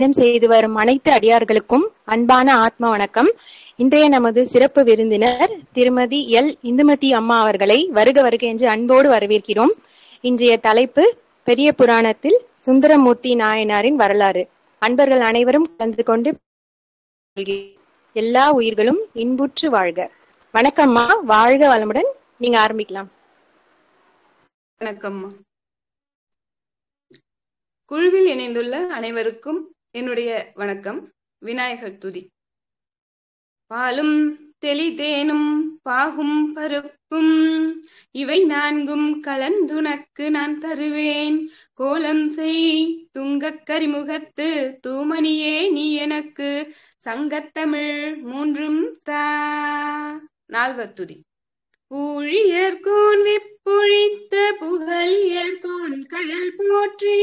பயணம் செய்து வரும் அனைத்து அடியார்களுக்கும் அன்பான ஆத்ம வணக்கம் இன்றைய நமது சிறப்பு விருந்தினர் திருமதி எல் இந்துமதி அம்மா அவர்களை வருக வருக என்று அன்போடு வரவேற்கிறோம் இன்றைய தலைப்பு பெரிய புராணத்தில் சுந்தரமூர்த்தி நாயனாரின் வரலாறு அன்பர்கள் அனைவரும் கலந்து கொண்டு எல்லா உயிர்களும் இன்புற்று வாழ்க வணக்கம்மா வாழ்க வளமுடன் நீங்க ஆரம்பிக்கலாம் வணக்கம்மா குழுவில் இணைந்துள்ள அனைவருக்கும் என்னுடைய வணக்கம் விநாயகர் துதி பாலும் தெளிதேனும் பாகும் பருப்பும் இவை நான்கும் கலந்துனக்கு நான் தருவேன் கோலம் செய் துங்கக் கரிமுகத்து தூமணியே நீ எனக்கு சங்கத்தமிழ் மூன்றும் தா நால்வர் துதி பூழியற்கோன் விப்புழித்த புகழ் கழல் போற்றி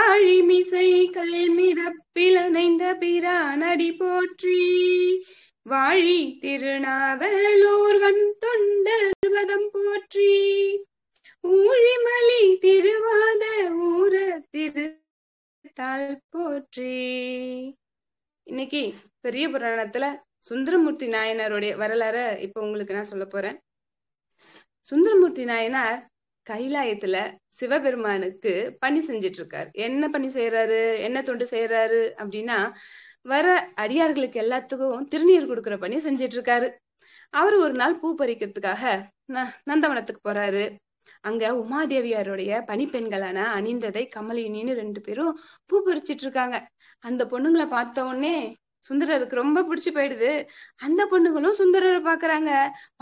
ஆழிமிசை கல்மிதப்பிலனைந்த பிரானடி போற்றி வாழி திருநாவலூர் வன் தொண்டர்வதம் போற்றி ஊழிமலி திருவாத ஊர திரு தால் போற்றி இன்னைக்கு பெரிய புராணத்துல சுந்தரமூர்த்தி நாயனாருடைய வரலாற இப்ப உங்களுக்கு நான் சொல்ல போறேன் சுந்தரமூர்த்தி நாயனார் கைலாயத்துல சிவபெருமானுக்கு பணி செஞ்சிட்டு இருக்காரு என்ன பணி செய்யறாரு என்ன தொண்டு செய்யறாரு அப்படின்னா வர அடியார்களுக்கு எல்லாத்துக்கும் திருநீர் கொடுக்குற பணி செஞ்சிட்டு இருக்காரு அவரு ஒரு நாள் பூ பறிக்கிறதுக்காக நந்தவனத்துக்கு போறாரு அங்க உமாதேவியாருடைய பனிப்பெண்களான அணிந்ததை கமலினின்னு ரெண்டு பேரும் பூ பறிச்சிட்டு இருக்காங்க அந்த பொண்ணுங்களை பார்த்த உடனே சுந்தரருக்கு ரொம்ப பிடிச்சு போயிடுது அந்த பொண்ணுகளும் சுந்தரரை பாக்குறாங்க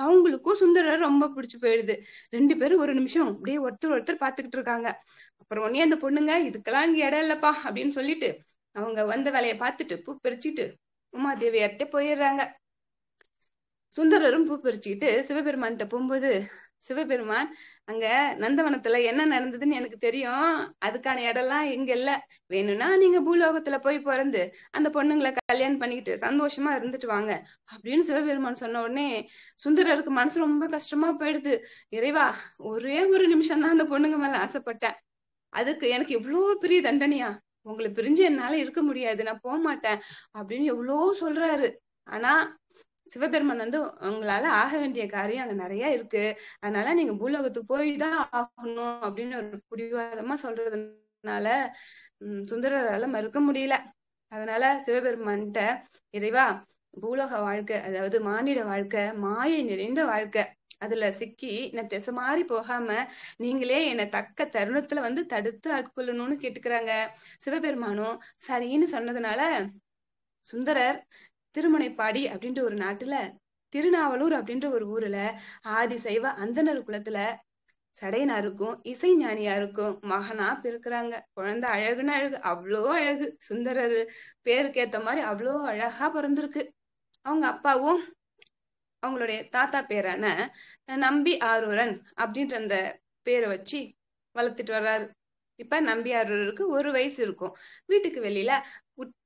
அவங்களுக்கும் சுந்தரர் ரொம்ப பிடிச்சு போயிடுது ரெண்டு பேரும் ஒரு நிமிஷம் அப்படியே ஒருத்தர் ஒருத்தர் பாத்துக்கிட்டு இருக்காங்க அப்புறம் உடனே அந்த பொண்ணுங்க இதுக்கெல்லாம் இங்க இடம் இல்லப்பா அப்படின்னு சொல்லிட்டு அவங்க வந்த வேலையை பார்த்துட்டு பூ பிரிச்சுட்டு உமாதேவியார்கிட்ட போயிடுறாங்க சுந்தரரும் பூ பிரிச்சுக்கிட்டு சிவபெருமான்கிட்ட போகும்போது சிவபெருமான் அங்க நந்தவனத்துல என்ன நடந்ததுன்னு எனக்கு தெரியும் அதுக்கான இடம்லாம் எங்க இல்ல வேணும்னா நீங்க பூலோகத்துல போய் பிறந்து அந்த பொண்ணுங்களை கல்யாணம் பண்ணிக்கிட்டு சந்தோஷமா இருந்துட்டு வாங்க அப்படின்னு சிவபெருமான் சொன்ன உடனே சுந்தரருக்கு மனசு ரொம்ப கஷ்டமா போயிடுது இறைவா ஒரே ஒரு நிமிஷம் தான் அந்த பொண்ணுங்க மேல ஆசைப்பட்டேன் அதுக்கு எனக்கு எவ்வளவு பெரிய தண்டனையா உங்களை பிரிஞ்சு என்னால இருக்க முடியாது நான் போக மாட்டேன் அப்படின்னு எவ்வளோ சொல்றாரு ஆனா சிவபெருமான் வந்து உங்களால ஆக வேண்டிய காரியம் அங்க நிறைய இருக்கு அதனால நீங்க பூலோகத்துக்கு போய் தான் ஆகணும் அப்படின்னு ஒரு பிடிவாதமா சொல்றதுனால உம் சுந்தரரால மறுக்க முடியல அதனால சிவபெருமான்கிட்ட இறைவா பூலோக வாழ்க்கை அதாவது மானிட வாழ்க்கை மாயை நிறைந்த வாழ்க்கை அதுல சிக்கி என்ன திசை மாறி போகாம நீங்களே என்னை தக்க தருணத்துல வந்து தடுத்து ஆட்கொள்ளணும்னு கேட்டுக்கிறாங்க சிவபெருமானும் சரின்னு சொன்னதுனால சுந்தரர் திருமுனைப்பாடி அப்படின்ற ஒரு நாட்டுல திருநாவலூர் அப்படின்ற ஒரு ஊர்ல ஆதிசைவ அந்தனர் குலத்துல சடையனாருக்கும் இசை இருக்கும் மகனா பிறக்குறாங்க குழந்தை அழகுன்னு அழகு அவ்வளோ அழகு சுந்தரர் பேருக்கு ஏத்த மாதிரி அவ்வளோ அழகா பிறந்திருக்கு அவங்க அப்பாவும் அவங்களுடைய தாத்தா பேரான நம்பி ஆரூரன் அப்படின்ற அந்த பேரை வச்சு வளர்த்துட்டு வர்றாரு இப்ப நம்பி ஆரூரருக்கு ஒரு வயசு இருக்கும் வீட்டுக்கு வெளியில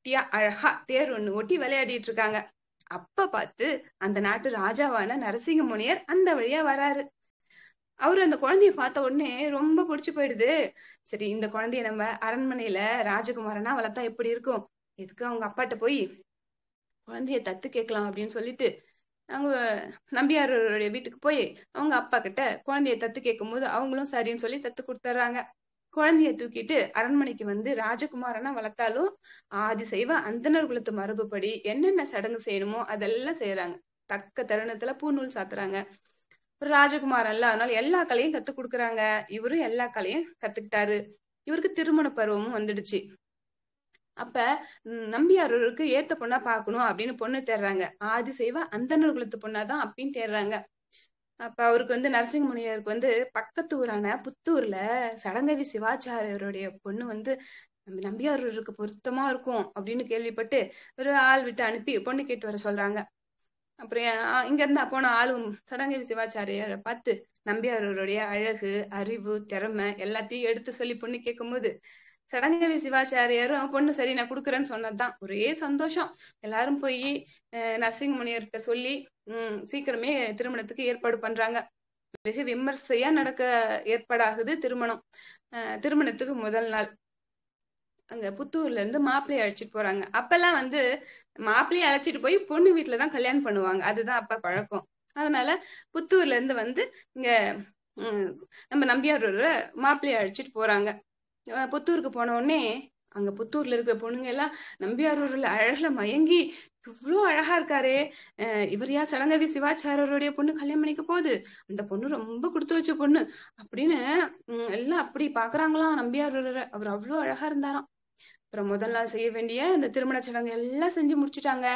குட்டியா அழகா தேர் ஒண்ணு ஓட்டி விளையாடிட்டு இருக்காங்க அப்ப பார்த்து அந்த நாட்டு ராஜாவான நரசிங்க முனியர் அந்த வழியா வராரு அவரு அந்த குழந்தைய பார்த்த உடனே ரொம்ப பிடிச்சு போயிடுது சரி இந்த குழந்தைய நம்ம அரண்மனையில ராஜகுமாரனா வளர்த்தா எப்படி இருக்கும் எதுக்கு அவங்க அப்பாட்ட போய் குழந்தைய தத்து கேட்கலாம் அப்படின்னு சொல்லிட்டு அவங்க நம்பியாரோட வீட்டுக்கு போய் அவங்க அப்பா கிட்ட குழந்தைய தத்து கேட்கும் போது அவங்களும் சரின்னு சொல்லி தத்து கொடுத்துட்றாங்க குழந்தைய தூக்கிட்டு அரண்மனைக்கு வந்து ராஜகுமாரனா வளர்த்தாலும் ஆதிசைவ அந்தனர் குலத்து மரபுப்படி என்னென்ன சடங்கு செய்யணுமோ அதெல்லாம் செய்யறாங்க தக்க தருணத்துல பூநூல் சாத்துறாங்க ராஜகுமாரன்ல அதனால எல்லா கலையும் கத்துக் கொடுக்குறாங்க இவரும் எல்லா கலையும் கத்துக்கிட்டாரு இவருக்கு திருமண பருவமும் வந்துடுச்சு அப்ப நம்பியாரூருக்கு ஏத்த பொண்ணா பாக்கணும் அப்படின்னு பொண்ணு ஆதி ஆதிசைவ அந்தனர் குலத்து பொண்ணாதான் அப்படின்னு தேர்றாங்க அப்ப அவருக்கு வந்து நரசிங்க முனியருக்கு வந்து பக்கத்து ஊரான புத்தூர்ல சடங்கவி சிவாச்சாரியருடைய பொண்ணு வந்து நம்ம நம்பியாரருக்கு பொருத்தமா இருக்கும் அப்படின்னு கேள்விப்பட்டு ஒரு ஆள் விட்டு அனுப்பி பொண்ணு கேட்டு வர சொல்றாங்க அப்புறம் இங்க இருந்து போன ஆளும் சடங்கவி சிவாச்சாரியரை பார்த்து நம்பியாரருடைய அழகு அறிவு திறமை எல்லாத்தையும் எடுத்து சொல்லி பொண்ணு கேட்கும் போது சடங்கவி சிவாச்சாரியாரும் பொண்ணு சரி நான் குடுக்குறேன்னு சொன்னதுதான் ஒரே சந்தோஷம் எல்லாரும் போய் நரசிங்க முனியர்கிட்ட சொல்லி உம் சீக்கிரமே திருமணத்துக்கு ஏற்பாடு பண்றாங்க வெகு விமர்சையா நடக்க ஏற்பாடாகுது திருமணம் திருமணத்துக்கு முதல் நாள் அங்க புத்தூர்ல இருந்து மாப்பிள்ளைய அழைச்சிட்டு போறாங்க அப்பெல்லாம் வந்து மாப்பிள்ளைய அழைச்சிட்டு போய் பொண்ணு வீட்டுலதான் கல்யாணம் பண்ணுவாங்க அதுதான் அப்ப பழக்கம் அதனால புத்தூர்ல இருந்து வந்து இங்க நம்ம நம்பியார் ஒரு மாப்பிள்ளைய அழைச்சிட்டு போறாங்க புத்தூருக்கு போன உடனே அங்க புத்தூர்ல இருக்கிற பொண்ணுங்க எல்லாம் நம்பியாரூர்ல அழகுல மயங்கி இவ்வளோ அழகா அஹ் இவர் யா சடங்கவி சிவாச்சாரியருடைய பொண்ணு கல்யாணம் பண்ணிக்க போகுது அந்த பொண்ணு ரொம்ப கொடுத்து வச்ச பொண்ணு அப்படின்னு எல்லாம் அப்படி பாக்குறாங்களாம் நம்பியாரூர் அவர் அவ்வளோ அழகா இருந்தாராம் அப்புறம் முதல் நாள் செய்ய வேண்டிய அந்த திருமண சடங்கு எல்லாம் செஞ்சு முடிச்சுட்டாங்க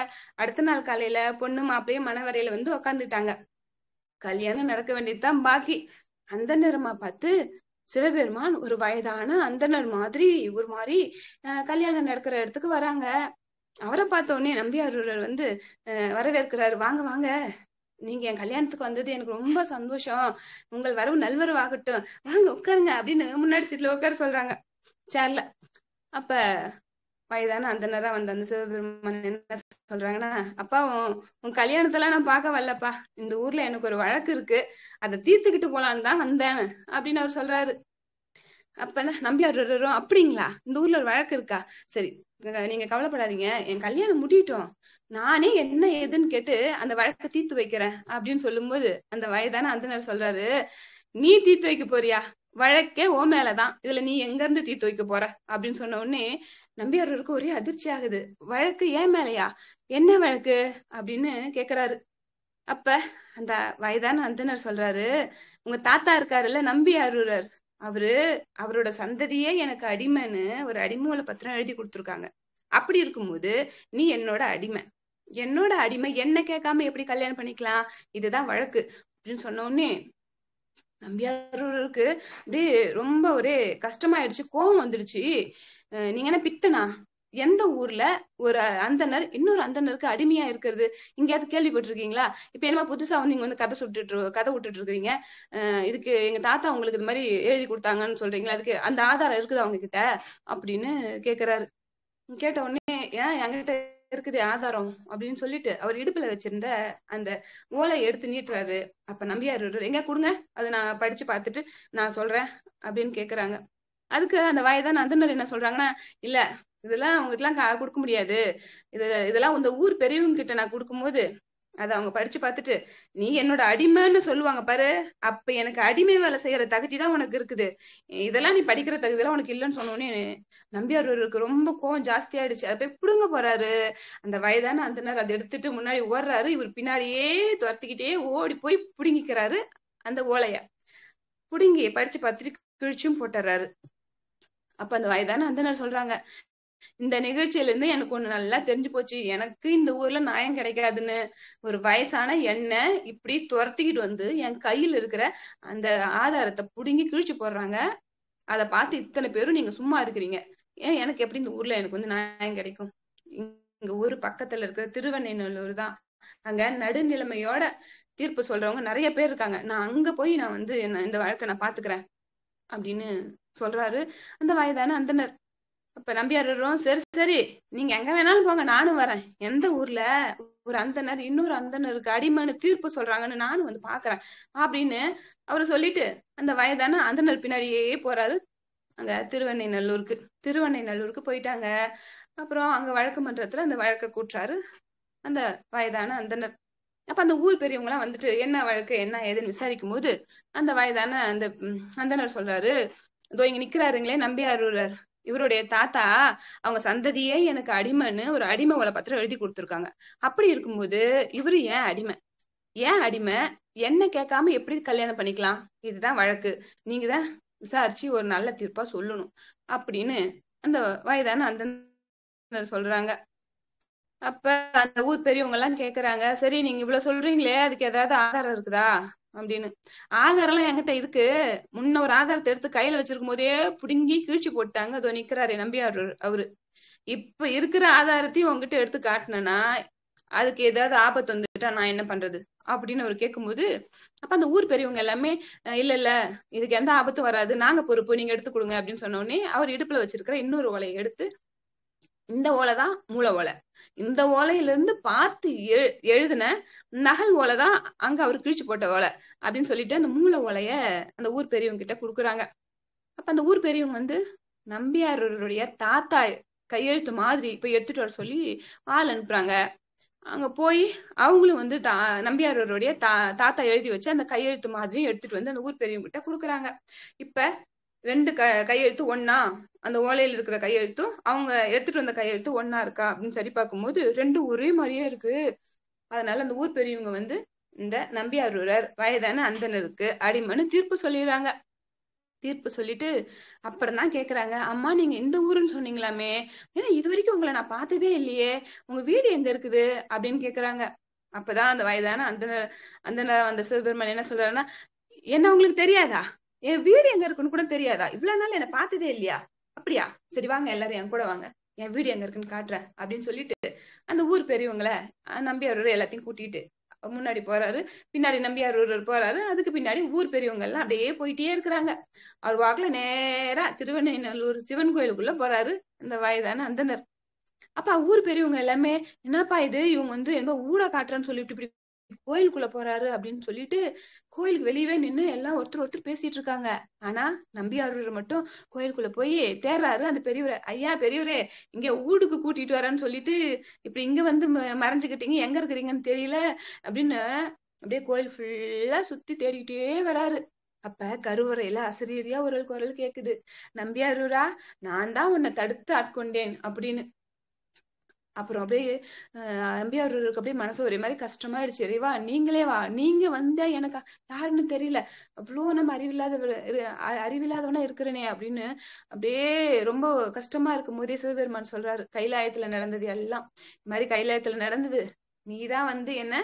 அடுத்த நாள் காலையில பொண்ணு மாப்பிள்ளையும் மனவரையில வந்து உக்காந்துட்டாங்க கல்யாணம் நடக்க வேண்டியதுதான் பாக்கி அந்த நேரமா பார்த்து சிவபெருமான் ஒரு வயதான அந்தனர் மாதிரி ஒரு மாதிரி கல்யாணம் நடக்கிற இடத்துக்கு வராங்க அவரை பார்த்த உடனே நம்பியாரூரர் வந்து வரவேற்கிறாரு வாங்க வாங்க நீங்க என் கல்யாணத்துக்கு வந்தது எனக்கு ரொம்ப சந்தோஷம் உங்கள் வரவு நல்வரவாகட்டும் வாங்க உட்காருங்க அப்படின்னு முன்னாடி சீட்ல உட்கார சொல்றாங்க சேர்ல அப்ப வயதான அந்த நேரம் வந்த அந்த சிவபெருமான் என்ன சொல்றாங்கன்னா அப்பா உன் கல்யாணத்தெல்லாம் நான் பார்க்க வரலப்பா இந்த ஊர்ல எனக்கு ஒரு வழக்கு இருக்கு அதை தீர்த்துக்கிட்டு போலான்னு தான் வந்தேன் அப்படின்னு அவர் சொல்றாரு அப்ப நம்பியார் அப்படிங்களா இந்த ஊர்ல ஒரு வழக்கு இருக்கா சரி நீங்க கவலைப்படாதீங்க என் கல்யாணம் முடியட்டும் நானே என்ன ஏதுன்னு கேட்டு அந்த வழக்கை தீர்த்து வைக்கிறேன் அப்படின்னு சொல்லும்போது அந்த வயதான அந்த சொல்றாரு நீ தீர்த்து வைக்க போறியா வழக்கே ஓ மேலதான் இதுல நீ எங்க இருந்து தீ தூக்க போற அப்படின்னு சொன்ன உடனே நம்பியாரருக்கு ஒரே அதிர்ச்சி ஆகுது வழக்கு ஏன் மேலையா என்ன வழக்கு அப்படின்னு கேக்குறாரு அப்ப அந்த வயதான அந்தனர் சொல்றாரு உங்க தாத்தா இருக்காருல்ல நம்பியாரூரர் அவரு அவரோட சந்ததியே எனக்கு அடிமைன்னு ஒரு அடிமூல பத்திரம் எழுதி கொடுத்துருக்காங்க அப்படி இருக்கும்போது நீ என்னோட அடிமை என்னோட அடிமை என்ன கேட்காம எப்படி கல்யாணம் பண்ணிக்கலாம் இதுதான் வழக்கு அப்படின்னு சொன்ன உடனே நம்பியாரூருக்கு அப்படியே ரொம்ப ஒரே கஷ்டமாயிடுச்சு கோபம் வந்துடுச்சு நீங்க என்ன பித்தனா எந்த ஊர்ல ஒரு அந்தனர் இன்னொரு அந்தனருக்கு அடிமையா இருக்கிறது எங்கேயாவது கேள்விப்பட்டிருக்கீங்களா இப்ப என்னமா புதுசா வந்து நீங்க வந்து கதை சுட்டுட்டு கதை விட்டுட்டு இருக்கீங்க இதுக்கு எங்க தாத்தா உங்களுக்கு இது மாதிரி எழுதி கொடுத்தாங்கன்னு சொல்றீங்களா அதுக்கு அந்த ஆதாரம் இருக்குது அவங்க கிட்ட அப்படின்னு கேக்குறாரு கேட்ட உடனே ஏன் என்கிட்ட இருக்குது ஆதாரம் அப்படின்னு சொல்லிட்டு அவர் இடுப்புல வச்சிருந்த அந்த ஓலை எடுத்து நீட்டுறாரு அப்ப நம்பியார் எங்க கொடுங்க அதை நான் படிச்சு பார்த்துட்டு நான் சொல்றேன் அப்படின்னு கேக்குறாங்க அதுக்கு அந்த வயதான அந்தனர் என்ன சொல்றாங்கன்னா இல்ல இதெல்லாம் அவங்ககிட்ட எல்லாம் கொடுக்க முடியாது இது இதெல்லாம் இந்த ஊர் பெரியவங்க கிட்ட நான் கொடுக்கும்போது அத அவங்க படிச்சு பார்த்துட்டு நீ என்னோட அடிமைன்னு சொல்லுவாங்க பாரு அப்ப எனக்கு அடிமை வேலை செய்யற தகுதி தான் உனக்கு இருக்குது இதெல்லாம் நீ படிக்கிற தகுதி எல்லாம் உனக்கு இல்லைன்னு நம்பி அவருக்கு ரொம்ப கோவம் ஜாஸ்தி ஆயிடுச்சு அது போய் பிடுங்க போறாரு அந்த வயதான அந்த நேரம் அதை எடுத்துட்டு முன்னாடி ஓடுறாரு இவர் பின்னாடியே துரத்திக்கிட்டே ஓடி போய் பிடுங்கிக்கிறாரு அந்த ஓலைய பிடுங்கி படிச்சு பார்த்துட்டு கிழிச்சும் போட்டுறாரு அப்ப அந்த வயதான அந்த நேரம் சொல்றாங்க இந்த நிகழ்ச்சியில இருந்து எனக்கு ஒண்ணு நல்லா தெரிஞ்சு போச்சு எனக்கு இந்த ஊர்ல நியாயம் கிடைக்காதுன்னு ஒரு வயசான எண்ணெய் இப்படி துரத்திக்கிட்டு வந்து என் கையில இருக்கிற அந்த ஆதாரத்தை புடுங்கி கிழிச்சு போடுறாங்க அதை பார்த்து இத்தனை பேரும் நீங்க சும்மா இருக்கிறீங்க ஏன் எனக்கு எப்படி இந்த ஊர்ல எனக்கு வந்து நியாயம் கிடைக்கும் எங்க ஊர் பக்கத்துல இருக்கிற திருவண்ணூர் தான் அங்க நடுநிலைமையோட தீர்ப்பு சொல்றவங்க நிறைய பேர் இருக்காங்க நான் அங்க போய் நான் வந்து என்ன இந்த வழக்கை நான் பாத்துக்கிறேன் அப்படின்னு சொல்றாரு அந்த வயதான அந்தனர் அப்ப நம்பியாரும் சரி சரி நீங்க எங்க வேணாலும் போங்க நானும் வரேன் எந்த ஊர்ல ஒரு அந்தனர் இன்னொரு அந்தனருக்கு அடிமனு தீர்ப்பு சொல்றாங்கன்னு நானும் வந்து பாக்குறேன் அப்படின்னு அவரு சொல்லிட்டு அந்த வயதான அந்தனர் பின்னாடியே போறாரு அங்க திருவண்ணை நல்லூருக்கு திருவண்ணை நல்லூருக்கு போயிட்டாங்க அப்புறம் அங்க வழக்கு மன்றத்துல அந்த வழக்க கூற்றாரு அந்த வயதான அந்தனர் அப்ப அந்த ஊர் பெரியவங்க எல்லாம் வந்துட்டு என்ன வழக்கு என்ன ஏதுன்னு விசாரிக்கும் போது அந்த வயதான அந்த அந்தனர் சொல்றாரு இதோ இங்க நிக்கிறாருங்களே நம்பியாரூரர் இவருடைய தாத்தா அவங்க சந்ததியே எனக்கு அடிமைன்னு ஒரு அடிமை உலை பத்திரம் எழுதி கொடுத்துருக்காங்க அப்படி இருக்கும்போது இவரு ஏன் அடிமை ஏன் அடிமை என்ன கேட்காம எப்படி கல்யாணம் பண்ணிக்கலாம் இதுதான் வழக்கு நீங்க தான் விசாரிச்சு ஒரு நல்ல தீர்ப்பா சொல்லணும் அப்படின்னு அந்த வயதான அந்த சொல்றாங்க அப்ப அந்த ஊர் பெரியவங்க எல்லாம் கேக்குறாங்க சரி நீங்க இவ்வளவு சொல்றீங்களே அதுக்கு ஏதாவது ஆதாரம் இருக்குதா அப்படின்னு எல்லாம் என்கிட்ட இருக்கு முன்ன ஒரு ஆதாரத்தை எடுத்து கையில வச்சிருக்கும் போதே புடுங்கி கிழிச்சு போட்டாங்க அதோ நிக்கிறாரு நம்பியார் அவரு இப்ப இருக்கிற ஆதாரத்தையும் உங்ககிட்ட எடுத்து காட்டினா அதுக்கு ஏதாவது ஆபத்து வந்துட்டா நான் என்ன பண்றது அப்படின்னு அவர் கேட்கும்போது அப்ப அந்த ஊர் பெரியவங்க எல்லாமே இல்ல இல்ல இதுக்கு எந்த ஆபத்தும் வராது நாங்க பொறுப்பு நீங்க எடுத்து கொடுங்க அப்படின்னு சொன்ன உடனே அவர் இடுப்புல வச்சிருக்கிற இன்னொரு ஒலையை எடுத்து இந்த ஓலை தான் மூல ஓலை இந்த ஓலையில இருந்து பார்த்து எழுதின நகல் ஓலை தான் அங்க அவர் கிழிச்சு போட்ட ஓலை அப்படின்னு சொல்லிட்டு அந்த மூல ஓலைய அந்த ஊர் பெரியவங்க கிட்ட கொடுக்குறாங்க அப்ப அந்த ஊர் பெரியவங்க வந்து நம்பியாருடைய தாத்தா கையெழுத்து மாதிரி போய் எடுத்துட்டு வர சொல்லி ஆள் அனுப்புறாங்க அங்க போய் அவங்களும் வந்து தா நம்பியாரோடைய தா தாத்தா எழுதி வச்சு அந்த கையெழுத்து மாதிரியும் எடுத்துட்டு வந்து அந்த ஊர் பெரியவங்க கிட்ட கொடுக்குறாங்க இப்ப ரெண்டு க கையெழுத்து ஒன்னா அந்த ஓலையில இருக்கிற கையெழுத்தும் அவங்க எடுத்துட்டு வந்த கையெழுத்து ஒன்னா இருக்கா அப்படின்னு சரி பார்க்கும்போது ரெண்டும் ஒரே மாதிரியே இருக்கு அதனால அந்த ஊர் பெரியவங்க வந்து இந்த நம்பியாரூரர் வயதான அந்தனருக்கு அடிமனு தீர்ப்பு சொல்லிடுறாங்க தீர்ப்பு சொல்லிட்டு அப்புறம் தான் கேக்குறாங்க அம்மா நீங்க இந்த ஊருன்னு சொன்னீங்களாமே ஏன்னா இது வரைக்கும் உங்களை நான் பார்த்ததே இல்லையே உங்க வீடு எங்க இருக்குது அப்படின்னு கேக்குறாங்க அப்பதான் அந்த வயதான அந்த அந்தனர் அந்த சிவபெருமான் என்ன சொல்றாருன்னா என்ன உங்களுக்கு தெரியாதா என் வீடு எங்க இருக்குன்னு கூட தெரியாதா இவ்வளவு நாள் என்ன பார்த்ததே இல்லையா அப்படியா சரி வாங்க எல்லாரும் என் கூட வாங்க என் வீடு எங்க இருக்குன்னு காட்டுறேன் அப்படின்னு சொல்லிட்டு அந்த ஊர் பெரியவங்கள அவரு எல்லாத்தையும் கூட்டிட்டு முன்னாடி போறாரு பின்னாடி ஒருவர் போறாரு அதுக்கு பின்னாடி ஊர் பெரியவங்க எல்லாம் அப்படியே போயிட்டே இருக்கிறாங்க அவர் வாக்குல நேரா திருவண்ணூர் சிவன் கோயிலுக்குள்ள போறாரு இந்த வயதான அந்தனர் அப்ப ஊர் பெரியவங்க எல்லாமே என்னப்பா இது இவங்க வந்து எங்க ஊட காட்டுறேன்னு சொல்லிட்டு இப்படி கோயிலுக்குள்ள போறாரு அப்படின்னு சொல்லிட்டு கோயிலுக்கு வெளியவே நின்று எல்லாம் ஒருத்தர் ஒருத்தர் பேசிட்டு இருக்காங்க ஆனா நம்பியாரூர் மட்டும் கோயிலுக்குள்ள போய் தேர்றாரு அந்த பெரியவரை ஐயா பெரியவரே இங்க ஊடுக்கு கூட்டிட்டு வரான்னு சொல்லிட்டு இப்படி இங்க வந்து மறைஞ்சுக்கிட்டீங்க எங்க இருக்கிறீங்கன்னு தெரியல அப்படின்னு அப்படியே கோயில் ஃபுல்லா சுத்தி தேடிக்கிட்டே வராரு அப்ப கருவறையில அசரீரியா ஒரு குரல் கேக்குது நம்பியாரூரா நான் தான் உன்னை தடுத்து ஆட்கொண்டேன் அப்படின்னு அப்புறம் அப்படியே இருக்க அப்படியே மனசு ஒரே மாதிரி கஷ்டமாயிடுச்சு இறைவா நீங்களே வா நீங்க வந்தா எனக்கு யாருன்னு தெரியல அவ்வளோ நம்ம அறிவில்லாத அறிவில்லாதவனா இருக்கிறனே அப்படின்னு அப்படியே ரொம்ப கஷ்டமா இருக்கும் போதே சிவபெருமான் சொல்றாரு கைலாயத்துல நடந்தது எல்லாம் இந்த மாதிரி கைலாயத்துல நடந்தது நீதான் வந்து என்ன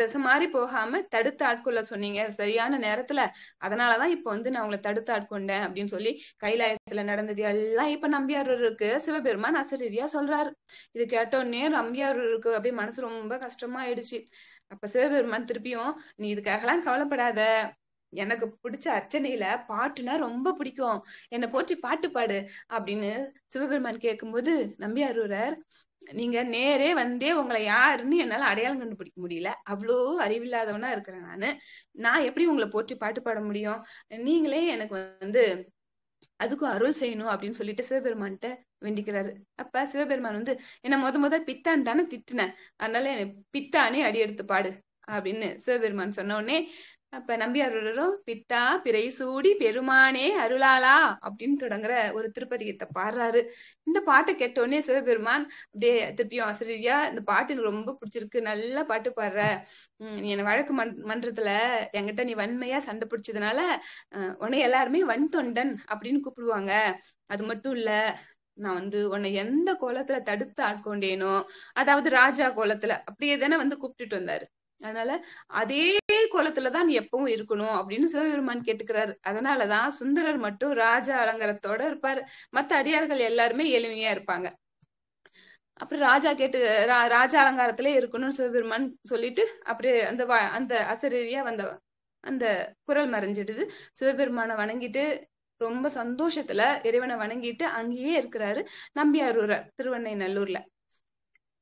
தசை மாறி போகாம தடுத்து ஆட்கொள்ள சொன்னீங்க சரியான நேரத்துல அதனாலதான் இப்ப வந்து நான் உங்களை தடுத்து ஆட்கொண்டேன் அப்படின்னு சொல்லி கைலாயத்துல நடந்தது எல்லாம் இப்ப நம்பியாரூருக்கு சிவபெருமான் அசரீரியா சொல்றாரு இது கேட்டோன்னே நம்பியாரூருக்கு அப்படியே மனசு ரொம்ப கஷ்டமா ஆயிடுச்சு அப்ப சிவபெருமான் திருப்பியும் நீ எல்லாம் கவலைப்படாத எனக்கு பிடிச்ச அர்ச்சனையில பாட்டுனா ரொம்ப பிடிக்கும் என்னை போற்றி பாட்டு பாடு அப்படின்னு சிவபெருமான் கேட்கும்போது நம்பியாரூரர் நீங்க நேரே வந்தே உங்களை யாருன்னு என்னால அடையாளம் கண்டுபிடிக்க முடியல அவ்வளோ அறிவில்லாதவனா இருக்கிறேன் நானு நான் எப்படி உங்களை போற்றி பாட்டு பாட முடியும் நீங்களே எனக்கு வந்து அதுக்கும் அருள் செய்யணும் அப்படின்னு சொல்லிட்டு சிவபெருமான்கிட்ட வேண்டிக்கிறாரு அப்ப சிவபெருமான் வந்து என்ன முத முத பித்தான் தானே திட்டுனேன் அதனால பித்தானே அடி எடுத்து பாடு அப்படின்னு சிவபெருமான் சொன்ன உடனே அப்ப அருளரும் பித்தா பிறை சூடி பெருமானே அருளாளா அப்படின்னு தொடங்குற ஒரு திருப்பதிகத்தை பாடுறாரு இந்த பாட்டை கேட்டோடனே சிவபெருமான் அப்படியே திருப்பியும் ஆசிரியா இந்த பாட்டு எனக்கு ரொம்ப பிடிச்சிருக்கு நல்ல பாட்டு பாடுற நீ என்ன வழக்கு மன் மன்றத்துல என்கிட்ட நீ வன்மையா சண்டை பிடிச்சதுனால உன்னை எல்லாருமே வன் தொண்டன் அப்படின்னு கூப்பிடுவாங்க அது மட்டும் இல்ல நான் வந்து உன்னை எந்த கோலத்துல தடுத்து ஆட்கொண்டேனோ அதாவது ராஜா கோலத்துல அப்படியே தானே வந்து கூப்பிட்டுட்டு வந்தாரு அதனால அதே கோலத்துல தான் எப்பவும் இருக்கணும் அப்படின்னு சிவபெருமான் கேட்டுக்கிறாரு அதனாலதான் சுந்தரர் மட்டும் ராஜா அலங்காரத்தோட இருப்பாரு மத்த அடியார்கள் எல்லாருமே எளிமையா இருப்பாங்க அப்புறம் ராஜா கேட்டு ராஜா அலங்காரத்திலே இருக்கணும்னு சிவபெருமான் சொல்லிட்டு அப்படியே அந்த அந்த அசரீரியா வந்த அந்த குரல் மறைஞ்சிடுது சிவபெருமானை வணங்கிட்டு ரொம்ப சந்தோஷத்துல இறைவனை வணங்கிட்டு அங்கேயே இருக்கிறாரு நம்பியாரூரர் திருவண்ணை நல்லூர்ல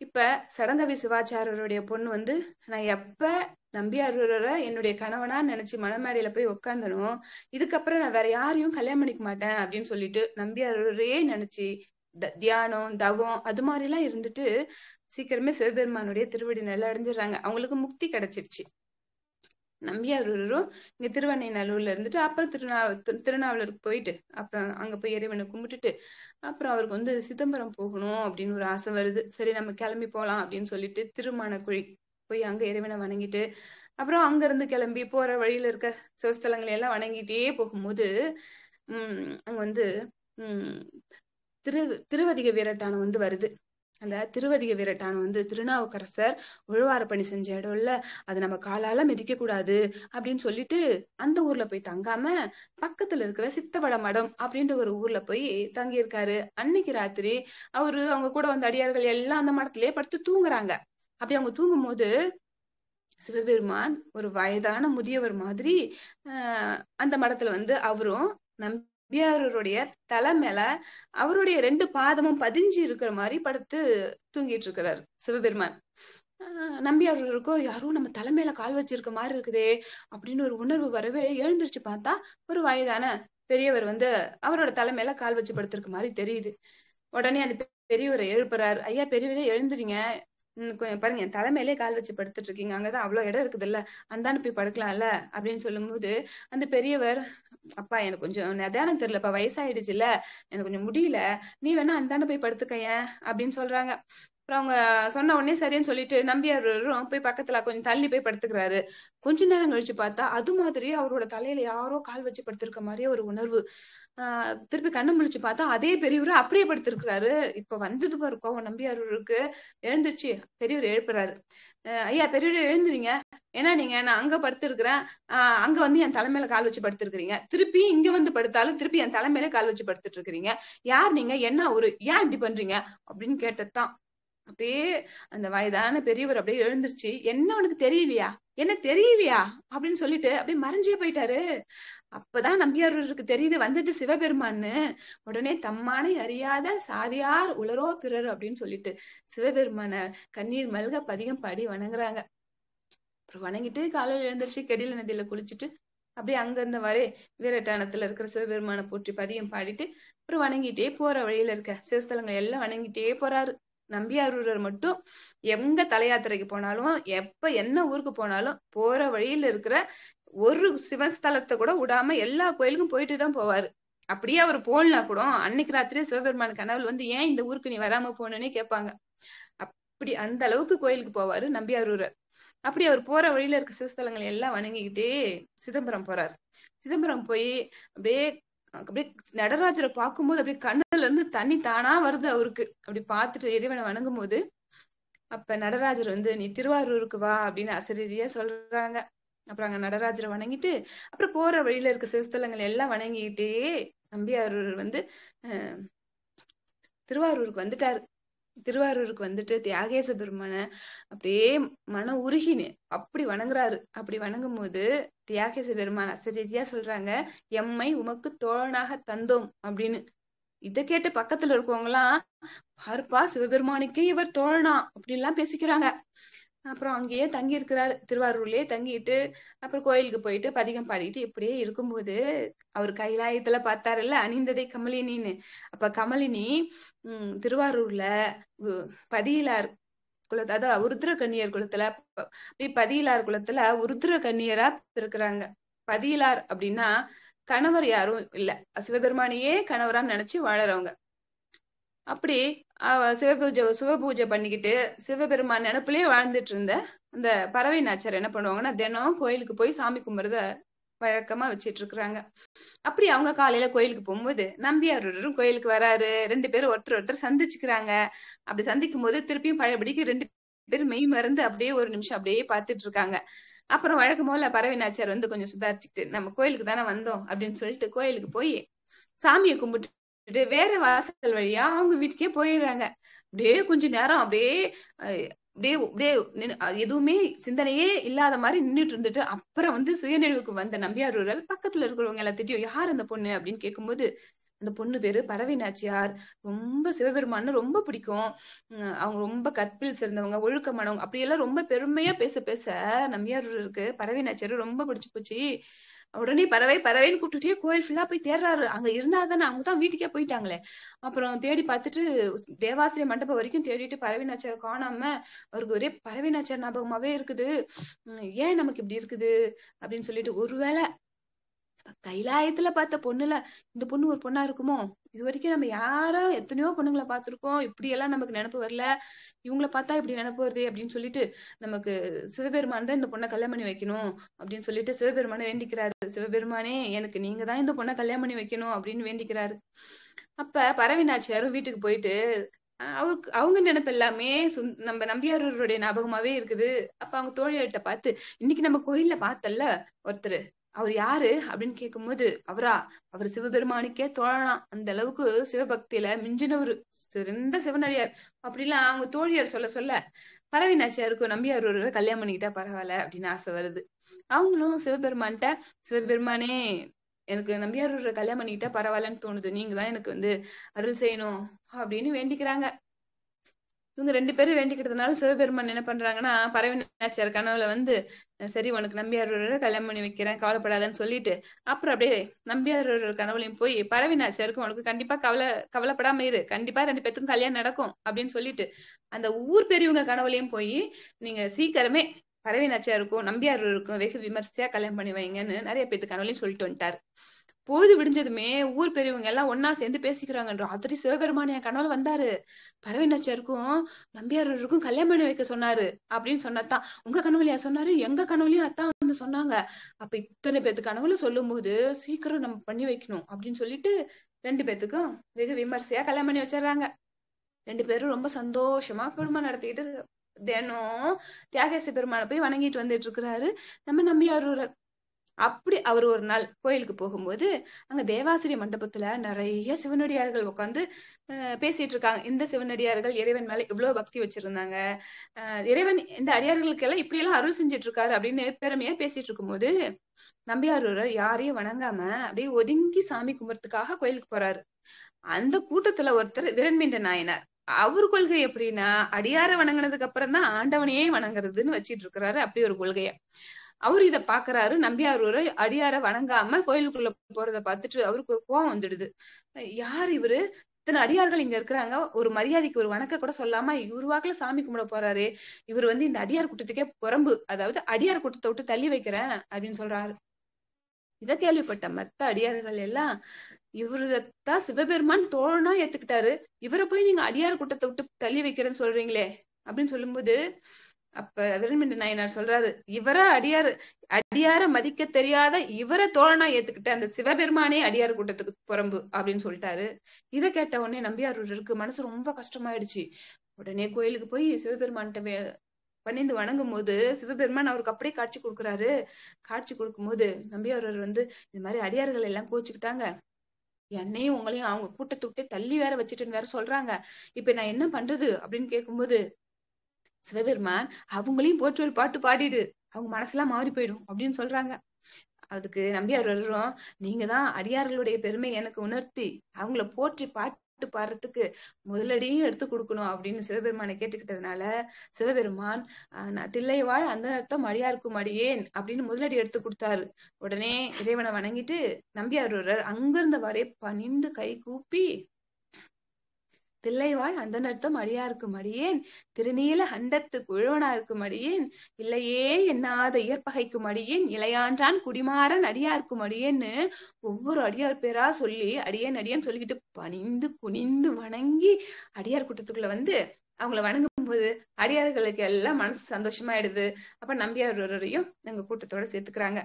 இப்ப சடங்கவி சிவாச்சாரியருடைய பொண்ணு வந்து நான் எப்ப நம்பியாரூரரை என்னுடைய கணவனா நினைச்சு மலைமேடையில போய் உட்காந்தனும் இதுக்கப்புறம் நான் வேற யாரையும் கல்யாணம் பண்ணிக்க மாட்டேன் அப்படின்னு சொல்லிட்டு நம்பியாரூரே நினைச்சு தியானம் தவம் அது மாதிரி எல்லாம் இருந்துட்டு சீக்கிரமே சிவபெருமானுடைய திருவடி நல்லா அடைஞ்சிடுறாங்க அவங்களுக்கு முக்தி கிடைச்சிருச்சு நம்பியாரூரரும் இங்க திருவண்ணை நல்லூர்ல இருந்துட்டு அப்புறம் திருநா திருநாவலருக்கு போயிட்டு அப்புறம் அங்க போய் இறைவனை கும்பிட்டுட்டு அப்புறம் அவருக்கு வந்து சிதம்பரம் போகணும் அப்படின்னு ஒரு ஆசை வருது சரி நம்ம கிளம்பி போலாம் அப்படின்னு சொல்லிட்டு திருமண குழி போய் அங்க இறைவனை வணங்கிட்டு அப்புறம் அங்க இருந்து கிளம்பி போற வழியில இருக்க சிவஸ்தலங்களை எல்லாம் வணங்கிட்டே போகும்போது உம் அங்க வந்து உம் திரு திருவதிக வீரட்டானம் வந்து வருது அந்த திருவதிக வீரட்டானம் வந்து திருநாவுக்கரசர் உழுவார பணி செஞ்ச இடம்ல அது நம்ம காலால மிதிக்க கூடாது அப்படின்னு சொல்லிட்டு அந்த ஊர்ல போய் தங்காம பக்கத்துல இருக்கிற சித்தவட மடம் அப்படின்ற ஒரு ஊர்ல போய் தங்கியிருக்காரு அன்னைக்கு ராத்திரி அவரு அவங்க கூட வந்த அடியார்கள் எல்லாம் அந்த மடத்திலேயே படுத்து தூங்குறாங்க அப்படி அவங்க தூங்கும் போது சிவபெருமான் ஒரு வயதான முதியவர் மாதிரி ஆஹ் அந்த மடத்துல வந்து அவரும் நம்பியாரருடைய தலை மேல அவருடைய ரெண்டு பாதமும் பதிஞ்சு இருக்கிற மாதிரி படுத்து தூங்கிட்டு இருக்கிறார் சிவபெருமான் நம்பியாரருக்கோ யாரோ நம்ம தலைமையில கால் வச்சிருக்க மாதிரி இருக்குதே அப்படின்னு ஒரு உணர்வு வரவே எழுந்திருச்சு பார்த்தா ஒரு வயதான பெரியவர் வந்து அவரோட தலைமையில கால் வச்சு படுத்திருக்க மாதிரி தெரியுது உடனே அந்த பெரியவரை எழுப்புறாரு ஐயா பெரியவரே எழுந்துறீங்க பாருங்க என் தலைமையிலே கால் வச்சு படுத்துட்டு இருக்கீங்க அங்கதான் அவ்வளவு இடம் இருக்குது இல்ல அந்தாண்டு போய் படுக்கலாம்ல அப்படின்னு சொல்லும் போது அந்த பெரியவர் அப்பா எனக்கு கொஞ்சம் நிதானம் தெரியலப்பா வயசாயிடுச்சுல எனக்கு கொஞ்சம் முடியல நீ வேணா அந்தாண்டு போய் படுத்துக்கையன் அப்படின்னு சொல்றாங்க அப்புறம் அவங்க சொன்ன உடனே சரின்னு சொல்லிட்டு நம்பியாரும் போய் பக்கத்துல கொஞ்சம் தள்ளி போய் படுத்துக்கிறாரு கொஞ்ச நேரம் கழிச்சு பார்த்தா அது மாதிரி அவரோட தலையில யாரோ கால் வச்சு படுத்திருக்க மாதிரியே ஒரு உணர்வு ஆஹ் திருப்பி கண்ணு முழிச்சு பார்த்தா அதே பெரியவர் அப்படியே படுத்திருக்கிறாரு இப்ப வந்தது பாரு கோவம் இருக்கு எழுந்துச்சு பெரியவர் எழுப்புறாரு ஐயா பெரியவர் எழுந்துறீங்க ஏன்னா நீங்க நான் அங்க படுத்திருக்கிறேன் ஆஹ் அங்க வந்து என் தலைமையில கால் வச்சு படுத்திருக்கிறீங்க திருப்பி இங்க வந்து படுத்தாலும் திருப்பி என் தலைமையில கால் வச்சு படுத்துட்டு இருக்கிறீங்க யார் நீங்க என்ன ஒரு ஏன் இப்படி பண்றீங்க அப்படின்னு கேட்டதுதான் அப்படியே அந்த வயதான பெரியவர் அப்படியே எழுந்துருச்சு என்ன உனக்கு தெரியலையா என்ன தெரியலையா அப்படின்னு சொல்லிட்டு அப்படியே மறைஞ்சே போயிட்டாரு அப்பதான் நம்பியாருக்கு தெரியுது வந்தது சிவபெருமான்னு உடனே தம்மானை அறியாத சாதியார் உலரோ பிறர் அப்படின்னு சொல்லிட்டு சிவபெருமான கண்ணீர் மல்க பதிகம் பாடி வணங்குறாங்க அப்புறம் வணங்கிட்டு காலையில் எழுந்திரிச்சு கெடில நதியில குளிச்சுட்டு அப்படியே அங்கிருந்த வரே வீரட்டானத்துல இருக்கிற சிவபெருமான போற்றி பதியம் பாடிட்டு அப்புறம் வணங்கிட்டே போற வழியில இருக்க சிவஸ்தலங்கள் எல்லாம் வணங்கிட்டே போறாரு நம்பியாரூரர் மட்டும் எங்க தலையாத்திரைக்கு போனாலும் எப்ப என்ன ஊருக்கு போனாலும் போற வழியில இருக்கிற ஒரு சிவஸ்தலத்தை கூட விடாம எல்லா கோயிலுக்கும் போயிட்டு தான் போவாரு அப்படியே அவர் போலனா கூட அன்னைக்கு ராத்திரியே சிவபெருமான் கனவுல வந்து ஏன் இந்த ஊருக்கு நீ வராம போனேன்னு கேட்பாங்க அப்படி அந்த அளவுக்கு கோயிலுக்கு போவாரு நம்பியாரூரர் அப்படி அவர் போற வழியில இருக்க சிவஸ்தலங்கள் எல்லாம் வணங்கிக்கிட்டே சிதம்பரம் போறாரு சிதம்பரம் போய் அப்படியே அப்படியே நடராஜரை பார்க்கும்போது அப்படியே கண்ணு கண்கள்ல இருந்து தண்ணி தானா வருது அவருக்கு அப்படி பார்த்துட்டு இறைவனை வணங்கும் போது அப்ப நடராஜர் வந்து நீ திருவாரூருக்கு வா அப்படின்னு அசரீரியா சொல்றாங்க அப்புறம் அங்க நடராஜரை வணங்கிட்டு அப்புறம் போற வழியில இருக்க சிவஸ்தலங்கள் எல்லாம் வணங்கிக்கிட்டே நம்பியாரூர் வந்து திருவாரூருக்கு வந்துட்டாரு திருவாரூருக்கு வந்துட்டு தியாகேச பெருமான அப்படியே மன உருகினு அப்படி வணங்குறாரு அப்படி வணங்கும் போது தியாகேச பெருமான் அசரீதியா சொல்றாங்க எம்மை உமக்கு தோழனாக தந்தோம் அப்படின்னு இத கேட்டு பக்கத்துல இருக்கவங்க எல்லாம் பாருப்பா சிவபெருமானுக்கே இவர் தோழனா எல்லாம் பேசிக்கிறாங்க அப்புறம் அங்கேயே தங்கி இருக்கிறாரு திருவாரூர்லயே தங்கிட்டு அப்புறம் கோயிலுக்கு போயிட்டு பதிகம் பாடிட்டு இப்படியே இருக்கும்போது அவர் கைலாயத்துல பார்த்தாருல்ல அணிந்ததே கமலினின்னு அப்ப கமலினி உம் திருவாரூர்ல பதியிலார் குலத்து அதாவது உருத்ர கண்ணியர் குலத்துல பதியிலார் குலத்துல உருத்ர கண்ணியரா இருக்கிறாங்க பதியிலார் அப்படின்னா கணவர் யாரும் இல்ல சிவபெருமானையே கணவரா நினைச்சு வாழறவங்க அப்படி சிவபூஜை சிவபூஜை பண்ணிக்கிட்டு சிவபெருமான் நினப்புலயே வாழ்ந்துட்டு இருந்த அந்த பறவை நாச்சர் என்ன பண்ணுவாங்கன்னா தினம் கோயிலுக்கு போய் சாமி கும்புறத வழக்கமா வச்சிட்டு இருக்கிறாங்க அப்படி அவங்க காலையில கோயிலுக்கு போகும்போது ஒருவரும் கோயிலுக்கு வராரு ரெண்டு பேரும் ஒருத்தர் ஒருத்தர் சந்திச்சுக்கிறாங்க அப்படி சந்திக்கும் போது திருப்பியும் பழையபடிக்கு ரெண்டு பேரும் மெய் மறந்து அப்படியே ஒரு நிமிஷம் அப்படியே பார்த்துட்டு இருக்காங்க அப்புறம் வழக்கம் போல பரவினாச்சார் வந்து கொஞ்சம் சுதாரிச்சுட்டு நம்ம கோயிலுக்கு தானே வந்தோம் அப்படின்னு சொல்லிட்டு கோயிலுக்கு போய் சாமியை கும்பிட்டு வேற வாசல் வழியா அவங்க வீட்டுக்கே போயிடுறாங்க அப்படியே கொஞ்ச நேரம் அப்படியே அப்படியே அப்படியே எதுவுமே சிந்தனையே இல்லாத மாதிரி நின்றுட்டு இருந்துட்டு அப்புறம் வந்து சுயநினைவுக்கு வந்த நம்பியாரூரல் பக்கத்துல இருக்கிறவங்க எல்லாத்திட்டையும் யார் அந்த பொண்ணு அப்படின்னு கேட்கும்போது அந்த பொண்ணு பேரு பறவை நாச்சியார் ரொம்ப சிவபெருமான்னு ரொம்ப பிடிக்கும் அவங்க ரொம்ப கற்பில் சேர்ந்தவங்க ஒழுக்கமானவங்க அப்படியெல்லாம் ரொம்ப பெருமையா பேச பேச நம்பியார் இருக்கு பறவை நாச்சியார் ரொம்ப பிடிச்சு போச்சு உடனே பறவை பறவைன்னு கூப்பிட்டுட்டே கோயில் ஃபுல்லா போய் தேடுறாரு அங்க இருந்தா தானே அவங்க தான் வீட்டுக்கே போயிட்டாங்களே அப்புறம் தேடி பார்த்துட்டு தேவாசிரிய மண்டபம் வரைக்கும் தேடிட்டு பறவை நாச்சார காணாம அவருக்கு ஒரே பறவை நாச்சார் ஞாபகமாவே இருக்குது ஏன் நமக்கு இப்படி இருக்குது அப்படின்னு சொல்லிட்டு ஒருவேளை கைலாயத்துல பார்த்த பொண்ணுல இந்த பொண்ணு ஒரு பொண்ணா இருக்குமோ இது வரைக்கும் நம்ம யாரோ எத்தனையோ பொண்ணுங்களை பார்த்துருக்கோம் இப்படி எல்லாம் நமக்கு நினப்பு வரல இவங்கள பார்த்தா இப்படி நினப்பு வருது அப்படின்னு சொல்லிட்டு நமக்கு சிவபெருமான் தான் இந்த பொண்ணை கல்யாணம் பண்ணி வைக்கணும் அப்படின்னு சொல்லிட்டு சிவபெருமானை வேண்டிக்கிறாரு சிவபெருமானே எனக்கு நீங்க தான் இந்த பொண்ணை கல்யாணம் பண்ணி வைக்கணும் அப்படின்னு வேண்டிக்கிறாரு அப்ப பரவினாச்சியாரும் வீட்டுக்கு போயிட்டு அவருக்கு அவங்க நினைப்பு எல்லாமே நம்ம நம்பியாரூருடைய ஞாபகமாவே இருக்குது அப்ப அவங்க தோழியர்கிட்ட பார்த்து இன்னைக்கு நம்ம கோயில்ல பார்த்தல்ல ஒருத்தர் அவர் யாரு அப்படின்னு போது அவரா அவர் சிவபெருமானுக்கே தோழலாம் அந்த அளவுக்கு சிவபக்தியில மிஞ்சினவர் சிறந்த சிவனடியார் அப்படிலாம் அவங்க தோழியார் சொல்ல சொல்ல பரவி நாச்சியாருக்கும் நம்பியார் ஒரு கல்யாணம் பண்ணிக்கிட்டா பரவாயில்ல அப்படின்னு ஆசை வருது அவங்களும் சிவபெருமான்கிட்ட சிவபெருமானே எனக்கு நம்பியார் ஒரு கல்யாணம் பண்ணிக்கிட்டா பரவாயில்லன்னு தோணுது நீங்க தான் எனக்கு வந்து அருள் செய்யணும் அப்படின்னு வேண்டிக்கிறாங்க இவங்க ரெண்டு பேரும் வேண்டிக்கிட்டதுனால சிவபெருமான் என்ன பண்றாங்கன்னா பறவை நாச்சியார் கனவுல வந்து சரி உனக்கு நம்பியாரோட கல்யாணம் பண்ணி வைக்கிறேன் கவலைப்படாதன்னு சொல்லிட்டு அப்புறம் அப்படியே நம்பியாரோட கனவுலையும் போய் பறவை நாச்சியாருக்கு உனக்கு கண்டிப்பா கவலை கவலைப்படாம இரு கண்டிப்பா ரெண்டு பேத்துக்கும் கல்யாணம் நடக்கும் அப்படின்னு சொல்லிட்டு அந்த ஊர் பெரியவங்க கனவுலையும் போய் நீங்க சீக்கிரமே பறவை நாச்சியாருக்கும் நம்பியாரூருக்கும் வெகு விமர்சையா கல்யாணம் பண்ணி வைங்கன்னு நிறைய பேத்து கனவுலையும் சொல்லிட்டு வந்துட்டாரு பொழுது விடிஞ்சதுமே ஊர் பெரியவங்க எல்லாம் ஒன்னா சேர்ந்து பேசிக்கிறாங்கன்ற அதிரி சிவபெருமான என் கனவுல வந்தாரு பறவை நச்சருக்கும் நம்பியாரருக்கும் கல்யாணம் பண்ணி வைக்க சொன்னாரு அப்படின்னு சொன்னாத்தான் உங்க கனவுலையா சொன்னாரு எங்க கனவுலயும் அத்தான் வந்து சொன்னாங்க அப்ப இத்தனை பேத்து கனவுல சொல்லும் போது சீக்கிரம் நம்ம பண்ணி வைக்கணும் அப்படின்னு சொல்லிட்டு ரெண்டு பேத்துக்கும் வெகு விமர்சையா கல்யாணம் பண்ணி வச்சிடுறாங்க ரெண்டு பேரும் ரொம்ப சந்தோஷமா குடும்பம் நடத்திக்கிட்டு தினம் தியாகேச பெருமான போய் வணங்கிட்டு வந்துட்டு இருக்கிறாரு நம்ம நம்பியாரூரர் அப்படி அவர் ஒரு நாள் கோயிலுக்கு போகும்போது அங்க தேவாசிரி மண்டபத்துல நிறைய சிவனடியார்கள் உட்காந்து பேசிட்டு இருக்காங்க இந்த சிவனடியார்கள் இறைவன் மேல இவ்வளவு பக்தி வச்சிருந்தாங்க இறைவன் இந்த அடியார்களுக்கு எல்லாம் இப்படி எல்லாம் அருள் செஞ்சுட்டு இருக்காரு அப்படின்னு பெருமையா பேசிட்டு இருக்கும்போது நம்பியார் யாரையும் வணங்காம அப்படியே ஒதுங்கி சாமி கும்பிட்றதுக்காக கோயிலுக்கு போறாரு அந்த கூட்டத்துல ஒருத்தர் விரண்மீண்ட நாயனார் அவர் கொள்கை எப்படின்னா அடியார வணங்கினதுக்கு அப்புறம் தான் ஆண்டவனையே வணங்குறதுன்னு வச்சிட்டு இருக்கிறாரு அப்படி ஒரு கொள்கைய அவரு இத பாக்குறாரு ஒரு அடியார வணங்காம கோயிலுக்குள்ள போறத பார்த்துட்டு அவருக்கு ஒரு கோவம் வந்துடுது யார் இவரு இத்தனை அடியார்கள் இங்க இருக்கிறாங்க ஒரு மரியாதைக்கு ஒரு வணக்க கூட சொல்லாம இவரு வாக்குல சாமி கும்பிட போறாரு இவர் வந்து இந்த அடியார் கூட்டத்துக்கே புறம்பு அதாவது அடியார் கூட்டத்தை விட்டு தள்ளி வைக்கிறேன் அப்படின்னு சொல்றாரு இத கேள்விப்பட்ட மத்த அடியார்கள் எல்லாம் இவருதான் சிவபெருமான் தோழனா ஏத்துக்கிட்டாரு இவரை போய் நீங்க அடியார் கூட்டத்தை விட்டு தள்ளி வைக்கிறேன்னு சொல்றீங்களே அப்படின்னு சொல்லும்போது அப்ப வீரமண்ட நாயனார் சொல்றாரு இவர அடியார் அடியார மதிக்க தெரியாத இவர தோழனா ஏத்துக்கிட்ட அந்த சிவபெருமானே அடியார் கூட்டத்துக்கு புறம்பு அப்படின்னு சொல்லிட்டாரு இதை கேட்ட உடனே நம்பியாரூருக்கு மனசு ரொம்ப கஷ்டமாயிடுச்சு உடனே கோயிலுக்கு போய் சிவபெருமான்கிட்ட பண்ணிந்து வணங்கும் போது சிவபெருமான் அவருக்கு அப்படியே காட்சி கொடுக்குறாரு காட்சி கொடுக்கும் போது நம்பியாரூர் வந்து இந்த மாதிரி அடியார்கள் எல்லாம் கோச்சுக்கிட்டாங்க என்னையும் உங்களையும் அவங்க கூட்டத்துக்கிட்டே தள்ளி வேற வச்சுட்டுன்னு வேற சொல்றாங்க இப்ப நான் என்ன பண்றது அப்படின்னு கேட்கும்போது சிவபெருமான் அவங்களையும் போற்று ஒரு பாட்டு பாடிடு அவங்க மனசெல்லாம் மாறி போயிடும் அப்படின்னு சொல்றாங்க அதுக்கு நம்பியார் வருகிறோம் நீங்க தான் அடியார்களுடைய பெருமை எனக்கு உணர்த்தி அவங்கள போற்றி பாட்டு பாடுறதுக்கு முதலடியும் எடுத்து கொடுக்கணும் அப்படின்னு சிவபெருமானை கேட்டுக்கிட்டதுனால சிவபெருமான் ஆஹ் தில்லை வாழ் அந்த அர்த்தம் அடியாருக்கும் அடியேன் அப்படின்னு முதலடி எடுத்து கொடுத்தாரு உடனே இறைவனை வணங்கிட்டு நம்பியார் ஒருவர் அங்கிருந்தவாறே பணிந்து கை கூப்பி தில்லைவாழ் அந்த நர்த்தம் அடியாருக்கும் அடியேன் திருநீல ஹண்டத்து குழுவனாருக்கும் அடியேன் இல்லையே என்னாத இயற்பகைக்கும் அடியேன் இளையான்றான் குடிமாறன் அடியாருக்கும் அடியேன்னு ஒவ்வொரு அடியார் பேரா சொல்லி அடியேன் அடியேன்னு சொல்லிக்கிட்டு பணிந்து குனிந்து வணங்கி அடியார் கூட்டத்துக்குள்ள வந்து அவங்கள வணங்கும் போது அடியார்களுக்கு எல்லாம் மனசு சந்தோஷமாயிடுது அப்ப நம்பியார் ஒருவரையும் எங்க கூட்டத்தோட சேர்த்துக்கிறாங்க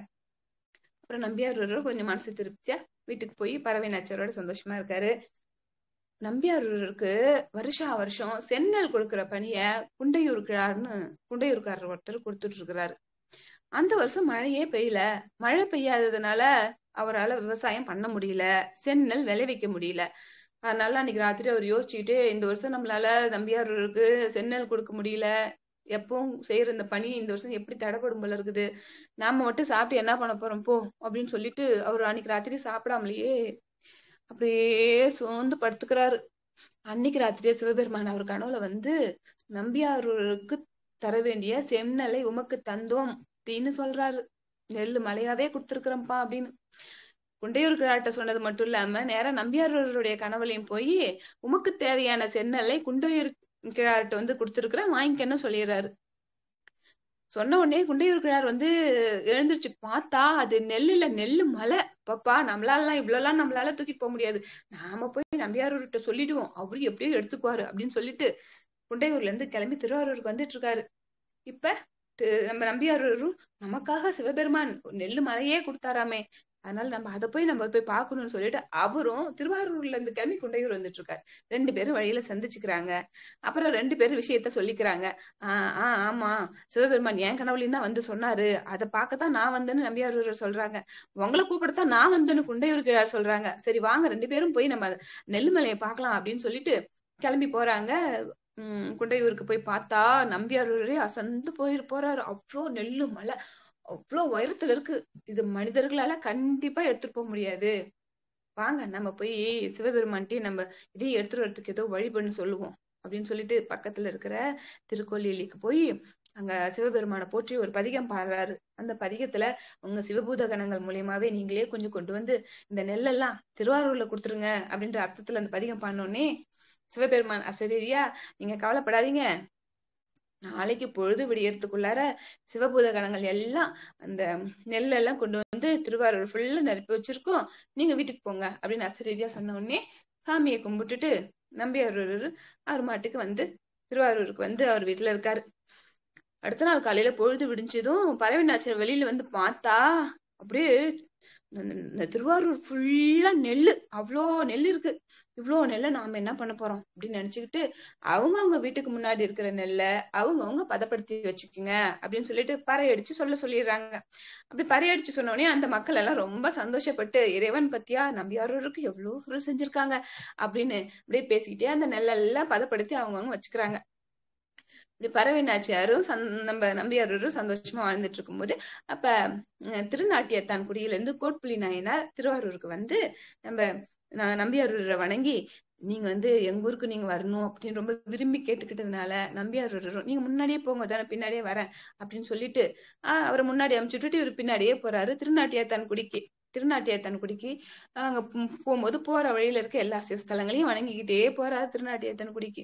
அப்புறம் நம்பியார் ஒருவர் கொஞ்சம் மனசு திருப்தியா வீட்டுக்கு போய் பறவை நாச்சரோட சந்தோஷமா இருக்காரு நம்பியாரூருக்கு வருஷா வருஷம் செந்நெல் கொடுக்கிற பணிய குண்டையூருக்கிறார்னு குண்டையூர்காரர் ஒருத்தர் கொடுத்துட்டு இருக்கிறாரு அந்த வருஷம் மழையே பெய்யல மழை பெய்யாததுனால அவரால் விவசாயம் பண்ண முடியல செந்நெல் விளைவிக்க முடியல அதனால அன்னைக்கு ராத்திரி அவர் யோசிச்சுட்டு இந்த வருஷம் நம்மளால நம்பியாரூருக்கு செந்நெல் கொடுக்க முடியல எப்பவும் செய்யற இந்த பணி இந்த வருஷம் எப்படி தடைப்படும் போல இருக்குது நாம மட்டும் சாப்பிட்டு என்ன பண்ண போறோம் போ அப்படின்னு சொல்லிட்டு அவர் அன்னைக்கு ராத்திரி சாப்பிடாமலேயே அப்படியே சோர்ந்து படுத்துக்கிறாரு அன்னைக்கு ராத்திரியே சிவபெருமான் அவர் கனவுல வந்து நம்பியாரூருக்கு தர வேண்டிய செந்நெல்லை உமக்கு தந்தோம் அப்படின்னு சொல்றாரு நெல்லு மலையாவே கொடுத்துருக்குறப்பா அப்படின்னு குண்டையூர் கிழாட்ட சொன்னது மட்டும் இல்லாம நேரம் நம்பியாரூருடைய கனவுலையும் போய் உமக்கு தேவையான செந்நெல்லை குண்டையூர் கிழார்ட்ட வந்து கொடுத்துருக்குறேன் வாங்கிக்கன்னு சொல்லிடுறாரு சொன்ன உடனே குண்டையூர்கிழார் வந்து எழுந்திருச்சு பார்த்தா அது நெல்லுல நெல்லு மலை பாப்பா நம்மளாலாம் எல்லாம் நம்மளால தூக்கிட்டு போக முடியாது நாம போய் நம்பியாரூர்கிட்ட சொல்லிடுவோம் அவரு எப்படியோ எடுத்துக்குவாரு அப்படின்னு சொல்லிட்டு குண்டையூர்ல இருந்து கிளம்பி திருவாரூருக்கு வந்துட்டு இருக்காரு இப்ப நம்ம நம்பியாரூரும் நமக்காக சிவபெருமான் நெல்லு மலையே கொடுத்தாராமே அதனால நம்ம அதை போய் நம்ம போய் பார்க்கணும்னு சொல்லிட்டு அவரும் திருவாரூர்ல இருந்து கிளம்பி குண்டையூர் வந்துட்டு இருக்காரு ரெண்டு பேரும் வழியில சந்திச்சுக்கிறாங்க அப்புறம் ரெண்டு பேரும் விஷயத்த சொல்லிக்கிறாங்க ஆஹ் ஆஹ் ஆமா சிவபெருமான் என் கனவுலையும் தான் வந்து சொன்னாரு அதை பார்க்கத்தான் நான் வந்தேன்னு நம்பியாரூர் சொல்றாங்க உங்களை கூப்பிடத்தான் நான் வந்தேன்னு குண்டையூர் கிழார் சொல்றாங்க சரி வாங்க ரெண்டு பேரும் போய் நம்ம நெல்லுமலையை பார்க்கலாம் அப்படின்னு சொல்லிட்டு கிளம்பி போறாங்க உம் குண்டையூருக்கு போய் பார்த்தா நம்பியாரூரே அசந்து போயிரு போறாரு அவ்வளோ நெல்லு மலை அவ்வளோ உயரத்துல இருக்கு இது மனிதர்களால கண்டிப்பா எடுத்துட்டு போக முடியாது வாங்க நம்ம போய் சிவபெருமான்ட்டே நம்ம இதையும் எடுத்துட்டு வரதுக்கு ஏதோ வழி பண்ணு சொல்லுவோம் அப்படின்னு சொல்லிட்டு பக்கத்துல இருக்கிற திருக்கோலிலிக்கு போய் அங்க சிவபெருமானை போற்றி ஒரு பதிகம் பாடுறாரு அந்த பதிகத்துல உங்க சிவபூத கணங்கள் மூலியமாவே நீங்களே கொஞ்சம் கொண்டு வந்து இந்த நெல்லெல்லாம் திருவாரூர்ல கொடுத்துருங்க அப்படின்ற அர்த்தத்துல அந்த பதிகம் பாடினோடனே சிவபெருமான் அசரீரியா நீங்க கவலைப்படாதீங்க நாளைக்கு பொழுது விடியறதுக்குள்ளார சிவபூத கணங்கள் எல்லாம் அந்த நெல்லெல்லாம் கொண்டு வந்து திருவாரூர் ஃபுல்லா நிரப்பி வச்சிருக்கோம் நீங்க வீட்டுக்கு போங்க அப்படின்னு அசரீதியா சொன்ன உடனே சாமியை கும்பிட்டுட்டு நம்பியார் அவர் மாட்டுக்கு வந்து திருவாரூருக்கு வந்து அவர் வீட்டுல இருக்காரு அடுத்த நாள் காலையில பொழுது விடிஞ்சதும் பறவை நாச்சர் வெளியில வந்து பார்த்தா அப்படியே இந்த திருவாரூர் ஃபுல்லா நெல்லு அவ்வளோ நெல் இருக்கு இவ்வளோ நெல்லை நாம என்ன பண்ண போறோம் அப்படின்னு நினைச்சுக்கிட்டு அவங்க வீட்டுக்கு முன்னாடி இருக்கிற நெல்லை அவங்க பதப்படுத்தி வச்சுக்கோங்க அப்படின்னு சொல்லிட்டு பறை அடிச்சு சொல்ல சொல்லிடுறாங்க அப்படி பறை அடிச்சு சொன்னோடனே அந்த மக்கள் எல்லாம் ரொம்ப சந்தோஷப்பட்டு இறைவன் பத்தியா நம்பியாரூருக்கு எவ்வளோ பொருள் செஞ்சிருக்காங்க அப்படின்னு அப்படியே பேசிக்கிட்டே அந்த நெல்லெல்லாம் பதப்படுத்தி அவங்கவுங்க வச்சுக்கிறாங்க இப்படி பறவைநாச்சியாரும் நாச்சியாரும் நம்ம நம்பியாரூரும் சந்தோஷமா வாழ்ந்துட்டு இருக்கும்போது அப்ப திருநாட்டியத்தான் குடியிலிருந்து கோட்புலி நாயனார் திருவாரூருக்கு வந்து நம்ம நம்பியாரூரை வணங்கி நீங்க வந்து எங்க ஊருக்கு நீங்க வரணும் அப்படின்னு ரொம்ப விரும்பி கேட்டுக்கிட்டதுனால நம்பியார் நீங்க முன்னாடியே போங்க தானே பின்னாடியே வரேன் அப்படின்னு சொல்லிட்டு ஆஹ் அவரை முன்னாடி விட்டுட்டு இவர் பின்னாடியே போறாரு திருநாட்டியாத்தான் குடிக்கு திருநாட்டியத்தன் குடிக்கு அங்க போகும்போது போற வழியில இருக்க எல்லா சிவஸ்தலங்களையும் வணங்கிக்கிட்டே போறாரு திருநாட்டியத்தன் குடிக்கு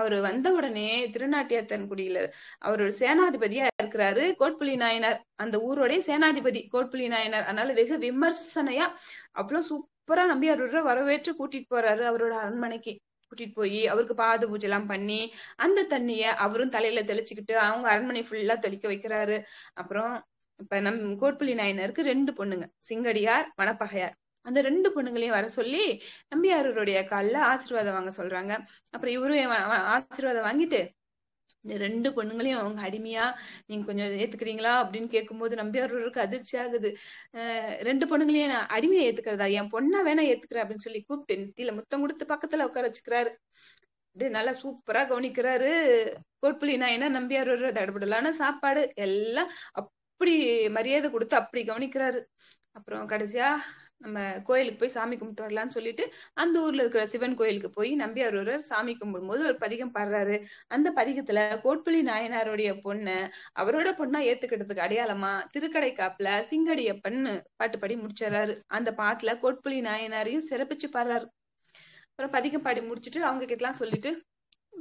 அவர் வந்த உடனே திருநாட்டியத்தன் குடியில அவரோட சேனாதிபதியா இருக்கிறாரு கோட்புலி நாயனார் அந்த ஊரோடைய சேனாதிபதி கோட்புலி நாயனார் அதனால வெகு விமர்சனையா அவ்வளவு சூப்பரா நம்பி நம்பியாரோட வரவேற்று கூட்டிட்டு போறாரு அவரோட அரண்மனைக்கு கூட்டிட்டு போய் அவருக்கு பாத பூஜை எல்லாம் பண்ணி அந்த தண்ணிய அவரும் தலையில தெளிச்சுக்கிட்டு அவங்க அரண்மனை ஃபுல்லா தெளிக்க வைக்கிறாரு அப்புறம் இப்ப நம் கோட்புள்ளி நாயனருக்கு ரெண்டு பொண்ணுங்க சிங்கடியார் மணப்பகையார் அந்த ரெண்டு பொண்ணுங்களையும் வர சொல்லி நம்பியாரூருடைய காலில் ஆசீர்வாதம் வாங்க சொல்றாங்க அப்புறம் இவரும் ஆசீர்வாதம் வாங்கிட்டு இந்த ரெண்டு பொண்ணுங்களையும் அவங்க அடிமையா நீங்க கொஞ்சம் ஏத்துக்கிறீங்களா அப்படின்னு கேட்கும்போது நம்பியாரூருக்கு அதிர்ச்சி ஆகுது ரெண்டு பொண்ணுங்களையும் நான் அடிமையை ஏத்துக்கிறதா என் பொண்ணா வேணா ஏத்துக்கிறேன் அப்படின்னு சொல்லி கூப்பிட்டு நெத்தியில முத்தம் கொடுத்து பக்கத்துல உட்கார வச்சுக்கிறாரு அப்படியே நல்லா சூப்பரா கவனிக்கிறாரு கோட்புள்ளி நான் என்ன நம்பியாரூர் தடபடலான சாப்பாடு எல்லாம் அப்படி மரியாதை கொடுத்து அப்படி கவனிக்கிறாரு அப்புறம் கடைசியா நம்ம கோயிலுக்கு போய் சாமி கும்பிட்டு வரலாம்னு சொல்லிட்டு அந்த ஊர்ல இருக்கிற சிவன் கோயிலுக்கு போய் நம்பி அவர் ஒருவர் சாமி கும்பிடும் போது ஒரு பதிகம் பாடுறாரு அந்த பதிகத்துல கோட்பள்ளி நாயனாருடைய பொண்ணு அவரோட பொண்ணா ஏத்துக்கிட்டதுக்கு அடையாளமா திருக்கடை காப்புல சிங்கடியப்பன்னு பாட்டு பாடி முடிச்சிடறாரு அந்த பாட்டுல கோட்பள்ளி நாயனாரையும் சிறப்பிச்சு பாடுறாரு அப்புறம் பதிகம் பாடி முடிச்சுட்டு அவங்க கிட்ட எல்லாம் சொல்லிட்டு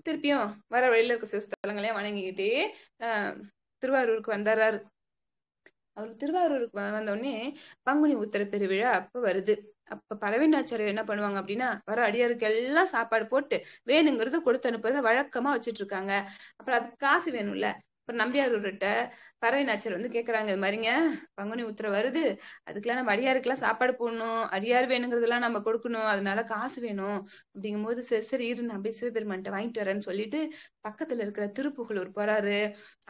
திருப்பியும் வர வழியில இருக்க சில ஸ்தலங்களையும் வணங்கிக்கிட்டே திருவாரூருக்கு வந்துடுறாரு அவருக்கு திருவாரூருக்கு வந்தோடனே பங்குனி உத்தர பெருவிழா அப்ப வருது அப்ப பரவேண்டாச்சாரியர் என்ன பண்ணுவாங்க அப்படின்னா வர அடியாருக்கு எல்லாம் சாப்பாடு போட்டு வேணுங்கிறத கொடுத்து அனுப்புறத வழக்கமா வச்சுட்டு இருக்காங்க அப்புறம் அதுக்கு காசு வேணும்ல அப்புறம் நம்பியாரூர்கிட்ட பறவை நாச்சர் வந்து கேக்குறாங்க இது மாதிரிங்க பங்குனி உத்தர வருது அதுக்கெல்லாம் நம்ம அடியாருக்கெல்லாம் சாப்பாடு போடணும் அடியார் வேணுங்கிறதெல்லாம் நம்ம கொடுக்கணும் அதனால காசு வேணும் அப்படிங்கும் போது சரி சரி இரு நான் போய் சிவபெருமான்கிட்ட வாங்கிட்டு வரேன்னு சொல்லிட்டு பக்கத்துல இருக்கிற திருப்புகழூர் போறாரு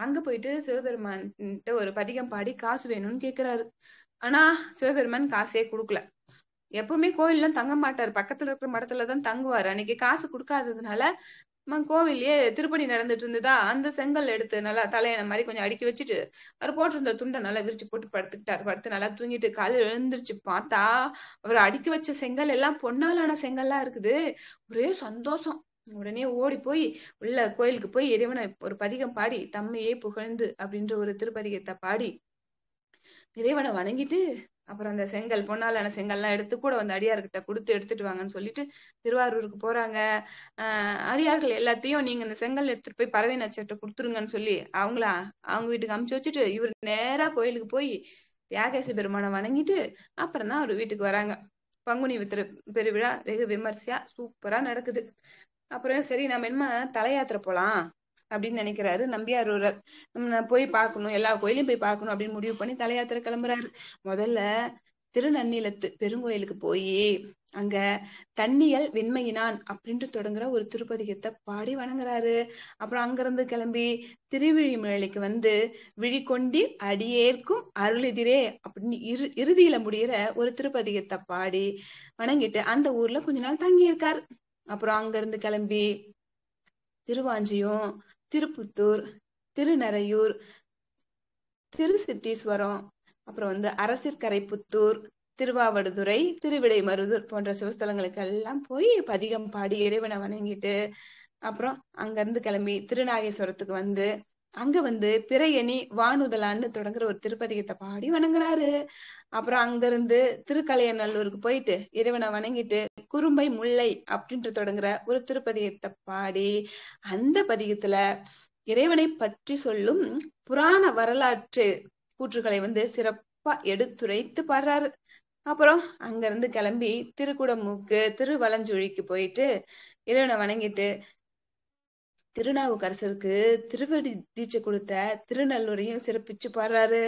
அங்க போயிட்டு சிவபெருமான்கிட்ட ஒரு பதிகம் பாடி காசு வேணும்னு கேக்குறாரு ஆனா சிவபெருமான் காசே கொடுக்கல எப்பவுமே கோயில்லாம் தங்க மாட்டார் பக்கத்துல இருக்கிற மடத்துலதான் தங்குவார் அன்னைக்கு காசு கொடுக்காததுனால அம்மா கோவிலே திருப்பணி நடந்துட்டு இருந்ததா அந்த செங்கல் எடுத்து நல்லா தலையணை மாதிரி கொஞ்சம் அடுக்கி வச்சுட்டு அவர் போட்டிருந்த துண்டை நல்லா விரிச்சு போட்டு படுத்துக்கிட்டாரு படுத்து நல்லா தூங்கிட்டு காலையில் எழுந்திரிச்சு பார்த்தா அவர் அடுக்கி வச்ச செங்கல் எல்லாம் பொன்னாலான செங்கல்லா இருக்குது ஒரே சந்தோஷம் உடனே ஓடி போய் உள்ள கோயிலுக்கு போய் இறைவனை ஒரு பதிகம் பாடி தம்மையே புகழ்ந்து அப்படின்ற ஒரு திருப்பதிகத்தை பாடி இறைவனை வணங்கிட்டு அப்புறம் அந்த செங்கல் பொன்னாலான செங்கல்லாம் எடுத்து கூட வந்து அடியார்கிட்ட கொடுத்து எடுத்துட்டு வாங்கன்னு சொல்லிட்டு திருவாரூருக்கு போறாங்க ஆஹ் அடியார்கள் எல்லாத்தையும் நீங்க இந்த செங்கல் எடுத்துட்டு போய் பறவை நட்சத்திரம் கொடுத்துருங்கன்னு சொல்லி அவங்களா அவங்க வீட்டுக்கு அமுச்சு வச்சுட்டு இவர் நேரா கோயிலுக்கு போய் தியாகேச பெருமானை வணங்கிட்டு அப்புறம் தான் அவர் வீட்டுக்கு வராங்க பங்குனி வித்திர பெருவிழா வெகு விமர்சையா சூப்பரா நடக்குது அப்புறம் சரி நம்ம என்ன தலையாத்திர போலாம் அப்படின்னு நினைக்கிறாரு நம்பியார் ஒருவர் நம்ம போய் பார்க்கணும் எல்லா கோயிலையும் போய் பார்க்கணும் அப்படின்னு முடிவு பண்ணி தலையாத்திரை கிளம்புறாரு முதல்ல திருநன்னிலத்து பெருங்கோயிலுக்கு போய் அங்க தண்ணியல் வெண்மையினான் அப்படின்ட்டு தொடங்குற ஒரு திருப்பதிகத்தை பாடி வணங்குறாரு அப்புறம் அங்கிருந்து கிளம்பி திருவிழிமலைக்கு வந்து கொண்டி அடியேற்கும் எதிரே அப்படின்னு இரு இறுதியில முடிகிற ஒரு திருப்பதிகத்தை பாடி வணங்கிட்டு அந்த ஊர்ல கொஞ்ச நாள் தங்கி இருக்காரு அப்புறம் அங்கிருந்து கிளம்பி திருவாஞ்சியும் திருப்புத்தூர் திருநறையூர் திருசித்தீஸ்வரம் அப்புறம் வந்து அரசிற்கரை புத்தூர் திருவாவடுதுறை திருவிடைமருதூர் போன்ற சிவஸ்தலங்களுக்கு எல்லாம் போய் பதிகம் பாடி இறைவனை வணங்கிட்டு அப்புறம் அங்கிருந்து கிளம்பி திருநாகேஸ்வரத்துக்கு வந்து அங்க வந்து பிறையணி வானுதலான்னு தொடங்குற ஒரு திருப்பதிகத்தை பாடி வணங்குறாரு அப்புறம் அங்க இருந்து திருக்கலையநல்லூருக்கு போயிட்டு இறைவனை வணங்கிட்டு குறும்பை முல்லை அப்படின்ட்டு தொடங்குற ஒரு திருப்பதிகத்தை பாடி அந்த பதிகத்துல இறைவனை பற்றி சொல்லும் புராண வரலாற்று கூற்றுகளை வந்து சிறப்பா எடுத்துரைத்து பாடுறாரு அப்புறம் அங்க இருந்து கிளம்பி திருக்குடமூக்கு திருவலஞ்சுழிக்கு போயிட்டு இறைவனை வணங்கிட்டு திருநாவுக்கரசருக்கு திருவடி தீட்சை கொடுத்த திருநல்லூரையும் சிறப்பிச்சு பாடுறாரு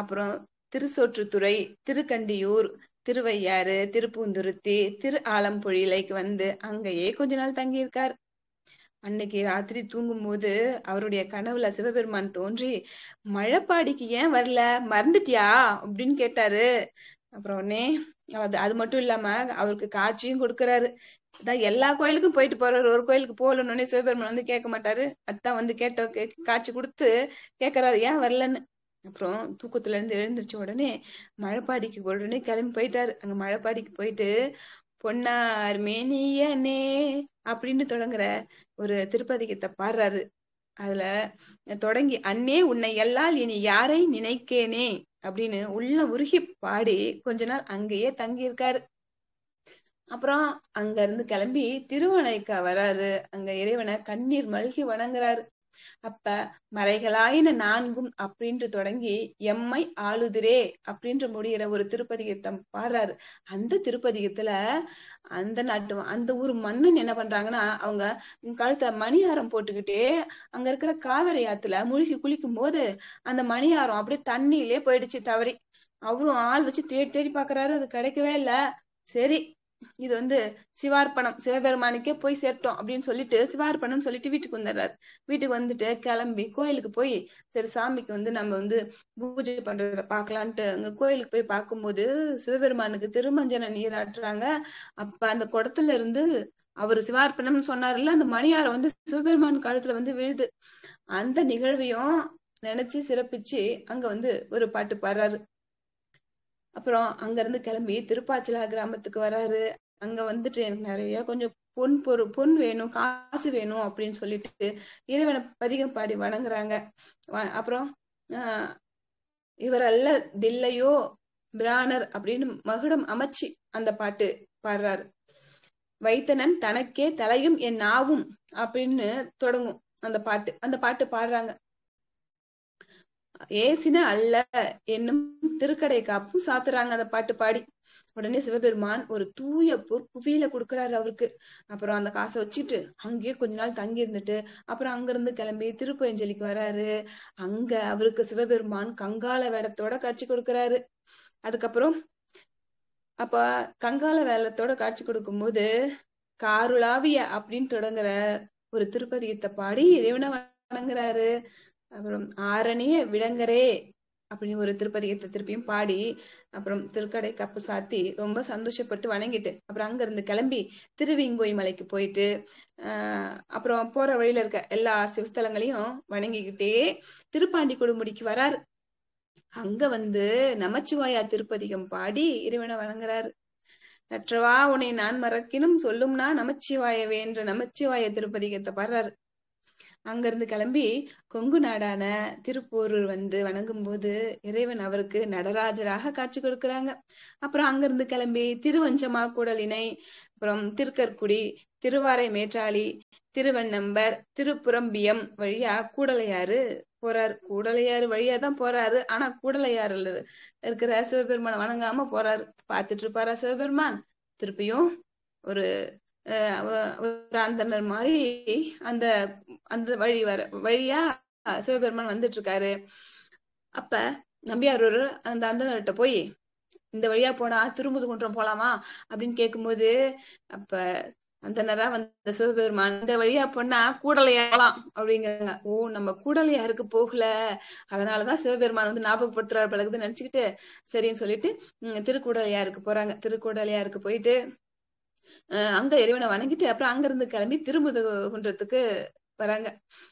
அப்புறம் திருசோற்றுத்துறை திருக்கண்டியூர் திருவையாறு திருப்பூந்துருத்தி திரு ஆலம்பொழிலைக்கு வந்து அங்கேயே கொஞ்ச நாள் தங்கியிருக்கார் அன்னைக்கு ராத்திரி தூங்கும் போது அவருடைய கனவுல சிவபெருமான் தோன்றி மழைப்பாடிக்கு ஏன் வரல மறந்துட்டியா அப்படின்னு கேட்டாரு அப்புறம் உடனே அது அது மட்டும் இல்லாம அவருக்கு காட்சியும் கொடுக்கறாரு அதான் எல்லா கோயிலுக்கும் போயிட்டு போறாரு ஒரு கோயிலுக்கு போகலன்னு சிவபெருமன் வந்து கேட்க மாட்டாரு அதான் வந்து கேட்ட காட்சி கொடுத்து கேக்குறாரு ஏன் வரலன்னு அப்புறம் தூக்கத்துல இருந்து எழுந்திருச்ச உடனே மழைப்பாடிக்கு உடனே கிளம்பி போயிட்டாரு அங்க மழைப்பாடிக்கு போயிட்டு பொன்னார் மேனியனே அப்படின்னு தொடங்குற ஒரு திருப்பதிகத்தை பாடுறாரு அதுல தொடங்கி அன்னே உன்னை எல்லால் இனி யாரை நினைக்கேனே அப்படின்னு உள்ள உருகி பாடி கொஞ்ச நாள் அங்கேயே தங்கி இருக்காரு அப்புறம் அங்க இருந்து கிளம்பி திருவனைக்கு வராரு அங்க இறைவனை கண்ணீர் மல்கி வணங்குறாரு அப்ப மறைகளாயின நான்கும் அப்படின்ட்டு தொடங்கி எம்மை ஆளுதிரே அப்படின்ற முடியிற ஒரு திருப்பதி கீதம் பாடுறாரு அந்த திருப்பதி கீதத்துல அந்த நாட்டு அந்த ஊர் மன்னன் என்ன பண்றாங்கன்னா அவங்க கழுத்த மணியாரம் போட்டுக்கிட்டே அங்க இருக்கிற காவிரி ஆத்துல முழுகி குளிக்கும் போது அந்த மணியாரம் அப்படியே தண்ணியிலே போயிடுச்சு தவறி அவரும் ஆள் வச்சு தேடி தேடி பாக்குறாரு அது கிடைக்கவே இல்ல சரி இது வந்து சிவார்ப்பணம் சிவபெருமானுக்கே போய் சேர்த்தோம் அப்படின்னு சொல்லிட்டு சிவார்ப்பணம் சொல்லிட்டு வீட்டுக்கு வந்துடுறாரு வீட்டுக்கு வந்துட்டு கிளம்பி கோயிலுக்கு போய் சரி சாமிக்கு வந்து நம்ம வந்து பூஜை பண்றத பாக்கலான்ட்டு அங்க கோயிலுக்கு போய் பார்க்கும்போது சிவபெருமானுக்கு திருமஞ்சன நீராட்டுறாங்க அப்ப அந்த குடத்துல இருந்து அவர் சிவார்ப்பணம் சொன்னார்ல அந்த மணியார வந்து சிவபெருமான் காலத்துல வந்து விழுது அந்த நிகழ்வையும் நினைச்சு சிறப்பிச்சு அங்க வந்து ஒரு பாட்டு பாடுறாரு அப்புறம் அங்க இருந்து கிளம்பி திருப்பாச்சலா கிராமத்துக்கு வராரு அங்க வந்துட்டு எனக்கு நிறைய கொஞ்சம் பொன் பொரு பொன் வேணும் காசு வேணும் அப்படின்னு சொல்லிட்டு இறைவனை பதிகம் பாடி வணங்குறாங்க அப்புறம் ஆஹ் இவரல்ல தில்லையோ பிராணர் அப்படின்னு மகுடம் அமைச்சு அந்த பாட்டு பாடுறாரு வைத்தனன் தனக்கே தலையும் என் நாவும் அப்படின்னு தொடங்கும் அந்த பாட்டு அந்த பாட்டு பாடுறாங்க ஏசின அல்ல என்னும் திருக்கடை காப்பும் சாத்துறாங்க அந்த பாட்டு பாடி உடனே சிவபெருமான் ஒரு தூய பொற் குவியில கொடுக்குறாரு அவருக்கு அப்புறம் அந்த காசை வச்சுட்டு அங்கேயே கொஞ்ச நாள் தங்கி இருந்துட்டு அப்புறம் அங்கிருந்து கிளம்பி திருப்பயஞ்சலிக்கு வராரு அங்க அவருக்கு சிவபெருமான் கங்கால வேடத்தோட காட்சி கொடுக்குறாரு அதுக்கப்புறம் அப்ப கங்கால வேலத்தோட காட்சி கொடுக்கும்போது காருலாவிய அப்படின்னு தொடங்குற ஒரு திருப்பதியத்தை பாடி இறைவனை வணங்குறாரு அப்புறம் ஆரணிய விடங்கரே அப்படின்னு ஒரு திருப்பதியத்தை திருப்பியும் பாடி அப்புறம் திருக்கடை கப்பு சாத்தி ரொம்ப சந்தோஷப்பட்டு வணங்கிட்டு அப்புறம் அங்க இருந்து கிளம்பி திருவிங்கோய் மலைக்கு போயிட்டு ஆஹ் அப்புறம் போற வழியில இருக்க எல்லா சிவஸ்தலங்களையும் வணங்கிக்கிட்டே திருப்பாண்டி கொடுமுடிக்கு வராரு அங்க வந்து நமச்சிவாயா திருப்பதிகம் பாடி இறைவனை வணங்குறாரு நற்றவா உன்னை நான் மறக்கினும் சொல்லும்னா நமச்சிவாயவே என்ற நமச்சிவாய திருப்பதிகத்தை பாடுறாரு அங்கிருந்து கிளம்பி கொங்கு நாடான திருப்பூர் வந்து வணங்கும் போது இறைவன் அவருக்கு நடராஜராக காட்சி கொடுக்கிறாங்க அப்புறம் அங்கிருந்து கிளம்பி திருவஞ்சமா கூடலினை அப்புறம் திருக்கற்குடி திருவாரை மேற்றாளி திருவண்ணம்பர் திருப்புரம்பியம் வழியா கூடலையாறு போறாரு கூடலையாறு வழியா தான் போறாரு ஆனா கூடலையாறுல இருக்கிற சிவபெருமானை வணங்காம போறாரு பாத்துட்டு இருப்பாரா சிவபெருமான் திருப்பியும் ஒரு ஒரு அந்தனர் மாதிரி அந்த அந்த வழி வர வழியா சிவபெருமான் வந்துட்டு இருக்காரு அப்ப நம்பியார் ஒரு அந்த அந்தனர்கிட்ட போய் இந்த வழியா போனா திருமுது குன்றம் போலாமா அப்படின்னு கேக்கும்போது அப்ப அந்த வந்த சிவபெருமான் இந்த வழியா போனா கூடலையாலாம் அப்படிங்கிறாங்க ஓ நம்ம கூடலையாருக்கு போகல அதனாலதான் சிவபெருமான் வந்து ஞாபகப்படுத்துறாரு பழகுதுன்னு நினைச்சுக்கிட்டு சரின்னு சொல்லிட்டு திருக்கூடலையாருக்கு போறாங்க திருக்கூடலையாருக்கு போயிட்டு அங்க இறைவனை வணங்கிட்டு அப்புறம் அங்க இருந்து கிளம்பி திருமுதுகுன்றத்துக்கு வராங்க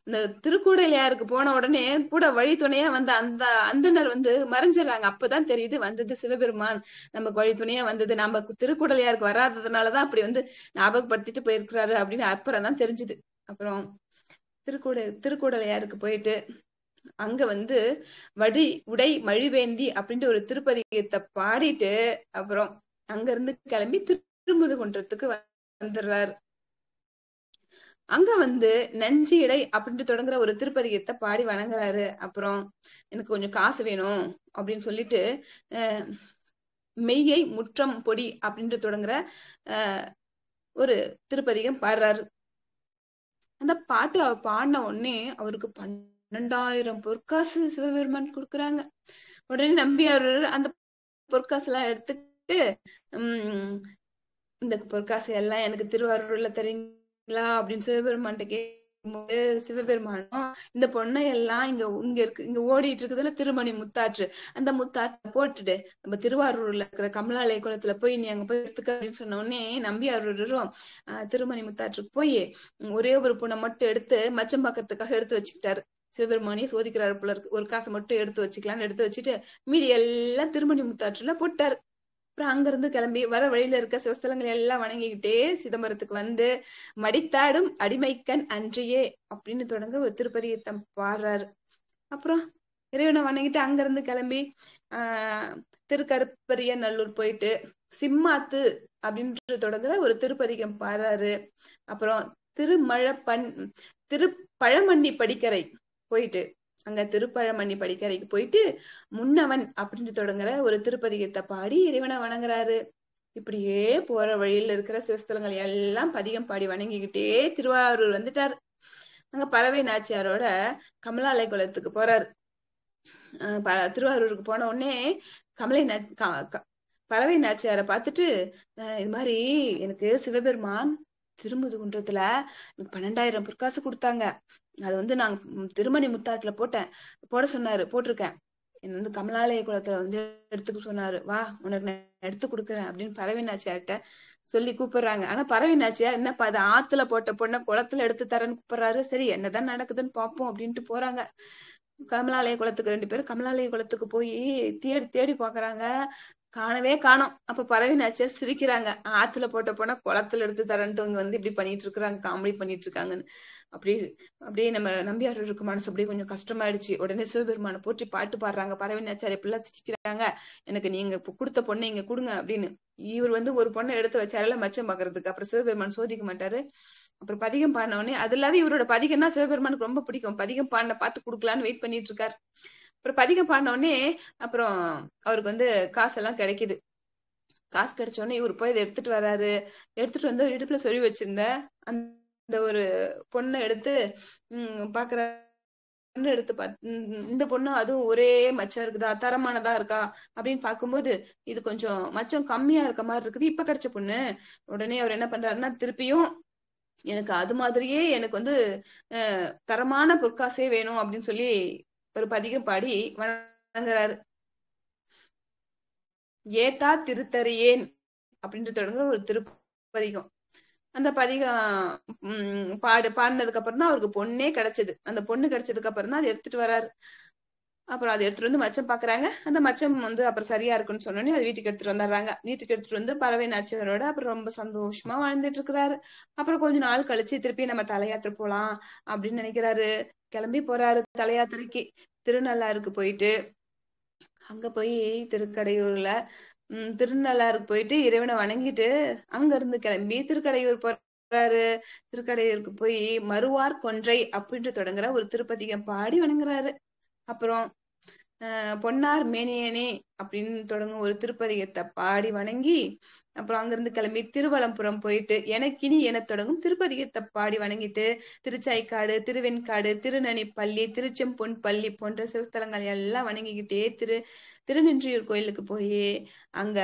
இந்த திருக்கூடலையாருக்கு போன உடனே கூட வழி துணையா வந்த அந்த அந்தனர் வந்து மறைஞ்சிடுறாங்க அப்பதான் தெரியுது வந்தது சிவபெருமான் நமக்கு வழி துணையா வந்தது நம்ம யாருக்கு வராததுனாலதான் அப்படி வந்து ஞாபகப்படுத்திட்டு போயிருக்கிறாரு அப்படின்னு அப்புறம் தான் தெரிஞ்சுது அப்புறம் திருக்கூட திருக்கூடலையாருக்கு போயிட்டு அங்க வந்து வடி உடை மழிவேந்தி அப்படின்ட்டு ஒரு திருப்பதியத்தை பாடிட்டு அப்புறம் அங்க இருந்து கிளம்பி திரு திருமுதுகுன்றத்துக்கு வந்துடுறாரு அங்க வந்து நெஞ்சு இடை அப்படின்ட்டு தொடங்குற ஒரு திருப்பதிகத்தை பாடி வணங்குறாரு அப்புறம் எனக்கு கொஞ்சம் காசு வேணும் அப்படின்னு சொல்லிட்டு மெய்யை முற்றம் பொடி அப்படின்ட்டு தொடங்குற ஒரு திருப்பதிகம் பாடுறாரு அந்த பாட்டு அவர் பாடின உடனே அவருக்கு பன்னெண்டாயிரம் பொற்காசு சிவபெருமான் கொடுக்குறாங்க உடனே நம்பியார் அந்த பொற்காசு எல்லாம் எடுத்துட்டு உம் இந்த பொற்காசு எல்லாம் எனக்கு திருவாரூர்ல தெரியுங்களா அப்படின்னு சிவபெருமான் கேட்கும்போது சிவபெருமானும் இந்த பொண்ணை எல்லாம் இங்க இங்க இருக்கு இங்க ஓடிட்டு இருக்குதுல திருமணி முத்தாற்று அந்த முத்தாற்ற போட்டுட்டு நம்ம திருவாரூர்ல இருக்கிற கமலாலய குளத்துல போய் நீ அங்க போய் எடுத்துக்க அப்படின்னு சொன்ன உடனே அருடரும் திருமணி முத்தாற்றுக்கு போய் ஒரே ஒரு பொண்ணை மட்டும் எடுத்து மச்சம் மச்சம்பாக்கத்துக்காக எடுத்து வச்சுக்கிட்டாரு சிவபெருமானியை சோதிக்கிறாரு போல இருக்கு ஒரு காசை மட்டும் எடுத்து வச்சுக்கலாம்னு எடுத்து வச்சுட்டு மீதி எல்லாம் திருமணி முத்தாற்றுல போட்டாரு அப்புறம் அங்கிருந்து கிளம்பி வர வழியில இருக்க சிவஸ்தலங்கள் எல்லாம் வணங்கிக்கிட்டே சிதம்பரத்துக்கு வந்து மடித்தாடும் அடிமைக்கண் அன்றியே அப்படின்னு தொடங்க ஒரு திருப்பதி தம் பாடுறாரு அப்புறம் இறைவனை வணங்கிட்டு அங்கிருந்து கிளம்பி ஆஹ் திருக்கருப்பரிய நல்லூர் போயிட்டு சிம்மாத்து அப்படின்ற தொடங்குற ஒரு திருப்பதிகம் பாடுறாரு அப்புறம் திருமழ பண் திரு பழமண்ணி படிக்கரை போயிட்டு அங்க திருப்பழமணி படிக்கரைக்கு போயிட்டு முன்னவன் அப்படின்னு தொடங்குற ஒரு திருப்பதிகத்தை பாடி இறைவனை வணங்குறாரு இப்படியே போற வழியில இருக்கிற சிவஸ்தலங்கள் எல்லாம் பதிகம் பாடி வணங்கிக்கிட்டே திருவாரூர் வந்துட்டாரு அங்க பறவை நாச்சியாரோட கமலாலய குளத்துக்கு போறாரு திருவாரூருக்கு போன உடனே கமலை பறவை நாச்சியார பார்த்துட்டு இது மாதிரி எனக்கு சிவபெருமான் திருமுது குன்றத்துல பன்னெண்டாயிரம் பொற்காசு கொடுத்தாங்க அது வந்து நாங்க திருமணி முத்தாட்டுல போட்டேன் போட சொன்னாரு போட்டிருக்கேன் என்ன வந்து கமலாலய குளத்துல வந்து எடுத்துக்க சொன்னாரு வா உனக்கு நான் எடுத்து கொடுக்குறேன் அப்படின்னு பறவைநாச்சியார்கிட்ட சொல்லி கூப்பிடுறாங்க ஆனா பறவைநாச்சியார் என்ன அது ஆத்துல போட்ட பொண்ணை குளத்துல எடுத்து தரேன்னு கூப்பிடுறாரு சரி என்னதான் நடக்குதுன்னு பாப்போம் அப்படின்ட்டு போறாங்க கமலாலய குளத்துக்கு ரெண்டு பேரும் கமலாலய குளத்துக்கு போய் தேடி தேடி பாக்குறாங்க காணவே காணும் அப்ப பறவை நச்சா சிரிக்கிறாங்க ஆத்துல போட்ட போனா குளத்துல எடுத்து தரன்ட்டு இங்க வந்து இப்படி பண்ணிட்டு இருக்கிறாங்க காமெடி பண்ணிட்டு இருக்காங்கன்னு அப்படி அப்படியே நம்ம நம்பியார் இருக்கு மனசு அப்படியே கொஞ்சம் கஷ்டமாயிடுச்சு உடனே சிவபெருமானை போற்றி பாட்டு பாடுறாங்க பறவை நாச்சியார் இப்படிலாம் சிரிக்கிறாங்க எனக்கு நீங்க கொடுத்த பொண்ணை இங்க கொடுங்க அப்படின்னு இவர் வந்து ஒரு பொண்ணை எடுத்து வச்சாருல மச்சம் பாக்குறதுக்கு அப்புறம் சிவபெருமான் சோதிக்க மாட்டாரு அப்புறம் பதிகம் பாடின உடனே அது இல்லாத இவரோட பதிகம்னா சிவபெருமானுக்கு ரொம்ப பிடிக்கும் பதிகம் பாடின பார்த்து கொடுக்கலான்னு வெயிட் பண்ணிட்டு இருக்காரு அப்புறம் பதிகம் பாடினோடனே அப்புறம் அவருக்கு வந்து காசெல்லாம் கிடைக்குது காசு கிடைச்சோடனே இவர் போய் இதை எடுத்துட்டு வர்றாரு எடுத்துட்டு வந்து இடுப்புல சொல்லி வச்சிருந்த அந்த ஒரு பொண்ணை எடுத்து உம் பாக்குற எடுத்து இந்த பொண்ணு அதுவும் ஒரே மச்சம் இருக்குதா தரமானதா இருக்கா அப்படின்னு பாக்கும்போது இது கொஞ்சம் மச்சம் கம்மியா இருக்க மாதிரி இருக்குது இப்ப கிடைச்ச பொண்ணு உடனே அவர் என்ன பண்றாருன்னா திருப்பியும் எனக்கு அது மாதிரியே எனக்கு வந்து தரமான பொற்காசே வேணும் அப்படின்னு சொல்லி ஒரு பதிகம் பாடி வணங்குறாரு ஏத்தா திருத்தறியேன் அப்படின்ட்டு தொடங்குற ஒரு திருப்பதிகம் அந்த பதிகம் பாடு பாடினதுக்கு அப்புறம் தான் அவருக்கு பொண்ணே கிடைச்சது அந்த பொண்ணு கிடைச்சதுக்கு அப்புறம் தான் அதை எடுத்துட்டு வர்றாரு அப்புறம் அதை எடுத்துட்டு வந்து மச்சம் பாக்குறாங்க அந்த மச்சம் வந்து அப்புறம் சரியா இருக்குன்னு சொன்னோடனே அது வீட்டுக்கு எடுத்துட்டு வந்துடுறாங்க வீட்டுக்கு எடுத்துட்டு வந்து பறவை நாச்சியரோட அப்புறம் ரொம்ப சந்தோஷமா வாழ்ந்துட்டு இருக்கிறாரு அப்புறம் கொஞ்ச நாள் கழிச்சு திருப்பி நம்ம தலையாத்திர போலாம் அப்படின்னு நினைக்கிறாரு கிளம்பி போறாரு தலையாத்திரைக்கு திருநள்ளாருக்கு போயிட்டு அங்க போய் திருக்கடையூர்ல உம் திருநள்ளாருக்கு போயிட்டு இறைவனை வணங்கிட்டு அங்க இருந்து கிளம்பி திருக்கடையூர் போறாரு திருக்கடையூருக்கு போய் மறுவார் கொன்றை அப்படின்னு தொடங்குற ஒரு திருப்பதிகம் பாடி வணங்குறாரு அப்புறம் பொன்னார் மேனியனே அப்படின்னு தொடங்கும் ஒரு திருப்பதிகத்தை பாடி வணங்கி அப்புறம் அங்கிருந்து கிளம்பி திருவலம்புரம் போயிட்டு எனக்கினி என தொடங்கும் திருப்பதிகத்தை பாடி வணங்கிட்டு திருச்சாய்க்காடு திருவெண்காடு பள்ளி திருச்செம்பொன் பள்ளி போன்ற சிவத்தலங்கள் எல்லாம் வணங்கிக்கிட்டே திரு திருநின்றியூர் கோயிலுக்கு போய் அங்க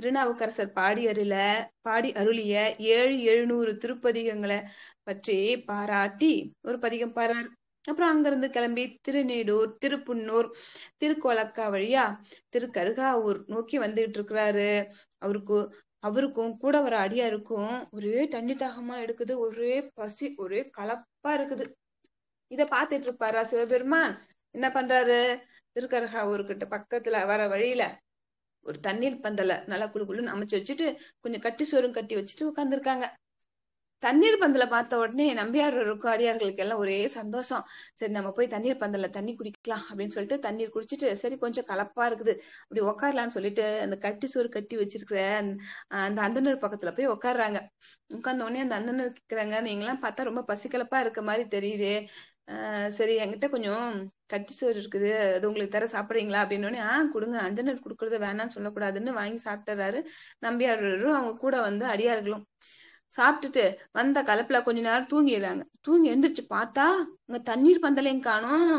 திருநாவுக்கரசர் பாடி அருள பாடி அருளிய ஏழு எழுநூறு திருப்பதிகங்களை பற்றி பாராட்டி ஒரு பதிகம் பாரு அப்புறம் அங்கிருந்து கிளம்பி திருநீடூர் திருப்புன்னூர் திருக்கோலக்கா வழியா கருகாவூர் நோக்கி வந்துகிட்டு இருக்கிறாரு அவருக்கு அவருக்கும் கூட வர அடியாருக்கும் ஒரே தண்ணி தாகமா எடுக்குது ஒரே பசி ஒரே கலப்பா இருக்குது இத பாத்துட்டு இருப்பாரா சிவபெருமான் என்ன பண்றாரு திருக்கரகாவூர்கிட்ட பக்கத்துல வர வழியில ஒரு தண்ணீர் பந்தல நல்லா குழு குழுன்னு அமைச்சு வச்சுட்டு கொஞ்சம் கட்டி சோறும் கட்டி வச்சுட்டு உட்காந்துருக்காங்க தண்ணீர் பந்தல பார்த்த உடனே நம்பியார் அடியார்களுக்கு எல்லாம் ஒரே சந்தோஷம் சரி நம்ம போய் தண்ணீர் பந்தல தண்ணி குடிக்கலாம் அப்படின்னு சொல்லிட்டு தண்ணீர் குடிச்சிட்டு சரி கொஞ்சம் கலப்பா இருக்குது அப்படி உக்காரலாம்னு சொல்லிட்டு அந்த கட்டி சோறு கட்டி வச்சிருக்கிற அந்த அந்தனர் பக்கத்துல போய் உக்காடுறாங்க உட்கார்ந்த உடனே அந்த அந்தனர் கேக்குறாங்க நீங்க எல்லாம் பார்த்தா ரொம்ப பசிக்கலப்பா இருக்க மாதிரி தெரியுது சரி என்கிட்ட கொஞ்சம் கட்டி சோறு இருக்குது அது உங்களுக்கு தர சாப்பிட்றீங்களா அப்படின்னு ஆ கொடுங்க அந்தனர் குடுக்கறது வேணாம்னு சொல்லக்கூடாதுன்னு வாங்கி சாப்பிட்டுறாரு நம்பியாரும் அவங்க கூட வந்து அடியார்களும் சாப்பிட்டுட்டு வந்த கலப்புல கொஞ்ச நேரம் தூங்கிடுறாங்க தூங்கி எழுந்திரிச்சு பார்த்தா அங்க தண்ணீர் பந்தலையும் காணும்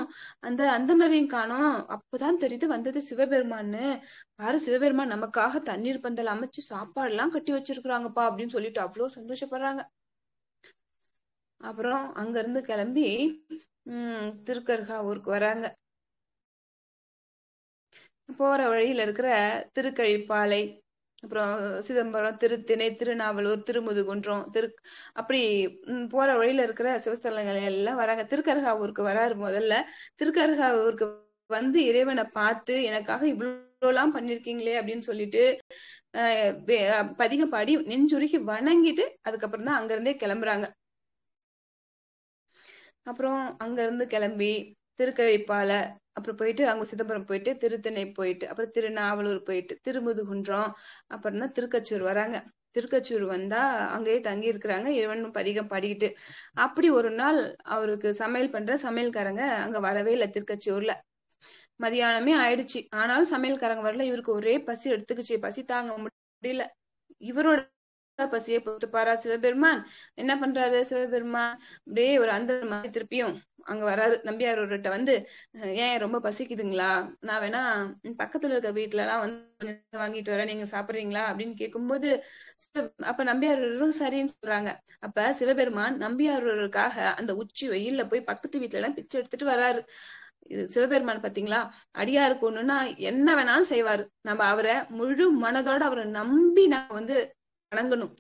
அந்த அந்தனரையும் காணும் அப்பதான் தெரியுது வந்தது சிவபெருமான்னு பாரு சிவபெருமான் நமக்காக தண்ணீர் பந்தல் அமைச்சு சாப்பாடு எல்லாம் கட்டி வச்சிருக்கிறாங்கப்பா அப்படின்னு சொல்லிட்டு அவ்வளவு சந்தோஷப்படுறாங்க அப்புறம் அங்க இருந்து கிளம்பி உம் திருக்கர்கா ஊருக்கு வராங்க போற வழியில இருக்கிற திருக்கழிப்பாலை அப்புறம் சிதம்பரம் திருத்திணை திருநாவலூர் திருமுதுகுன்றம் திரு அப்படி போற வழியில இருக்கிற சிவஸ்தலங்கள் எல்லாம் வராங்க திருக்கருகாவூருக்கு வராரு முதல்ல திருக்கருகாவூருக்கு வந்து இறைவனை பார்த்து எனக்காக இவ்வளோலாம் பண்ணிருக்கீங்களே அப்படின்னு சொல்லிட்டு பதிகம் பாடி நெஞ்சுருகி வணங்கிட்டு அதுக்கப்புறம் தான் அங்க இருந்தே கிளம்புறாங்க அப்புறம் அங்க இருந்து கிளம்பி திருக்கழிப்பால அப்புறம் போயிட்டு அங்க சிதம்பரம் போயிட்டு திருத்தணை போயிட்டு அப்புறம் திருநாவலூர் போயிட்டு திருமுதுகுன்றம் அப்புறம்னா திருக்கச்சூர் வராங்க திருக்கச்சூர் வந்தா அங்கேயே தங்கி இருக்கிறாங்க இறைவனும் பதிகம் பாடிக்கிட்டு அப்படி ஒரு நாள் அவருக்கு சமையல் பண்ற சமையல்காரங்க அங்க வரவே இல்லை திருக்கச்சூர்ல மதியானமே ஆயிடுச்சு ஆனாலும் சமையல்காரங்க வரல இவருக்கு ஒரே பசி எடுத்துக்கிச்சு பசி தாங்க முடியல இவரோட பசிய பொத்துப்பாரா சிவபெருமான் என்ன பண்றாரு சிவபெருமான் அப்படியே ஒரு அந்த மாதிரி திருப்பியும் அங்க வராரு கிட்ட வந்து ஏன் ரொம்ப பசிக்குதுங்களா நான் வேணா பக்கத்துல இருக்க வீட்டுல எல்லாம் வந்து வாங்கிட்டு வரேன் நீங்க சாப்பிடுறீங்களா அப்படின்னு கேக்கும்போது அப்ப நம்பியாரூரும் சரின்னு சொல்றாங்க அப்ப சிவபெருமான் நம்பியாரூருக்காக அந்த உச்சி வெயில்ல போய் பக்கத்து வீட்டுல எல்லாம் பிச்சை எடுத்துட்டு வராரு இது சிவபெருமான் பாத்தீங்களா அடியா இருக்கணும்னா என்ன வேணாலும் செய்வாரு நம்ம அவரை முழு மனதோட அவரை நம்பி நாங்க வந்து வணங்கணும்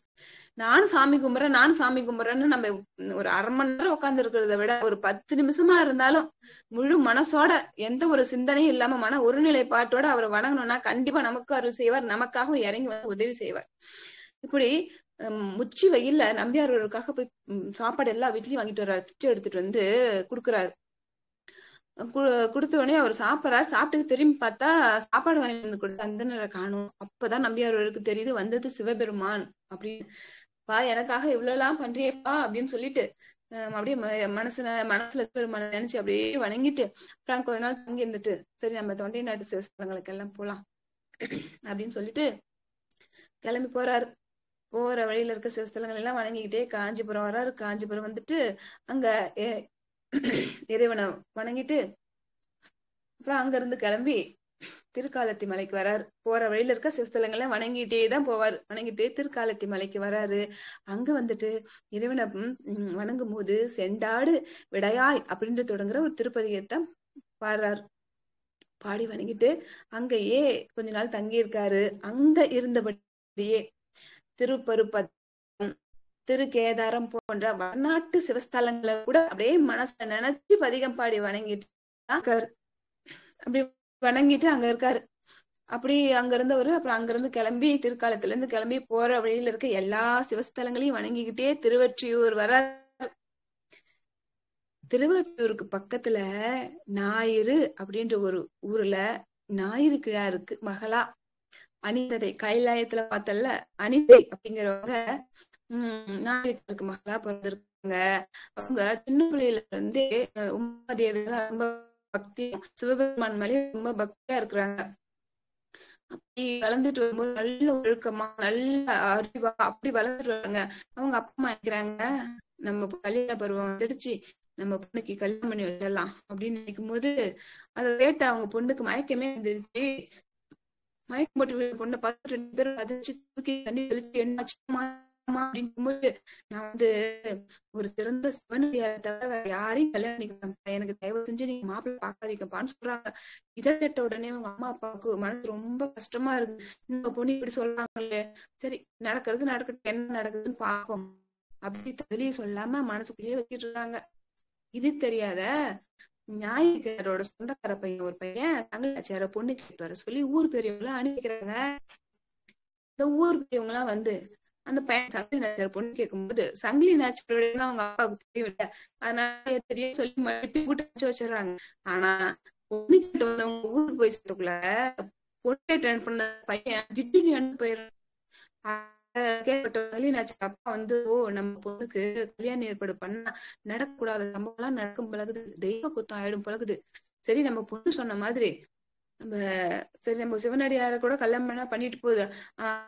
நான் சாமி கும்பிட்றேன் நான் சாமி கும்பிட்றேன்னு நம்ம ஒரு அரை மணி நேரம் உட்கார்ந்து இருக்கிறத விட ஒரு பத்து நிமிஷமா இருந்தாலும் முழு மனசோட எந்த ஒரு சிந்தனையும் இல்லாம மன ஒருநிலை பாட்டோட அவரை வணங்கணும்னா கண்டிப்பா நமக்கு அருள் செய்வார் நமக்காகவும் இறங்கி வந்து உதவி செய்வார் இப்படி முச்சி வெயில்ல நம்பியார் போய் சாப்பாடு எல்லா வீட்லயும் வாங்கிட்டு வர்றாரு பிச்சை எடுத்துட்டு வந்து குடுக்குறாரு கொடுத்த உடனே அவர் சாப்பிட்றாரு சாப்பிட்டு திரும்பி பார்த்தா சாப்பாடு வாங்கி வந்து கொடுத்து அந்தனரை காணும் அப்பதான் நம்பியாரவருக்கு தெரியுது வந்தது சிவபெருமான் அப்படின்னு பா எனக்காக இவ்வளவு எல்லாம் பண்றியப்பா அப்படின்னு சொல்லிட்டு அப்படியே மனசுல மனசுல சிவபெருமான நினைச்சு அப்படியே வணங்கிட்டு அப்புறம் கொஞ்ச நாள் தங்கி இருந்துட்டு சரி நம்ம தொண்டை நாட்டு சிவஸ்தலங்களுக்கு எல்லாம் போலாம் அப்படின்னு சொல்லிட்டு கிளம்பி போறாரு போற வழியில இருக்க சிவஸ்தலங்கள் எல்லாம் வணங்கிக்கிட்டே காஞ்சிபுரம் வர்றாரு காஞ்சிபுரம் வந்துட்டு அங்க இறைவனை வணங்கிட்டு அப்புறம் அங்க இருந்து கிளம்பி திருக்காலத்தி மலைக்கு வராரு போற வழியில இருக்க சிவஸ்தலங்களை வணங்கிட்டே தான் போவார் வணங்கிட்டு திருக்காலத்தி மலைக்கு வராரு அங்க வந்துட்டு இறைவனை வணங்கும் போது செண்டாடு விடையாய் அப்படின்ட்டு தொடங்குற ஒரு திருப்பதியத்தான் பாடுறாரு பாடி வணங்கிட்டு அங்கேயே கொஞ்ச நாள் தங்கியிருக்காரு அங்க இருந்தபடியே திருப்பருப்பத் திருக்கேதாரம் போன்ற வடநாட்டு சிவஸ்தலங்களை கூட அப்படியே மனசுல நினைச்சு பதிகம் பாடி வணங்கிட்டு அப்படி வணங்கிட்டு அங்க இருக்காரு அப்படி அங்க இருந்தவர் அப்புறம் அங்க இருந்து கிளம்பி திருக்காலத்துல இருந்து கிளம்பி போற வழியில இருக்க எல்லா சிவஸ்தலங்களையும் வணங்கிக்கிட்டே திருவற்றியூர் வர திருவற்றியூருக்கு பக்கத்துல ஞாயிறு அப்படின்ற ஒரு ஊர்ல ஞாயிறு கிழா இருக்கு மகளா அனிததை கைலாயத்துல பார்த்தல அனிதை அப்படிங்கிறவங்க நாகரிக மகளா பிறந்திருக்காங்க அவங்க சின்ன பிள்ளையில இருந்தே உமா ரொம்ப பக்தி சிவபெருமான் மேலே ரொம்ப பக்தியா இருக்கிறாங்க அப்படி வளர்ந்துட்டு வரும்போது நல்ல ஒழுக்கமா நல்ல அறிவா அப்படி வளர்ந்துட்டு வராங்க அவங்க அப்பா அம்மா நினைக்கிறாங்க நம்ம கல்யாண பருவம் வந்துடுச்சு நம்ம பொண்ணுக்கு கல்யாணம் பண்ணி வச்சிடலாம் அப்படின்னு நினைக்கும் போது அதை கேட்டு அவங்க பொண்ணுக்கு மயக்கமே வந்துருச்சு மயக்கம் போட்டு பொண்ணை பார்த்து ரெண்டு பேரும் அதிர்ச்சி தூக்கி தண்ணி தெளிச்சு என்னாச்சு நான் வந்து ஒரு சிறந்த சிவனடியா தவிர வேற யாரையும் கல்யாணம் எனக்கு தயவு செஞ்சு நீங்க மாப்பிள்ளை பாக்காதீங்கப்பான்னு சொல்றாங்க இதை கேட்ட உடனே உங்க அம்மா அப்பாவுக்கு மனசு ரொம்ப கஷ்டமா இருக்கு இந்த பொண்ணு இப்படி சொல்றாங்களே சரி நடக்கிறது நடக்கட்டும் என்ன நடக்குதுன்னு பாப்போம் அப்படி வெளியே சொல்லாம மனசுக்குள்ளேயே வச்சிட்டு இருக்காங்க இது தெரியாத ஞாயிற்றுக்கிழரோட சொந்தக்கார பையன் ஒரு பையன் தங்கலாச்சார பொண்ணு கேட்டு வர சொல்லி ஊர் பெரியவங்க அனுப்பிக்கிறாங்க இந்த ஊர் பெரியவங்க எல்லாம் வந்து அந்த பையன் சங்கிலி நேச்சர் பொண்ணு கேட்கும்போது சங்கிலி நாச்சரோட அவங்க அப்பாவுக்கு தெரியல அதனால தெரியும் சொல்லி மட்டும் கூட்ட வச்சு வச்சிடறாங்க ஆனா பொண்ணு கேட்டு வந்தவங்க ஊருக்கு போய் சேர்த்துக்குள்ள பொண்ணு கேட்டு பண்ண பையன் திடீர்னு அனுப்பி கேட்பட்ட அப்பா வந்து ஓ நம்ம பொண்ணுக்கு கல்யாணம் ஏற்பாடு பண்ணா நடக்கக்கூடாத சம்பவம் எல்லாம் நடக்கும் பழகுது தெய்வ குத்தம் ஆயிடும் பழகுது சரி நம்ம பொண்ணு சொன்ன மாதிரி நம்ம சரி நம்ம சிவனடியார கூட கல்யாணம் பண்ணா பண்ணிட்டு போகுது ஆஹ்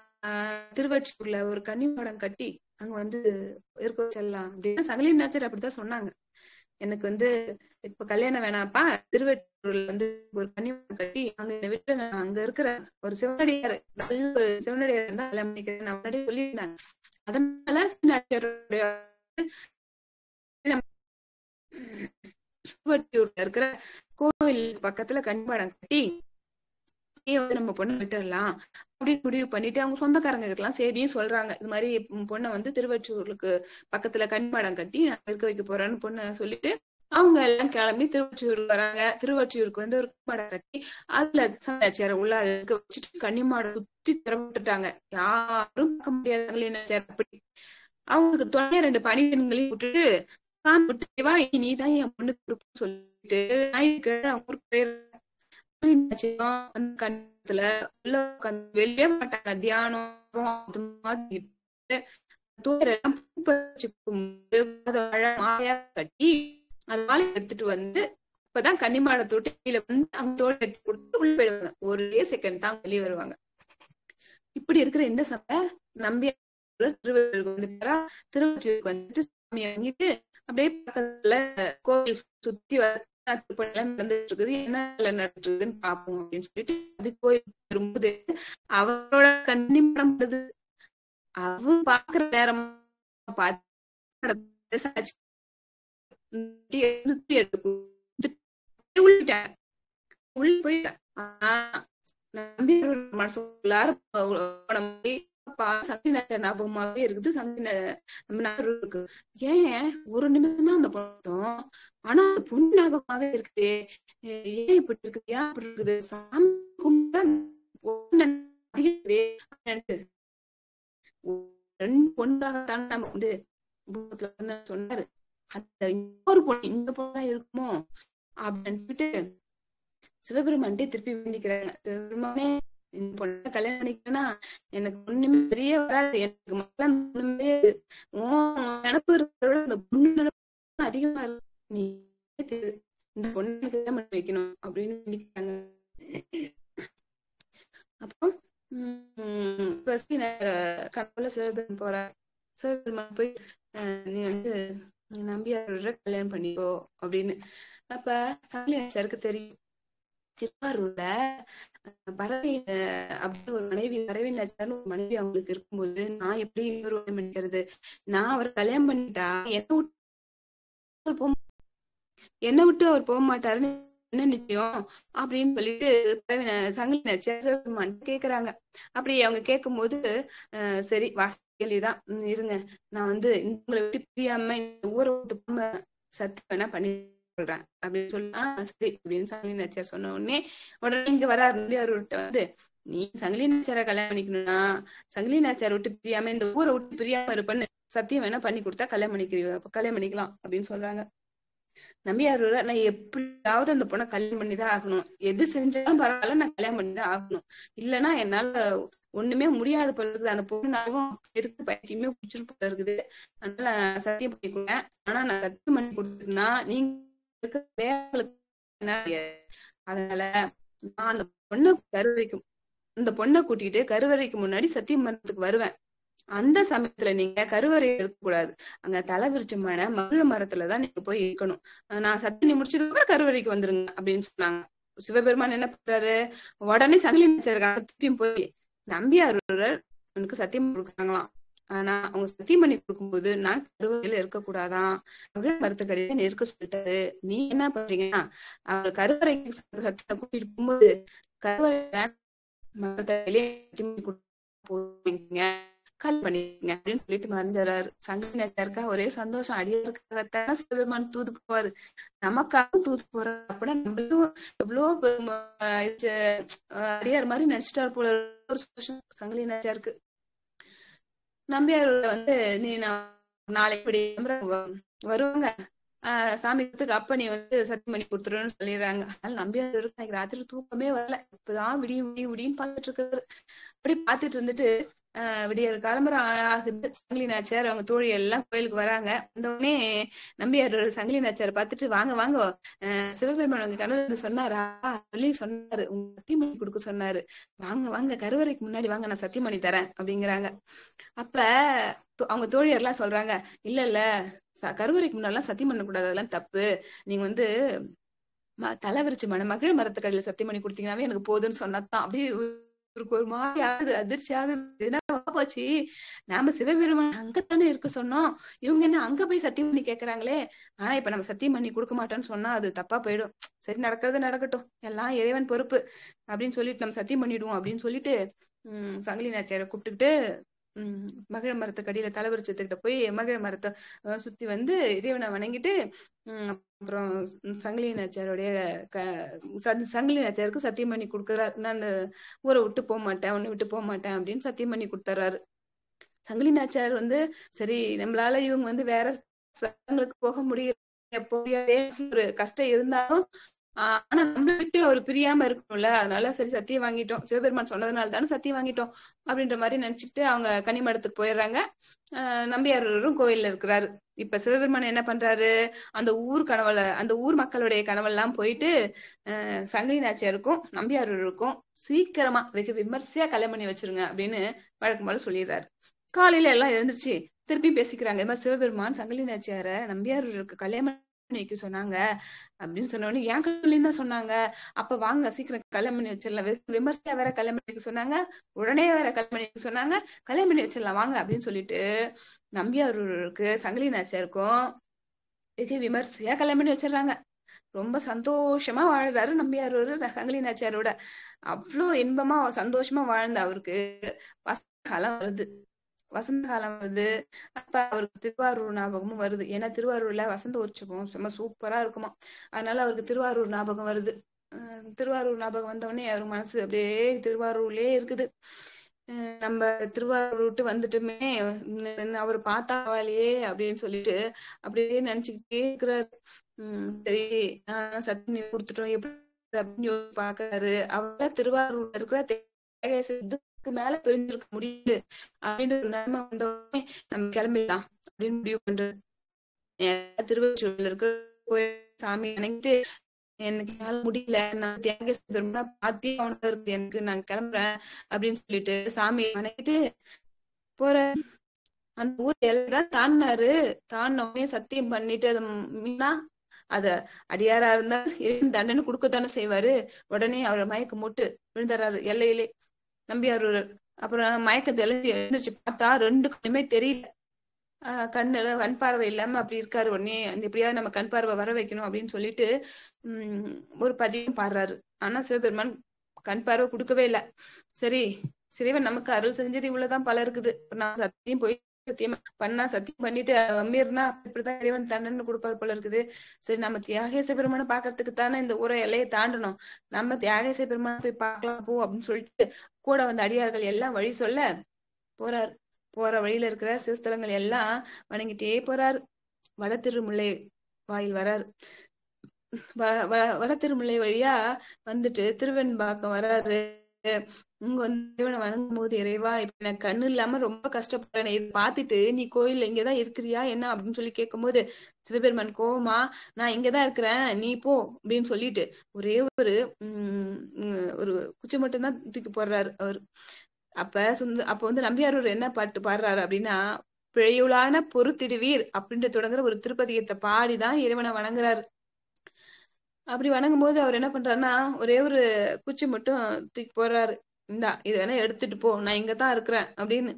திருவற்றூர்ல ஒரு கன்னிமடம் கட்டி அங்க வந்து இருக்க செல்லலாம் அப்படின்னு சங்கிலி நாச்சர் அப்படித்தான் சொன்னாங்க எனக்கு வந்து இப்ப கல்யாணம் வேணாப்பா திருவெற்றூர்ல வந்து ஒரு கன்னிமணம் கட்டி அங்க விட்டுருங்க அங்க இருக்கிற ஒரு சிவனடியார் ஒரு சிவனடியார் இருந்தா கல்யாணம் பண்ணிக்கிறேன் நான் முன்னாடி சொல்லியிருந்தாங்க அதனால திருவற்றியூர்ல இருக்கிற கோவில் பக்கத்துல கன்னிமடம் கட்டி வந்து நம்ம பொண்ணை விட்டுடலாம் அப்படின்னு முடிவு பண்ணிட்டு அவங்க சொந்தக்காரங்க கிட்ட எல்லாம் சரியும் சொல்றாங்க இது மாதிரி பொண்ணை வந்து திருவச்சூருக்கு பக்கத்துல கண்மாடம் கட்டி நான் இருக்க வைக்க போறேன்னு பொண்ணை சொல்லிட்டு அவங்க எல்லாம் கிளம்பி திருவொற்றியூர் வராங்க திருவொற்றியூருக்கு வந்து ஒரு கண்மாடம் கட்டி அதுல சந்தாச்சார உள்ள இருக்க வச்சுட்டு கன்னிமாடம் சுத்தி திறப்பட்டுட்டாங்க யாரும் பார்க்க முடியாதவங்களே அப்படி அவங்களுக்கு துணையா ரெண்டு பணிவெண்களையும் விட்டுட்டு நான் நீ தான் என் பொண்ணுக்கு சொல்லிட்டு அவங்க ஊருக்கு வெளிய மாட்டாங்க தியானம் மாலையா கட்டி அந்த மாலை எடுத்துட்டு வந்து இப்பதான் கன்னிமாட தொட்டியில வந்து அவங்க தோலை எடுத்து கொடுத்து உள்ள போயிடுவாங்க ஒரே செகண்ட் தான் வெளியே வருவாங்க இப்படி இருக்கிற இந்த சமய நம்பி திருவள்ளுவருக்கு வந்துக்கிறா திருவள்ளுவருக்கு வந்துட்டு சாமி வாங்கிட்டு அப்படியே பக்கத்துல கோவில் சுத்தி வர நடந்துட்டு என்ன நடக்குதுன்னு பாப்போம் அப்படின்னு சொல்லிட்டு அது கோயில் வரும்போது அவரோட கன்னிமடம் அவ பாக்குற நேரம் உள்ள போய் நம்பி மனசுக்குள்ளார சங்கின ஞாபகமாவே இருக்குது சங்கின இருக்கு ஏன் ஒரு நிமிஷம் தான் அந்த பொண்ணு ஆனா பொண்ணு ஞாபகமாவே இருக்குது ஏன் இப்படி இருக்குது ஏன் இப்படி இருக்குது ரெண்டு பொண்ணுக்காகத்தான் நம்ம வந்து சொன்னாரு அந்த இன்னொரு பொண்ணு இந்த பொண்ணு தான் இருக்குமோ அப்படின்னு சிவபெருமான்ட்டே திருப்பி வேண்டிக்கிறாங்க சிவபெருமானே இந்த பொண்ண கல்யாணம் பண்ணிக்கணும்னா எனக்கு ஒண்ணுமே தெரிய வராது எனக்கு மக்கள் ஒண்ணுமே நினப்பு இருக்கிறோட அந்த பொண்ணு அதிகமா இருக்கு நீ இந்த பொண்ணு கல்யாணம் பண்ணி வைக்கணும் அப்படின்னு நினைக்கிறாங்க அப்போ கடவுள சிவபெருமன் போற சிவபெருமான் போய் நீ வந்து நம்பியார் கல்யாணம் பண்ணிக்கோ அப்படின்னு அப்ப சாமி எனக்கு தெரியும் திருவாரூர்ல பறவையின அப்படின்னு ஒரு மனைவி பறவை ஒரு மனைவி அவங்களுக்கு இருக்கும்போது நான் எப்படி இன்னொரு பண்ணிக்கிறது நான் அவர் கல்யாணம் பண்ணிட்டா என்ன விட்டு போக என்ன விட்டு அவர் போக மாட்டாருன்னு என்ன நிச்சயம் அப்படின்னு சொல்லிட்டு சங்கலி நச்சியார் கேக்குறாங்க அப்படி அவங்க கேட்கும் போது சரி வாசிகளிதான் இருங்க நான் வந்து உங்களை விட்டு பிரியாம இந்த ஊரை விட்டு சத்து வேணா பண்ணி சொல்றேன் அப்படின்னு சொல்லி சரி அப்படின்னு சங்கிலி நாச்சியார் சொன்ன உடனே உடனே இங்க வராரு நம்பியார்கிட்ட வந்து நீ சங்கிலி நச்சார கல்யாணம் பண்ணிக்கணும்னா சங்கிலி நச்சார் விட்டு பிரியாம இந்த ஊரை விட்டு பிரியாம இருப்பன்னு சத்தியம் வேணா பண்ணி கொடுத்தா கல்யாணம் பண்ணிக்கிறீ கல்யாணம் பண்ணிக்கலாம் அப்படின்னு சொல்றாங்க நம்பியார் நான் எப்படியாவது அந்த பொண்ணை கல்யாணம் பண்ணிதான் ஆகணும் எது செஞ்சாலும் பரவாயில்ல நான் கல்யாணம் பண்ணிதான் ஆகணும் இல்லைன்னா என்னால ஒண்ணுமே முடியாத போல இருக்குது அந்த பொண்ணு நாளும் இருக்கு பயிற்சியுமே குடிச்சிட்டு போல இருக்குது அதனால சத்தியம் பண்ணி ஆனா நான் சத்தியம் பண்ணி கொடுத்துருக்குன்னா நீங்க அதனால நான் அந்த பொண்ணு கருவறைக்கும் அந்த பொண்ணை கூட்டிட்டு கருவறைக்கு முன்னாடி சத்தியம் மரத்துக்கு வருவேன் அந்த சமயத்துல நீங்க கருவறை இருக்கக்கூடாது அங்க தலை விருச்சமான மகிழ மரத்துலதான் நீங்க போய் இருக்கணும் நான் சத்தியம் முடிச்சதுக்கு கூட கருவறைக்கு வந்துருங்க அப்படின்னு சொன்னாங்க சிவபெருமான் என்ன பண்றாரு உடனே சங்கிலி நினைச்சிருக்காங்க திருப்பியும் போய் நம்பியாரூரர் உனக்கு சத்தியம் கொடுக்குறாங்களாம் ஆனா அவங்க சத்தியம் பண்ணி கொடுக்கும்போது நான் கருவறையில இருக்கக்கூடாதான் மகள் மருத்துவக்கடையில நெருக்க சொல்லிட்டாரு நீ என்ன பண்றீங்கன்னா அவங்க கருவறைக்கு சத்தத்தை கூட்டிட்டு போகும்போது கருவறை மருத்துவக்கடையிலே போவீங்க கால் பண்ணிருங்க அப்படின்னு சொல்லிட்டு மறைஞ்சாரு சங்கரேச்சருக்கா ஒரே சந்தோஷம் அடியாருக்காகத்தான சிவபெருமான் தூது போவாரு நமக்காக தூது போற அப்படின்னா நம்மளும் எவ்வளோ அடியார் மாதிரி நினைச்சிட்டாரு போல ஒரு சந்தோஷம் சங்கலி நாச்சாருக்கு நம்பியாரூர்ல வந்து நீ நாளை இப்படி வருவாங்க ஆஹ் சாமி கொடுத்துக்கு அப்ப நீ வந்து சத்தி பண்ணி கொடுத்துருன்னு சொல்லிடுறாங்க அதனால நம்பியார் இருக்கு எனக்கு ராத்திரி தூக்கமே வரல இப்பதான் விடியும் விடியும் விடியும் பாத்துட்டு இருக்காரு அப்படி பாத்துட்டு இருந்துட்டு விடியற் காலம்பரம் ஆகுது சங்கிலி நாச்சார் அவங்க தோழி எல்லாம் கோயிலுக்கு வராங்க வந்தோடனே நம்பியார் ஒரு சங்கிலி நாச்சார் பார்த்துட்டு வாங்க வாங்க சிவபெருமான் உங்க கணவர் சொன்னாரா சொல்லி சொன்னாரு உங்க சத்தியமணி கொடுக்க சொன்னாரு வாங்க வாங்க கருவறைக்கு முன்னாடி வாங்க நான் சத்தியமணி தரேன் அப்படிங்கிறாங்க அப்ப அவங்க தோழியர் எல்லாம் சொல்றாங்க இல்ல இல்ல கருவறைக்கு முன்னாடிலாம் சத்தியம் பண்ணக்கூடாது அதெல்லாம் தப்பு நீங்க வந்து தலைவிரிச்சு மன மகிழ் மரத்துக்கடையில சத்தியமணி கொடுத்தீங்கன்னாவே எனக்கு போதுன்னு சொன்னதான் அப்படியே இவருக்கு ஒரு மாதிரி ஆகுது என்ன போச்சு நாம சிவபெருமான் அங்கத்தானே இருக்க சொன்னோம் இவங்க என்ன அங்க போய் சத்தியம் பண்ணி கேக்குறாங்களே ஆனா இப்ப நம்ம சத்தியம் பண்ணி கொடுக்க மாட்டோம்னு சொன்னா அது தப்பா போயிடும் சரி நடக்கிறது நடக்கட்டும் எல்லாம் இறைவன் பொறுப்பு அப்படின்னு சொல்லிட்டு நம்ம சத்தியம் பண்ணிடுவோம் அப்படின்னு சொல்லிட்டு உம் சங்கிலி நாச்சியார கூப்பிட்டுக்கிட்டு உம் மகிழ மரத்துக்கடியில தலைவரிச்சத்துக்கிட்ட போய் மகிழ மரத்தை சுத்தி வந்து இறைவனை வணங்கிட்டு அப்புறம் சங்கிலி நாச்சாருடைய க சங்கிலி நாச்சாருக்கு சத்தியம் பண்ணி கொடுக்குறாரு நான் அந்த ஊரை விட்டு போக மாட்டேன் உன்னை விட்டு போக மாட்டேன் அப்படின்னு சத்தியம் பண்ணி கொடுத்துறாரு சங்கிலி நாச்சார் வந்து சரி நம்மளால இவங்க வந்து வேற ஸ்தலங்களுக்கு போக முடியல ஒரு கஷ்டம் இருந்தாலும் ஆனா நம்மள விட்டு அவர் பிரியாம இருக்கணும்ல அதனால சரி சத்தியம் வாங்கிட்டோம் சிவபெருமான் சொன்னதுனால தானே சத்தியம் வாங்கிட்டோம் அப்படின்ற மாதிரி நினைச்சிட்டு அவங்க கனிமடத்துக்கு போயிடுறாங்க நம்பியாரூரும் கோயில்ல இருக்கிறாரு இப்ப சிவபெருமான் என்ன பண்றாரு அந்த ஊர் கனவுல அந்த ஊர் மக்களுடைய கனவெல்லாம் போயிட்டு சங்கரி நாச்சியாருக்கும் நம்பியாரூருக்கும் சீக்கிரமா வெகு விமர்சையா கல்யாணம் பண்ணி வச்சிருங்க அப்படின்னு வழக்கம் போல சொல்லிடுறாரு காலையில எல்லாம் எழுந்துருச்சு திருப்பி பேசிக்கிறாங்க இது மாதிரி சிவபெருமான் சங்கலி நாச்சியார நம்பியாரூருக்கு கல்யாணம் வைக்க சொன்னாங்க அப்படின்னு உடனே என் கல்லின்னு தான் சொன்னாங்க அப்ப வாங்க சீக்கிரம் கல்யாணம் பண்ணி வச்சிடலாம் விமர்சையா வேற கல்யாணம் பண்ணி சொன்னாங்க உடனே வேற கல்யாணம் சொன்னாங்க கல்யாணம் பண்ணி வச்சிடலாம் வாங்க அப்படின்னு சொல்லிட்டு இருக்கு சங்கிலி நாச்சியாருக்கும் விமர்சையா கல்யாணம் பண்ணி வச்சிடுறாங்க ரொம்ப சந்தோஷமா வாழ்றாரு நம்பியாரூர் சங்கிலி நாச்சியாரோட அவ்வளவு இன்பமா சந்தோஷமா வாழ்ந்த அவருக்கு பசங்க வருது வசந்த காலம் வருது அப்ப அவருக்கு திருவாரூர் ஞாபகமும் வருது ஏன்னா திருவாரூர்ல வசந்த உற்சவம் செம்ம சூப்பரா இருக்குமா அதனால அவருக்கு திருவாரூர் ஞாபகம் வருது திருவாரூர் ஞாபகம் வந்தோடனே அவர் மனசு அப்படியே திருவாரூர்லயே இருக்குது நம்ம திருவாரூர் விட்டு வந்துட்டுமே அவர் பார்த்தாவாலேயே அப்படின்னு சொல்லிட்டு அப்படியே நினைச்சுக்கிட்டே இருக்கிறாரு சரி சத்தியம் கொடுத்துட்டோம் எப்படி அப்படின்னு பாக்குறாரு அவர் திருவாரூர்ல இருக்கிற மேல பிரிஞ்சிருக்க முடியுது அப்படின்ற ஒரு நிலைமை வந்தோடனே நம்ம கிளம்பிடலாம் அப்படின்னு முடிவு பண்ற திருவள்ளூர்ல இருக்க கோயில் சாமி நினைக்கிட்டு எனக்கு என்னால முடியல நான் தியாகேஸ்வரம்னா பாத்தி அவனுக்கு இருக்கு எனக்கு நான் கிளம்புறேன் அப்படின்னு சொல்லிட்டு சாமி நினைக்கிட்டு போற அந்த ஊர் எல்லாம் தாண்டினாரு தாண்டினவுடனே சத்தியம் பண்ணிட்டு அதை மீனா அத அடியாரா இருந்தா தண்டனை கொடுக்கத்தானே செய்வாரு உடனே அவரை மயக்க மூட்டு விழுந்துறாரு எல்லையிலே நம்பியார் அப்புறம் மயக்கத்தை எழுதி எழுந்துச்சு பார்த்தா ரெண்டு கண்ணுமே தெரியல கண்ணுல கண் பார்வை இல்லாம அப்படி இருக்காரு உடனே அந்த எப்படியாவது நம்ம கண் பார்வை வர வைக்கணும் அப்படின்னு சொல்லிட்டு உம் ஒரு பதியம் பாடுறாரு ஆனா சிவபெருமான் கண் பார்வை கொடுக்கவே இல்லை சரி சிறைவன் நமக்கு அருள் செஞ்சது இவ்வளவுதான் பல இருக்குது நான் சத்தியம் போய் சத்தியம் பண்ணா சத்தியம் பண்ணிட்டு அம்மீர்னா இப்படிதான் இறைவன் தண்டன்னு கொடுப்பாரு போல இருக்குது சரி நம்ம தியாகேச பெருமான பாக்குறதுக்கு தானே இந்த ஊரை எல்லையை தாண்டணும் நம்ம தியாகேச பெருமானை போய் பாக்கலாம் போ அப்படின்னு சொல்லிட்டு கூட வந்த அடியார்கள் எல்லாம் வழி சொல்ல போறார் போற வழியில இருக்கிற சிவஸ்தலங்கள் எல்லாம் வணங்கிட்டே போறார் வட திருமுல்லை வாயில் வரார் வட திருமுல்லை வழியா வந்துட்டு திருவெண்பாக்கம் வர்றாரு உங்க தேவனை வணங்கும் போது இறைவா இப்ப எனக்கு கண்ணு இல்லாம ரொம்ப கஷ்டப்படுறேன் இதை பாத்துட்டு நீ கோயில் இங்கதான் இருக்கிறியா என்ன அப்படின்னு சொல்லி கேட்கும் போது சிவபெருமான் கோவமா நான் இங்கதான் இருக்கிறேன் நீ போ அப்படின்னு சொல்லிட்டு ஒரே ஒரு உம் ஒரு குச்சி மட்டும்தான் தூக்கி போடுறாரு அவர் அப்ப சுந்த அப்ப வந்து நம்பியார் ஒரு என்ன பாட்டு பாடுறாரு அப்படின்னா பிழையுளான பொறுத்திடுவீர் அப்படின்ட்டு தொடங்குற ஒரு திருப்பதியத்தை பாடிதான் இறைவனை வணங்குறாரு அப்படி வணங்கும் போது அவர் என்ன பண்றாருன்னா ஒரே ஒரு குச்சி மட்டும் தூக்கி போடுறாரு இந்தா இது வேணா எடுத்துட்டு போ நான் இங்கதான் இருக்கிறேன் அப்படின்னு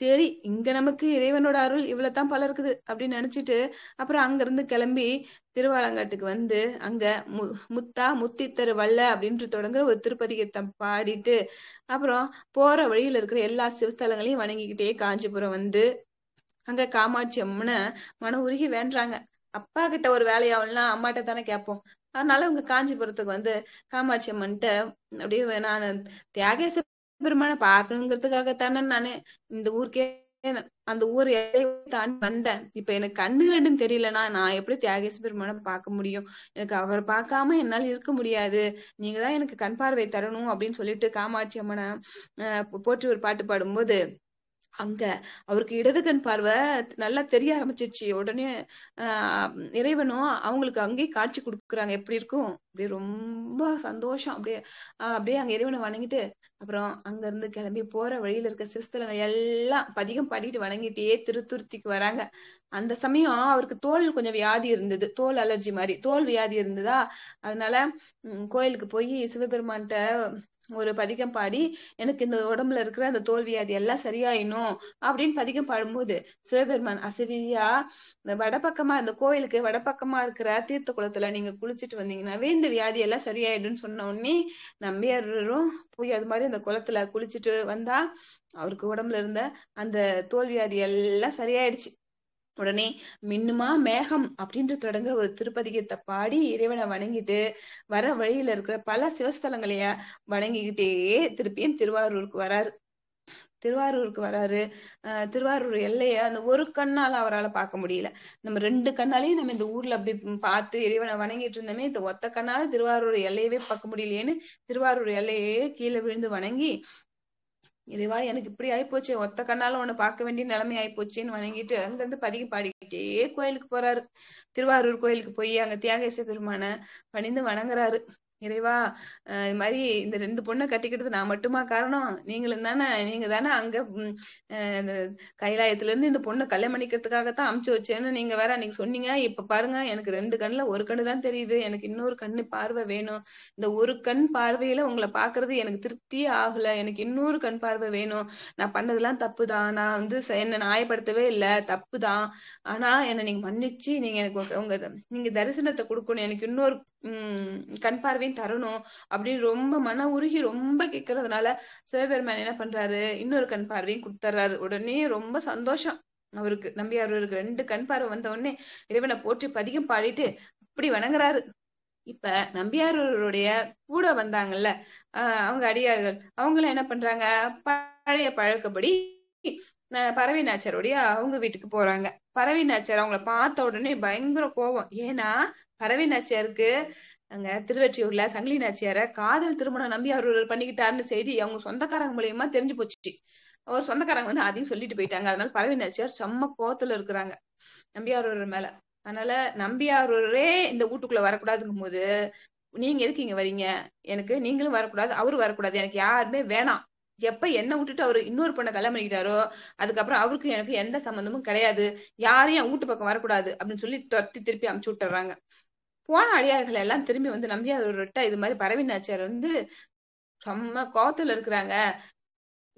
சரி இங்க நமக்கு இறைவனோட அருள் இவ்வளவுதான் பல இருக்குது அப்படின்னு நினைச்சிட்டு அப்புறம் அங்க இருந்து கிளம்பி திருவாலங்காட்டுக்கு வந்து அங்க மு முத்தா முத்தி தரு வல்ல அப்படின்ட்டு தொடங்குற ஒரு திருப்பதிகத்தை பாடிட்டு அப்புறம் போற வழியில இருக்கிற எல்லா சிவத்தலங்களையும் வணங்கிக்கிட்டே காஞ்சிபுரம் வந்து அங்க காமாட்சி அம்மனை மன உருகி வேண்டாங்க அப்பா கிட்ட ஒரு வேலையாவும்னா அம்மாட்ட தானே கேட்போம் அதனால இவங்க காஞ்சிபுரத்துக்கு வந்து காமாட்சி அம்மன்ட்டு அப்படியே நான் தியாகேச பெருமான பாக்கணுங்கிறதுக்காகத்தானே நானு இந்த ஊருக்கே அந்த ஊர் தாண்டி வந்தேன் இப்ப எனக்கு கண்ணு ரெண்டும் தெரியலனா நான் எப்படி தியாகேச பெருமான பார்க்க முடியும் எனக்கு அவரை பார்க்காம என்னால இருக்க முடியாது நீங்க தான் எனக்கு கண் பார்வை தரணும் அப்படின்னு சொல்லிட்டு காமாட்சி அம்மனை போற்றி ஒரு பாட்டு பாடும்போது அங்க அவருக்கு இடது கண் பார்வை நல்லா தெரிய ஆரம்பிச்சிருச்சு உடனே ஆஹ் இறைவனும் அவங்களுக்கு அங்கேயே காட்சி கொடுக்குறாங்க எப்படி இருக்கும் அப்படியே ரொம்ப சந்தோஷம் அப்படியே அப்படியே அங்க இறைவனை வணங்கிட்டு அப்புறம் அங்க இருந்து கிளம்பி போற வழியில இருக்க சிறுஸ்தலங்கள் எல்லாம் பதிகம் பாடிட்டு வணங்கிட்டே திருத்துருத்திக்கு வராங்க அந்த சமயம் அவருக்கு தோல் கொஞ்சம் வியாதி இருந்தது தோல் அலர்ஜி மாதிரி தோல் வியாதி இருந்ததா அதனால கோயிலுக்கு போய் சிவபெருமான்கிட்ட ஒரு பதிகம் பாடி எனக்கு இந்த உடம்புல இருக்கிற அந்த அது எல்லாம் சரியாயினும் அப்படின்னு பதிகம் பாடும்போது சிவபெருமான் அசிரியா இந்த வடப்பக்கமா இந்த கோயிலுக்கு வடப்பக்கமா இருக்கிற தீர்த்த குளத்துல நீங்க குளிச்சுட்டு வந்தீங்கன்னாவே இந்த வியாதி எல்லாம் சரியாயிடும்னு சொன்ன உடனே நம்பியாரும் போய் அது மாதிரி அந்த குளத்துல குளிச்சுட்டு வந்தா அவருக்கு உடம்புல இருந்த அந்த தோல்வியாதி எல்லாம் சரியாயிடுச்சு உடனே மின்னுமா மேகம் அப்படின்ட்டு தொடங்குற ஒரு திருப்பதிகத்தை பாடி இறைவனை வணங்கிட்டு வர வழியில இருக்கிற பல சிவஸ்தலங்களைய வணங்கிக்கிட்டே திருப்பியும் திருவாரூருக்கு வராரு திருவாரூருக்கு வராரு அஹ் திருவாரூர் எல்லைய அந்த ஒரு கண்ணால அவரால் பார்க்க முடியல நம்ம ரெண்டு கண்ணாலையும் நம்ம இந்த ஊர்ல அப்படி பார்த்து இறைவனை வணங்கிட்டு இருந்தோமே இந்த ஒத்த கண்ணால திருவாரூர் எல்லையவே பார்க்க முடியலையேன்னு திருவாரூர் எல்லையே கீழே விழுந்து வணங்கி இறைவா எனக்கு இப்படி ஆயிப்போச்சு ஒத்த கண்ணால உன்னை பார்க்க வேண்டிய நிலைமை ஆயிப்போச்சுன்னு வணங்கிட்டு அங்க இருந்து பதிகம் பாடிக்கிட்டே கோயிலுக்கு போறாரு திருவாரூர் கோயிலுக்கு போய் அங்க தியாகேச பெருமான பணிந்து வணங்குறாரு இறைவா இது மாதிரி இந்த ரெண்டு பொண்ணை கட்டிக்கிட்டது நான் மட்டுமா காரணம் நீங்களும் தானே நீங்க தானே அங்க கைலாயத்துல இருந்து இந்த பொண்ணை கல்யாணம் பண்ணிக்கிறதுக்காகத்தான் அமுச்சு வச்சேன்னு நீங்க வேற அன்னைக்கு சொன்னீங்க இப்ப பாருங்க எனக்கு ரெண்டு கண்ணுல ஒரு கண்ணு தான் தெரியுது எனக்கு இன்னொரு கண்ணு பார்வை வேணும் இந்த ஒரு கண் பார்வையில உங்களை பாக்குறது எனக்கு திருப்தியே ஆகல எனக்கு இன்னொரு கண் பார்வை வேணும் நான் பண்ணதெல்லாம் தப்பு தான் நான் வந்து என்ன நியாயப்படுத்தவே இல்லை தப்பு தான் ஆனா என்னை நீங்க மன்னிச்சு நீங்க எனக்கு உங்க நீங்க தரிசனத்தை கொடுக்கணும் எனக்கு இன்னொரு உம் கண் பார்வை எல்லாத்தையும் தரணும் அப்படின்னு ரொம்ப மன உருகி ரொம்ப கேட்கறதுனால சிவபெருமான் என்ன பண்றாரு இன்னொரு கண் பார்வையும் கொடுத்துறாரு உடனே ரொம்ப சந்தோஷம் அவருக்கு அவருக்கு ரெண்டு கண் பார்வை வந்த உடனே இறைவனை போற்றி பதிகம் பாடிட்டு அப்படி வணங்குறாரு இப்ப நம்பியாரூருடைய கூட வந்தாங்கல்ல ஆஹ் அவங்க அடியார்கள் அவங்கள என்ன பண்றாங்க பழைய பழக்கப்படி பறவை நாச்சருடைய அவங்க வீட்டுக்கு போறாங்க பறவை நாச்சர் அவங்கள பார்த்த உடனே பயங்கர கோபம் ஏன்னா பறவை நாச்சியாருக்கு அங்க திருவெற்றியூர்ல சங்கிலி நாச்சியார காதல் திருமணம் நம்பி அவர் பண்ணிக்கிட்டாருன்னு செய்தி அவங்க சொந்தக்காரங்க மூலியமா தெரிஞ்சு போச்சு அவர் சொந்தக்காரங்க வந்து அதையும் சொல்லிட்டு போயிட்டாங்க அதனால பறவை நாச்சியார் செம்ம கோத்துல இருக்கிறாங்க நம்பியாரூர் மேல அதனால நம்பியாரூரே இந்த வீட்டுக்குள்ள வரக்கூடாதுங்கும் போது நீங்க எதுக்கு இங்க வரீங்க எனக்கு நீங்களும் வரக்கூடாது அவரு வரக்கூடாது எனக்கு யாருமே வேணாம் எப்ப என்ன விட்டுட்டு அவரு இன்னொரு பொண்ணை கல்யாணம் பண்ணிக்கிட்டாரோ அதுக்கப்புறம் அவருக்கு எனக்கு எந்த சம்மந்தமும் கிடையாது யாரையும் வீட்டு பக்கம் வரக்கூடாது அப்படின்னு சொல்லி துரத்தி திருப்பி அமுச்சு விட்டுறாங்க போன அடியார்கள் எல்லாம் திரும்பி வந்து நம்பியாரூர்கிட்ட இது மாதிரி பரவினாச்சியார் வந்து செம்ம கோத்துல இருக்கிறாங்க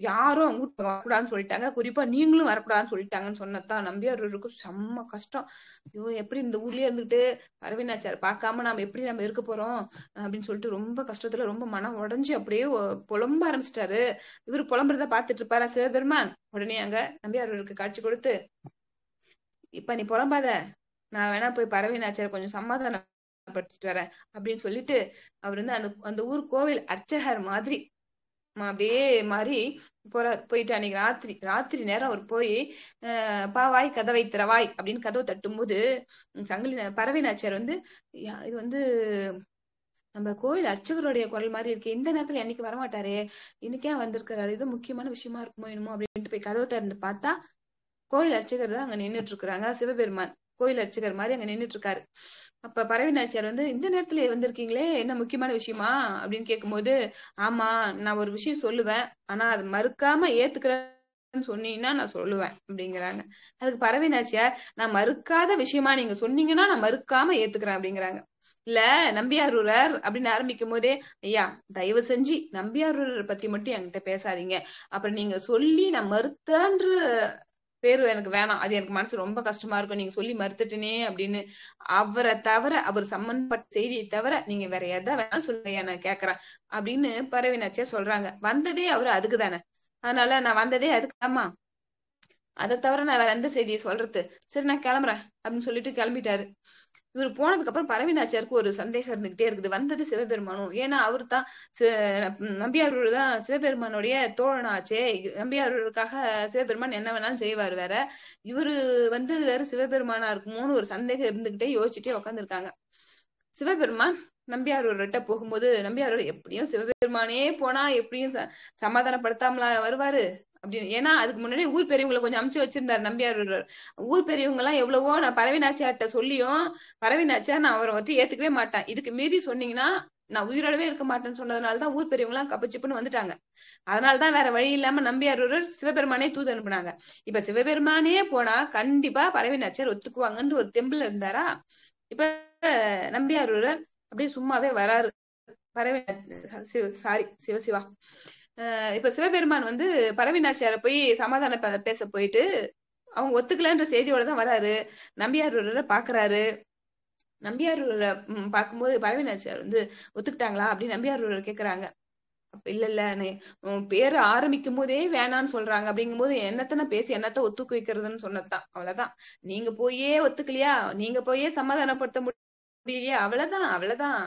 யாரும் அவங்க வரக்கூடாதுன்னு சொல்லிட்டாங்க குறிப்பா நீங்களும் வரக்கூடாதுன்னு சொல்லிட்டாங்கன்னு சொன்னதான் நம்பியாருக்கு செம்ம கஷ்டம் ஐயோ எப்படி இந்த ஊர்லயே இருந்துட்டு பரவினாச்சார் பார்க்காம நாம எப்படி நம்ம இருக்க போறோம் அப்படின்னு சொல்லிட்டு ரொம்ப கஷ்டத்துல ரொம்ப மனம் உடஞ்சு அப்படியே புலம்ப ஆரம்பிச்சிட்டாரு இவரு புலம்புறத பாத்துட்டு இருப்பாரா சிவபெருமான் உடனே அங்க அவருக்கு காட்சி கொடுத்து இப்ப நீ புலம்பாத நான் வேணா போய் பரவினாச்சார் கொஞ்சம் சமாதானம் படிச்சுட்டு வர அப்படின்னு சொல்லிட்டு அவர் வந்து அந்த அந்த ஊர் கோவில் அர்ச்சகர் மாதிரி அப்படியே மாறி போறார் போயிட்டு அன்னைக்கு ராத்திரி ராத்திரி நேரம் அவர் போய் பாவாய் கதவை திறவாய் அப்படின்னு கதவை போது சங்கிலி பறவை நாச்சியார் வந்து இது வந்து நம்ம கோயில் அர்ச்சகருடைய குரல் மாதிரி இருக்கு இந்த நேரத்துல என்னைக்கு வரமாட்டாரே இன்னைக்கே வந்திருக்கிறாரு இது முக்கியமான விஷயமா இருக்குமோ என்னமோ அப்படின்ட்டு போய் கதவை திறந்து பார்த்தா கோயில் அர்ச்சகர் தான் அங்க நின்றுட்டு இருக்கிறாங்க சிவபெருமான் கோயில் அர்ச்சகர் மாதிரி அங்க நின்றுட்டு இருக்காரு அப்ப பறவை நாச்சியார் வந்து இந்த நேரத்துல வந்திருக்கீங்களே என்ன முக்கியமான விஷயமா அப்படின்னு போது ஆமா நான் ஒரு விஷயம் சொல்லுவேன் ஆனா அது மறுக்காம ஏத்துக்கிறேன்னு சொன்னீங்கன்னா நான் சொல்லுவேன் அப்படிங்கிறாங்க அதுக்கு பறவை நாச்சியார் நான் மறுக்காத விஷயமா நீங்க சொன்னீங்கன்னா நான் மறுக்காம ஏத்துக்கிறேன் அப்படிங்கிறாங்க இல்ல நம்பியாரூரர் அப்படின்னு ஆரம்பிக்கும் போதே ஐயா தயவு செஞ்சு நம்பியாரூரர் பத்தி மட்டும் என்கிட்ட பேசாதீங்க அப்புறம் நீங்க சொல்லி நான் மறுத்தன்று பேரு எனக்கு வேணாம் அது எனக்கு மனசு ரொம்ப கஷ்டமா இருக்கும் நீங்க சொல்லி மறுத்துட்டனே அப்படின்னு அவரை தவிர அவர் சம்பந்தப்பட்ட செய்தியை தவிர நீங்க வேற எதா வேணாலும் சொல்லுங்க நான் கேக்குறேன் அப்படின்னு பறவை நச்சே சொல்றாங்க வந்ததே அவரு அதுக்கு தானே அதனால நான் வந்ததே அதுக்காமா அதை தவிர நான் வேற எந்த செய்தியை சொல்றது சரி நான் கிளம்புறேன் அப்படின்னு சொல்லிட்டு கிளம்பிட்டாரு இவர் போனதுக்கு அப்புறம் பரவிநாச்சியாருக்கு ஒரு சந்தேகம் இருந்துகிட்டே இருக்குது வந்தது சிவபெருமானும் ஏன்னா அவரு தான் நம்பியாரூர் தான் சிவபெருமானுடைய தோழனாச்சே நம்பியாரூருக்காக சிவபெருமான் என்ன வேணாலும் செய்வார் வேற இவரு வந்தது வேற சிவபெருமானா இருக்குமோன்னு ஒரு சந்தேகம் இருந்துகிட்டே யோசிச்சுட்டே உக்காந்துருக்காங்க சிவபெருமான் நம்பியாரூர்கிட்ட போகும்போது நம்பியாரூர் எப்படியும் சிவபெருமானே போனா எப்படியும் சமாதானப்படுத்தாமலா வருவாரு அப்படின்னு ஏன்னா அதுக்கு முன்னாடி ஊர் பெரியவங்களை கொஞ்சம் அமுச்சு வச்சிருந்தாரு நம்பியார் ஊர் பெரியவங்க எல்லாம் எவ்வளவோ நான் பரவினாச்சியாட்ட சொல்லியும் பரவினாச்சியா நான் அவரை வந்து ஏத்துக்கவே மாட்டேன் இதுக்கு மீறி சொன்னீங்கன்னா நான் உயிரோடவே இருக்க மாட்டேன்னு சொன்னதுனாலதான் ஊர் பெரியவங்க எல்லாம் கப்பச்சிப்புன்னு வந்துட்டாங்க அதனாலதான் வேற வழி இல்லாம நம்பியாரூரர் சிவபெருமானே தூது அனுப்புனாங்க இப்ப சிவபெருமானே போனா கண்டிப்பா பரவினாச்சியார் ஒத்துக்குவாங்கன்னு ஒரு தெம்புல இருந்தாரா இப்ப நம்பியாரூரர் அப்படியே சும்மாவே வராரு பரவி சாரி சிவசிவா இப்ப சிவபெருமான் வந்து பரவினாச்சியார போய் சமாதான பேச போயிட்டு அவங்க ஒத்துக்கலன்ற செய்தியோட தான் வராரு நம்பியாரூரரை பாக்குறாரு நம்பியாரூரரை பார்க்கும்போது பரவிநாச்சியார் வந்து ஒத்துக்கிட்டாங்களா அப்படின்னு நம்பியாரூர கேக்குறாங்க இல்ல இல்ல பேரு ஆரம்பிக்கும் போதே வேணான்னு சொல்றாங்க அப்படிங்கும் போது என்னத்தன பேசி என்னத்த ஒத்துக்கு வைக்கிறதுன்னு சொன்னதுதான் அவ்வளவுதான் நீங்க போயே ஒத்துக்கலையா நீங்க போயே சமாதானப்படுத்த முடியும் அப்படியே அவ்வளவுதான் அவ்வளவுதான்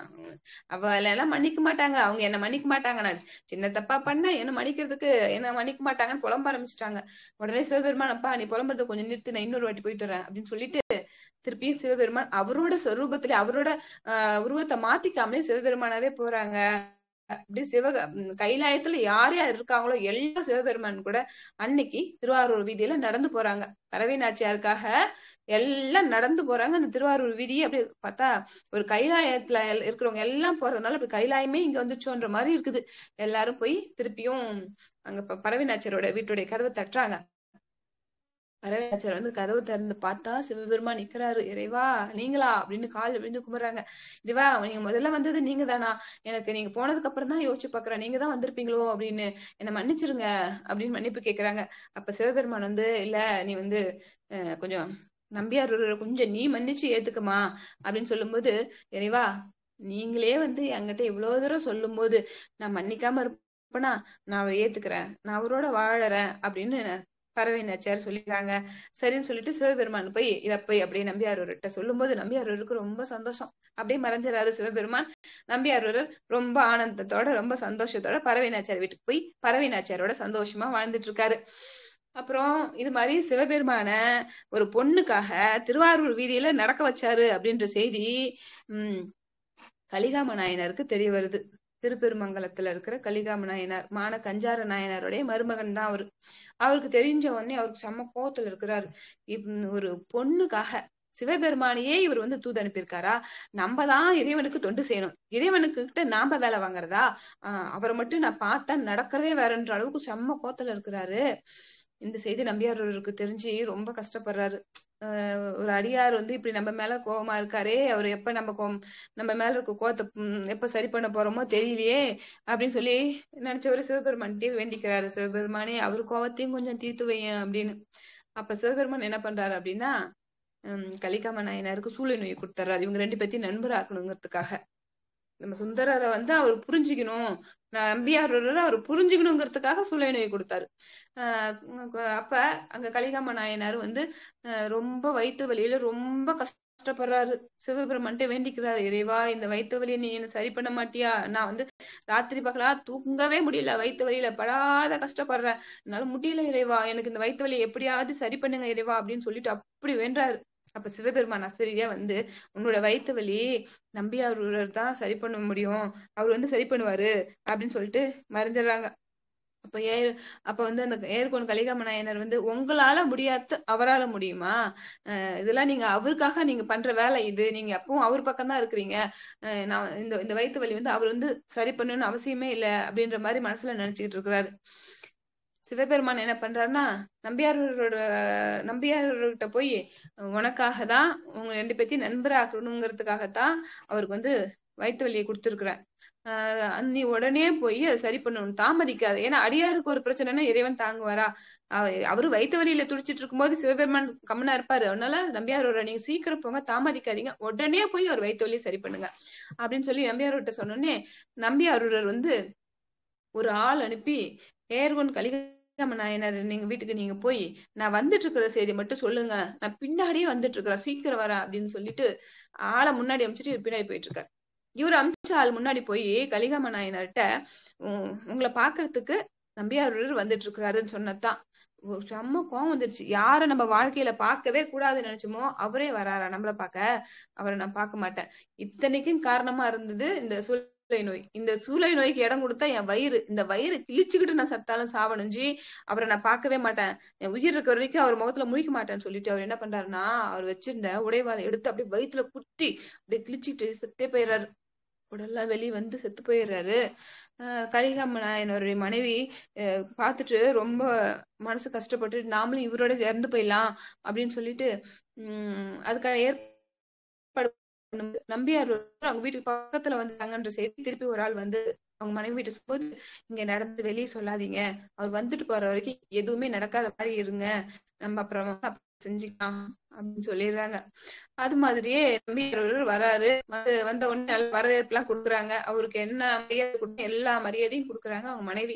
அவளை எல்லாம் மன்னிக்க மாட்டாங்க அவங்க என்ன மன்னிக்க மாட்டாங்க நான் சின்ன தப்பா பண்ண என்ன மன்னிக்கிறதுக்கு என்ன மன்னிக்க மாட்டாங்கன்னு புலம்ப ஆரம்பிச்சிட்டாங்க உடனே சிவபெருமானப்பா நீ புலம்புறது கொஞ்சம் நிறுத்து நான் இன்னொரு வாட்டி போயிட்டு வரேன் அப்படின்னு சொல்லிட்டு திருப்பியும் சிவபெருமான் அவரோட சொரூபத்திலே அவரோட உருவத்தை மாத்திக்காமலே சிவபெருமானாவே போறாங்க அப்படி சிவ கைலாயத்துல யார் யார் இருக்காங்களோ எல்லா சிவபெருமான் கூட அன்னைக்கு திருவாரூர் வீதியில நடந்து போறாங்க பறவை நாச்சியாருக்காக எல்லாம் நடந்து போறாங்க அந்த திருவாரூர் வீதி அப்படி பார்த்தா ஒரு கைலாயத்துல இருக்கிறவங்க எல்லாம் போறதுனால அப்படி கைலாயமே இங்க வந்துச்சோன்ற மாதிரி இருக்குது எல்லாரும் போய் திருப்பியும் அங்க பறவை நாச்சியாரோட வீட்டுடைய கதவை தட்டுறாங்க அரவிந்தாச்சர் வந்து கதவு திறந்து பார்த்தா சிவபெருமான் நிக்கிறாரு இறைவா நீங்களா அப்படின்னு கால் விழுந்து கும்பிடுறாங்க இறைவா நீங்க முதல்ல வந்தது நீங்க தானா எனக்கு நீங்க போனதுக்கு அப்புறம் தான் யோசிச்சு பாக்குறேன் நீங்க தான் வந்திருப்பீங்களோ அப்படின்னு என்ன மன்னிச்சிருங்க அப்படின்னு மன்னிப்பு கேக்குறாங்க அப்ப சிவபெருமான் வந்து இல்ல நீ வந்து கொஞ்சம் நம்பியார் கொஞ்சம் நீ மன்னிச்சு ஏத்துக்குமா அப்படின்னு சொல்லும்போது இறைவா நீங்களே வந்து என்கிட்ட இவ்வளவு தூரம் சொல்லும் போது நான் மன்னிக்காம இருப்பேனா நான் ஏத்துக்கிறேன் நான் அவரோட வாழறேன் அப்படின்னு பறவை நாச்சியார் சொல்லிடுறாங்க சரின்னு சொல்லிட்டு சிவபெருமான் போய் இத போய் அப்படியே நம்பியாரூர்கிட்ட சொல்லும் போது நம்பியாரூருக்கு ரொம்ப சந்தோஷம் அப்படியே மறைஞ்சிடறாரு சிவபெருமான் நம்பியாரூரர் ரொம்ப ஆனந்தத்தோட ரொம்ப சந்தோஷத்தோட பறவை நாச்சியார் வீட்டுக்கு போய் பறவை நாச்சியாரோட சந்தோஷமா வாழ்ந்துட்டு இருக்காரு அப்புறம் இது மாதிரி சிவபெருமான ஒரு பொண்ணுக்காக திருவாரூர் வீதியில நடக்க வச்சாரு அப்படின்ற செய்தி உம் கலிகாம நாயனருக்கு தெரிய வருது திருப்பெருமங்கலத்துல இருக்கிற கலிகாம நாயனார் மான கஞ்சார நாயனாருடைய மருமகன் தான் அவரு அவருக்கு தெரிஞ்ச உடனே அவருக்கு செம்ம கோவத்துல இருக்கிறாரு ஒரு பொண்ணுக்காக சிவபெருமானையே இவர் வந்து தூது அனுப்பியிருக்காரா நம்ம தான் இறைவனுக்கு தொண்டு செய்யணும் இறைவனுக்கு கிட்ட நாம வேலை வாங்குறதா ஆஹ் அவரை மட்டும் நான் பார்த்தா நடக்கிறதே வேறன்ற அளவுக்கு செம்ம கோத்துல இருக்கிறாரு இந்த செய்தி அவருக்கு தெரிஞ்சு ரொம்ப கஷ்டப்படுறாரு ஒரு அடியார் வந்து இப்படி நம்ம மேல கோபமா இருக்காரே அவர் எப்ப நம்ம கோ நம்ம மேல இருக்க கோத்தை எப்ப சரி பண்ண போறோமோ தெரியலையே அப்படின்னு சொல்லி நினைச்சவரு சிவபெருமான்கிட்டே வேண்டிக்கிறாரு சிவபெருமானே அவர் கோவத்தையும் கொஞ்சம் தீர்த்து வையன் அப்படின்னு அப்ப சிவபெருமான் என்ன பண்றாரு அப்படின்னா கலிகாம நாயனாருக்கு சூளை நோய் கொடுத்துறாரு இவங்க ரெண்டு பேர்த்தையும் நண்பர் ஆக்கணுங்கிறதுக்காக நம்ம சுந்தரரை வந்து அவர் புரிஞ்சுக்கணும் நம்பியார் அவர் புரிஞ்சுக்கணுங்கிறதுக்காக சுலைநோய் கொடுத்தாரு அப்ப அங்க கலிகாம நாயனார் வந்து ரொம்ப வயிற்று வலியில ரொம்ப கஷ்டப்படுறாரு சிவபெருமான்ட்டு வேண்டிக்கிறாரு இறைவா இந்த வயிற்று வலியை நீ என்ன சரி பண்ண மாட்டியா நான் வந்து ராத்திரி பகலா தூங்கவே முடியல வயிற்று வலியில படாத கஷ்டப்படுறேன் என்னால முடியல இறைவா எனக்கு இந்த வயிற்று வலியை எப்படியாவது சரி பண்ணுங்க இறைவா அப்படின்னு சொல்லிட்டு அப்படி வேண்டாரு அப்ப சிவபெருமான் அசரியா வந்து உன்னோட வயிற்று வலி நம்பியார் ஒருவர் தான் சரி பண்ண முடியும் அவர் வந்து சரி பண்ணுவாரு அப்படின்னு சொல்லிட்டு மறைஞ்சிடுறாங்க அப்ப ஏர் அப்ப வந்து அந்த ஏர்கோன் கலிகாம நாயனர் வந்து உங்களால முடியாத அவரால முடியுமா இதெல்லாம் நீங்க அவருக்காக நீங்க பண்ற வேலை இது நீங்க அப்பவும் அவர் பக்கம் தான் இருக்கிறீங்க நான் இந்த இந்த வயிற்று வலி வந்து அவர் வந்து சரி பண்ணணும்னு அவசியமே இல்லை அப்படின்ற மாதிரி மனசுல நினைச்சுக்கிட்டு இருக்கிறாரு சிவபெருமான் என்ன பண்றாருன்னா நம்பியாரோட நம்பியார்கிட்ட போய் உனக்காக தான் உங்க ரெண்டு பேத்தையும் நண்பராக்கணுங்கிறதுக்காகத்தான் அவருக்கு வந்து வயிற்று வழியை கொடுத்துருக்குற ஆஹ் நீ உடனே போய் அதை சரி பண்ணணும் தாமதிக்காது ஏன்னா அடியாருக்கு ஒரு பிரச்சனைனா இறைவன் தாங்குவாரா அவரு வயிற்று வழியில துடிச்சிட்டு இருக்கும்போது சிவபெருமான் கம்மனா இருப்பாரு அதனால நம்பியாரோட நீங்க சீக்கிரம் போங்க தாமதிக்காதீங்க உடனே போய் அவர் வயிற்று வழியை சரி பண்ணுங்க அப்படின்னு சொல்லி நம்பியாரோட்ட சொன்னோடனே நம்பியாரூரர் வந்து ஒரு ஆள் அனுப்பி ஏர்கொன் கலிக நம்ம நாயனர் நீங்க வீட்டுக்கு நீங்க போய் நான் வந்துட்டு இருக்கிற செய்தி மட்டும் சொல்லுங்க நான் பின்னாடியே வந்துட்டு இருக்கிறேன் சீக்கிரம் வரேன் அப்படின்னு சொல்லிட்டு ஆளை முன்னாடி அமைச்சிட்டு இவர் பின்னாடி போயிட்டு இருக்காரு இவர் அமிச்ச ஆள் முன்னாடி போய் கலிகாம நாயனர்கிட்ட உங்களை பாக்குறதுக்கு நம்பியாரூர் வந்துட்டு இருக்கிறாருன்னு சொன்னதான் செம்ம கோவம் வந்துருச்சு யார நம்ம வாழ்க்கையில பார்க்கவே கூடாதுன்னு நினைச்சோமோ அவரே வராரா நம்மள பார்க்க அவரை நான் பார்க்க மாட்டேன் இத்தனைக்கும் காரணமா இருந்தது இந்த சொல் சூளை நோய் இந்த சூளை நோய்க்கு இடம் கொடுத்தா என் வயிறு இந்த வயிறு கிழிச்சுக்கிட்டு நான் சத்தாலும் சாவணிஞ்சி அவரை நான் பார்க்கவே மாட்டேன் என் உயிர் இருக்கிற வரைக்கும் அவர் முகத்துல முழிக்க மாட்டேன்னு சொல்லிட்டு அவர் என்ன பண்றாருன்னா அவர் வச்சிருந்த உடைவாளை எடுத்து அப்படியே வயிற்றுல குத்தி அப்படியே கிழிச்சுக்கிட்டு செத்தே போயிடுறாரு உடல்லாம் வெளியே வந்து செத்து போயிடுறாரு கலிகாம என்னோடைய மனைவி பார்த்துட்டு ரொம்ப மனசு கஷ்டப்பட்டு நாமளும் இவரோட சேர்ந்து போயிடலாம் அப்படின்னு சொல்லிட்டு உம் அதுக்கான ஏற்ப நம்பியார் அவங்க வீட்டுக்கு பக்கத்துல வந்தாங்கன்ற செய்தி திருப்பி ஒரு ஆள் வந்து அவங்க மனைவி வீட்டு போது இங்க நடந்து வெளியே சொல்லாதீங்க அவர் வந்துட்டு போற வரைக்கும் எதுவுமே நடக்காத மாதிரி இருங்க நம்ம அப்புறம் செஞ்சுக்கலாம் அப்படின்னு சொல்லிடுறாங்க அது மாதிரியே நம்பியார் வராரு வந்த உடனே நல்ல வரவேற்பு எல்லாம் கொடுக்குறாங்க அவருக்கு என்ன மரியாதை கொடுக்க எல்லா மரியாதையும் கொடுக்குறாங்க அவங்க மனைவி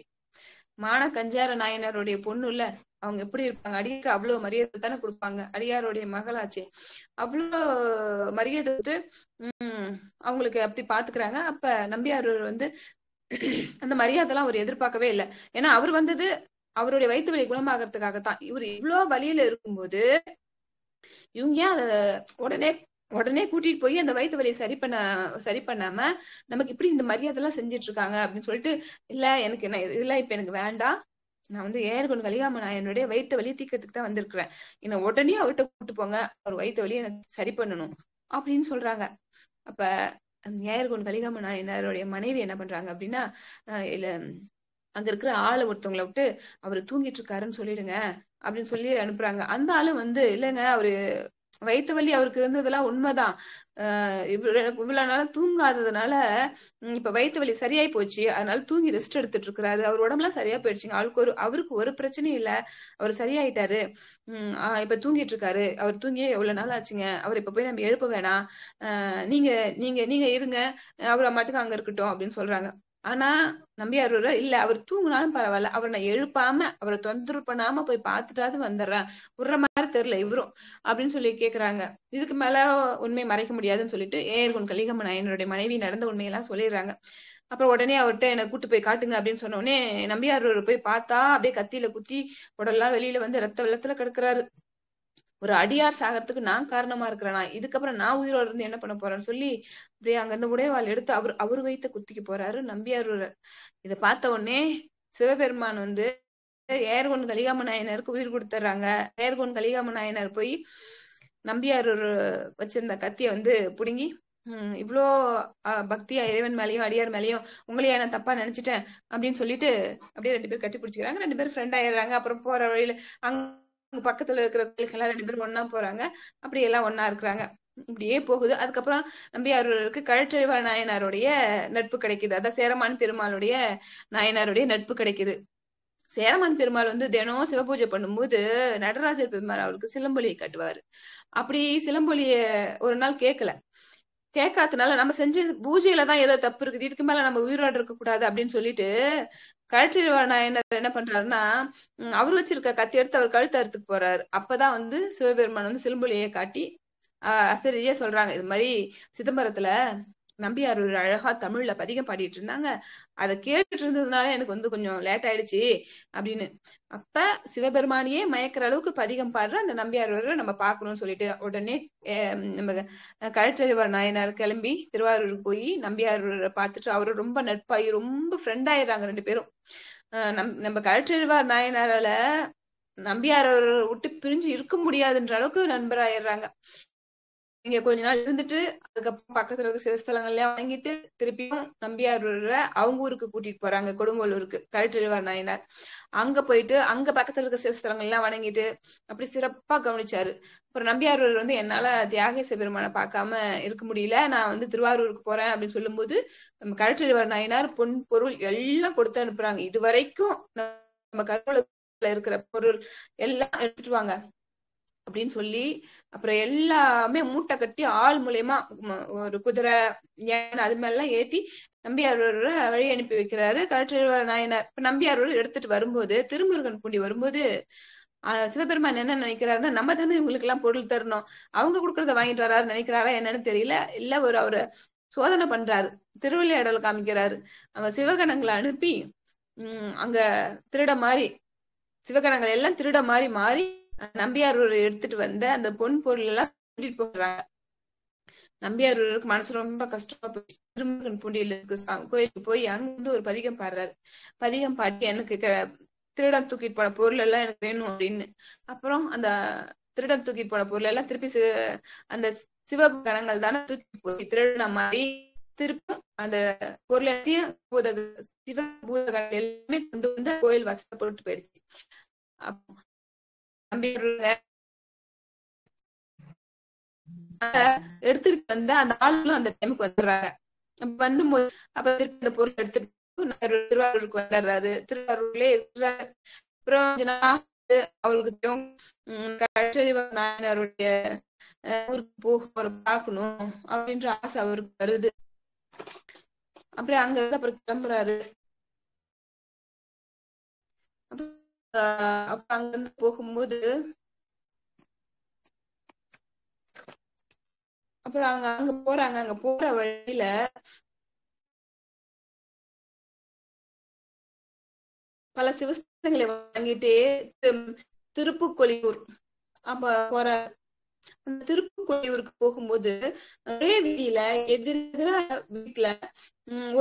மான கஞ்சார நாயனாருடைய பொண்ணுல அவங்க எப்படி இருப்பாங்க அடியாருக்கு அவ்வளவு மரியாதை தானே கொடுப்பாங்க அடியாருடைய மகளாச்சே அவ்வளோ மரியாதை வந்து உம் அவங்களுக்கு அப்படி பாத்துக்கிறாங்க அப்ப நம்பியார் வந்து அந்த மரியாதை எல்லாம் அவர் எதிர்பார்க்கவே இல்லை ஏன்னா அவர் வந்தது அவருடைய வயிற்று வழி குணமாகறதுக்காகத்தான் இவர் இவ்வளவு வழியில இருக்கும்போது இவங்க ஏன் அத உடனே உடனே கூட்டிட்டு போய் அந்த வயிற்று வலியை சரி பண்ண சரி பண்ணாம நமக்கு இப்படி இந்த மரியாதை எல்லாம் செஞ்சிட்டு இருக்காங்க அப்படின்னு சொல்லிட்டு இல்ல எனக்கு என்ன இதெல்லாம் இப்ப எனக்கு வேண்டாம் நான் வந்து ஏர்கொண்டு கலிகாம நான் என்னுடைய வயிற்று வலி தீக்கிறதுக்கு தான் வந்திருக்கிறேன் என்ன உடனே அவர்கிட்ட கூப்பிட்டு போங்க அவர் வயிற்று வலியை எனக்கு சரி பண்ணணும் அப்படின்னு சொல்றாங்க அப்ப ஏர்கொண்டு கலிகாம நாயனருடைய மனைவி என்ன பண்றாங்க அப்படின்னா இல்ல அங்க இருக்கிற ஆளை ஒருத்தவங்களை விட்டு அவரு தூங்கிட்டு இருக்காருன்னு சொல்லிடுங்க அப்படின்னு சொல்லி அனுப்புறாங்க அந்த ஆளு வந்து இல்லைங்க அவரு வயிற்று வலி அவருக்கு இருந்ததெல்லாம் உண்மைதான் இவ்வளவு நாளா தூங்காததுனால இப்ப வயிற்று வலி சரியாயி போச்சு அதனால தூங்கி ரெஸ்ட் எடுத்துட்டு இருக்கிறாரு அவர் உடம்புலாம் சரியா போயிடுச்சுங்க அவளுக்கு ஒரு அவருக்கு ஒரு பிரச்சனையும் இல்ல அவர் சரியாயிட்டாரு உம் இப்ப தூங்கிட்டு இருக்காரு அவர் தூங்கியே எவ்வளவு நாள் ஆச்சுங்க அவர் இப்ப போய் நம்ம எழுப்ப வேணாம் நீங்க நீங்க நீங்க இருங்க அவரை மட்டும் அங்க இருக்கட்டும் அப்படின்னு சொல்றாங்க ஆனா நம்பியார் இல்ல அவர் தூங்கினாலும் பரவாயில்ல அவரை நான் எழுப்பாம அவரை தொந்தரவு பண்ணாம போய் பார்த்துட்டாவது வந்துடுறேன் விடுற மாதிரி தெரியல இவரும் அப்படின்னு சொல்லி கேக்குறாங்க இதுக்கு மேல உண்மை மறைக்க முடியாதுன்னு சொல்லிட்டு ஏர்குன் கலிகம்ம நாயனருடைய மனைவி நடந்த உண்மையெல்லாம் சொல்லிடுறாங்க அப்புறம் உடனே அவர்கிட்ட என்னை கூட்டு போய் காட்டுங்க அப்படின்னு சொன்ன உடனே நம்பியாரூர் போய் பார்த்தா அப்படியே கத்தியில குத்தி உடல்லாம் வெளியில வந்து ரத்த வெள்ளத்துல கிடக்குறாரு ஒரு அடியார் சாகரத்துக்கு நான் காரணமா இருக்கிறேனா இதுக்கப்புறம் நான் உயிரோட இருந்து என்ன பண்ண போறேன்னு சொல்லி அப்படியே அங்க இருந்து உடையவாள் எடுத்து அவர் அவர் வைத்த குத்திக்கு போறாரு நம்பியார் இத பார்த்த உடனே சிவபெருமான் வந்து ஏர்கொன் கலிகாம நாயனருக்கு உயிர் கொடுத்துறாங்க ஏர்கொன் கலிகாம நாயனர் போய் நம்பியார் வச்சிருந்த கத்திய வந்து புடுங்கி இவ்வளோ பக்தியா இறைவன் மேலையும் அடியார் மேலேயும் உங்களையா நான் தப்பா நினைச்சிட்டேன் அப்படின்னு சொல்லிட்டு அப்படியே ரெண்டு பேரும் கட்டி பிடிச்சிக்கிறாங்க ரெண்டு பேரும் ஃப்ரெண்ட் ஆயிடுறாங்க அப்புறம் போற வழியில அங்க அங்க பக்கத்துல இருக்கிற கோயில்கள்லாம் ரெண்டு பேரும் ஒன்னா போறாங்க அப்படி எல்லாம் ஒன்னா இருக்கிறாங்க இப்படியே போகுது அதுக்கப்புறம் நம்பியாரூருக்கு கழற்றறிவா நாயனாருடைய நட்பு கிடைக்குது அதான் சேரமான் பெருமாளுடைய நாயனாருடைய நட்பு கிடைக்குது சேரமான் பெருமாள் வந்து தினம் சிவபூஜை பண்ணும்போது நடராஜர் பெருமாள் அவருக்கு சிலம்பொலியை கட்டுவாரு அப்படி சிலம்பொலிய ஒரு நாள் கேட்கல கேட்காதனால நம்ம செஞ்ச பூஜையில தான் ஏதோ தப்பு இருக்குது இதுக்கு மேல நம்ம உயிரோட இருக்க கூடாது அப்படின்னு சொல்லிட்டு கழற்றிடுவா நாயனர் என்ன பண்றாருன்னா அவர் வச்சிருக்க கத்தி எடுத்து அவர் கழுத்து அறுத்துக்கு போறாரு அப்பதான் வந்து சிவபெருமான் வந்து சிலம்பொலியை காட்டி ஆஹ் அசரியா சொல்றாங்க இது மாதிரி சிதம்பரத்துல நம்பியார் ஒரு அழகா தமிழ்ல பதிகம் பாடிட்டு இருந்தாங்க அதை கேட்டுட்டு இருந்ததுனால எனக்கு வந்து கொஞ்சம் லேட் ஆயிடுச்சு அப்படின்னு அப்ப சிவபெருமானியே மயக்கிற அளவுக்கு பதிகம் பாடுற அந்த ஒரு நம்ம பாக்கணும்னு சொல்லிட்டு உடனே நம்ம கழற்றறிவார் நாயனார் கிளம்பி திருவாரூர் போய் நம்பியார் பார்த்துட்டு அவரு ரொம்ப நட்பாகி ரொம்ப ஃப்ரெண்ட் ஆயிடுறாங்க ரெண்டு பேரும் நம் நம்ம கழற்றழிவார் நாயனாரால நம்பியார் விட்டு பிரிஞ்சு இருக்க முடியாதுன்ற அளவுக்கு நண்பராயிடுறாங்க இங்க கொஞ்ச நாள் இருந்துட்டு அதுக்கப்புறம் பக்கத்துல இருக்க சிவஸ்தலங்கள்ல வாங்கிட்டு திருப்பியும் நம்பியார் அவங்க ஊருக்கு கூட்டிட்டு போறாங்க கொடுங்கோலூருக்கு கருட்டெழுவார் நாயனார் அங்க போயிட்டு அங்க பக்கத்துல இருக்க சிவஸ்தலங்கள் எல்லாம் வணங்கிட்டு அப்படி சிறப்பா கவனிச்சாரு அப்புறம் நம்பியாரூர் வந்து என்னால தியாகேச பெருமான பார்க்காம இருக்க முடியல நான் வந்து திருவாரூருக்கு போறேன் அப்படின்னு சொல்லும்போது நம்ம கருட்டெழுவார் நாயனார் பொன் பொருள் எல்லாம் கொடுத்து அனுப்புறாங்க இது வரைக்கும் நம்ம கருவூலத்துல இருக்கிற பொருள் எல்லாம் எடுத்துட்டு வாங்க அப்படின்னு சொல்லி அப்புறம் எல்லாமே மூட்டை கட்டி ஆள் மூலயமா ஒரு குதிரை ஏன் அது மாதிரிலாம் ஏத்தி நம்பியாரோட வழி அனுப்பி வைக்கிறாரு கலெக்டர் நாயனார் இப்ப நம்பியாரோட எடுத்துட்டு வரும்போது திருமுருகன் பூண்டி வரும்போது சிவபெருமான் என்ன நினைக்கிறாருன்னா நம்ம தானே இவங்களுக்கு எல்லாம் பொருள் தரணும் அவங்க கொடுக்கறத வாங்கிட்டு வராரு நினைக்கிறாரா என்னன்னு தெரியல இல்ல ஒரு அவரு சோதனை பண்றாரு திருவிளையாடல் காமிக்கிறாரு அவன் சிவகணங்களை அனுப்பி உம் அங்க திருட மாறி சிவகணங்கள் எல்லாம் திருட மாறி மாறி நம்பியார் எடுத்துட்டு வந்த அந்த பொன் பொருள் எல்லாம் கூட்டிட்டு போகிறாங்க நம்பியார் ஒருவருக்கு மனசு ரொம்ப கஷ்டமா போயிடுச்சு திருமகன் பூண்டியில இருக்கு கோயிலுக்கு போய் அங்க வந்து ஒரு பதிகம் பாடுறாரு பதிகம் பாடி எனக்கு திருடம் தூக்கிட்டு போன பொருள் எல்லாம் எனக்கு வேணும் அப்படின்னு அப்புறம் அந்த திருடம் தூக்கிட்டு போன பொருள் எல்லாம் திருப்பி அந்த சிவ கணங்கள் தானே தூக்கி போய் திருடின மாதிரி திருப்பி அந்த பொருள் எல்லாத்தையும் பூத சிவ பூதகம் எல்லாமே கொண்டு வந்து கோயில் வசதி போட்டு போயிடுச்சு எடுத்துட்டு வந்து அந்த ஆளுங்களும் அந்த டைமுக்கு வந்துடுறாங்க வந்து அப்ப திருப்பி அந்த பொருள் எடுத்துட்டு திருவாரூருக்கு வந்துடுறாரு திருவாரூர்லயே இருக்கிறாரு அப்புறம் கொஞ்ச நாள் அவருக்கு நாயனாருடைய ஊருக்கு போக பாக்கணும் அப்படின்ற ஆசை அவருக்கு வருது அப்படியே அங்க அப்புறம் கிளம்புறாரு அப்புறம் அங்கிருந்து போகும்போது அப்புறம் அங்க அங்க போறாங்க அங்க போற வழியில பல சிவஸ்தங்களை வாங்கிட்டே திருப்புக்கொழியூர் அப்ப போற அந்த திருப்புக்கொழியூருக்கு போகும்போது ஒரே வீதியில எதிரெதிர வீட்டுல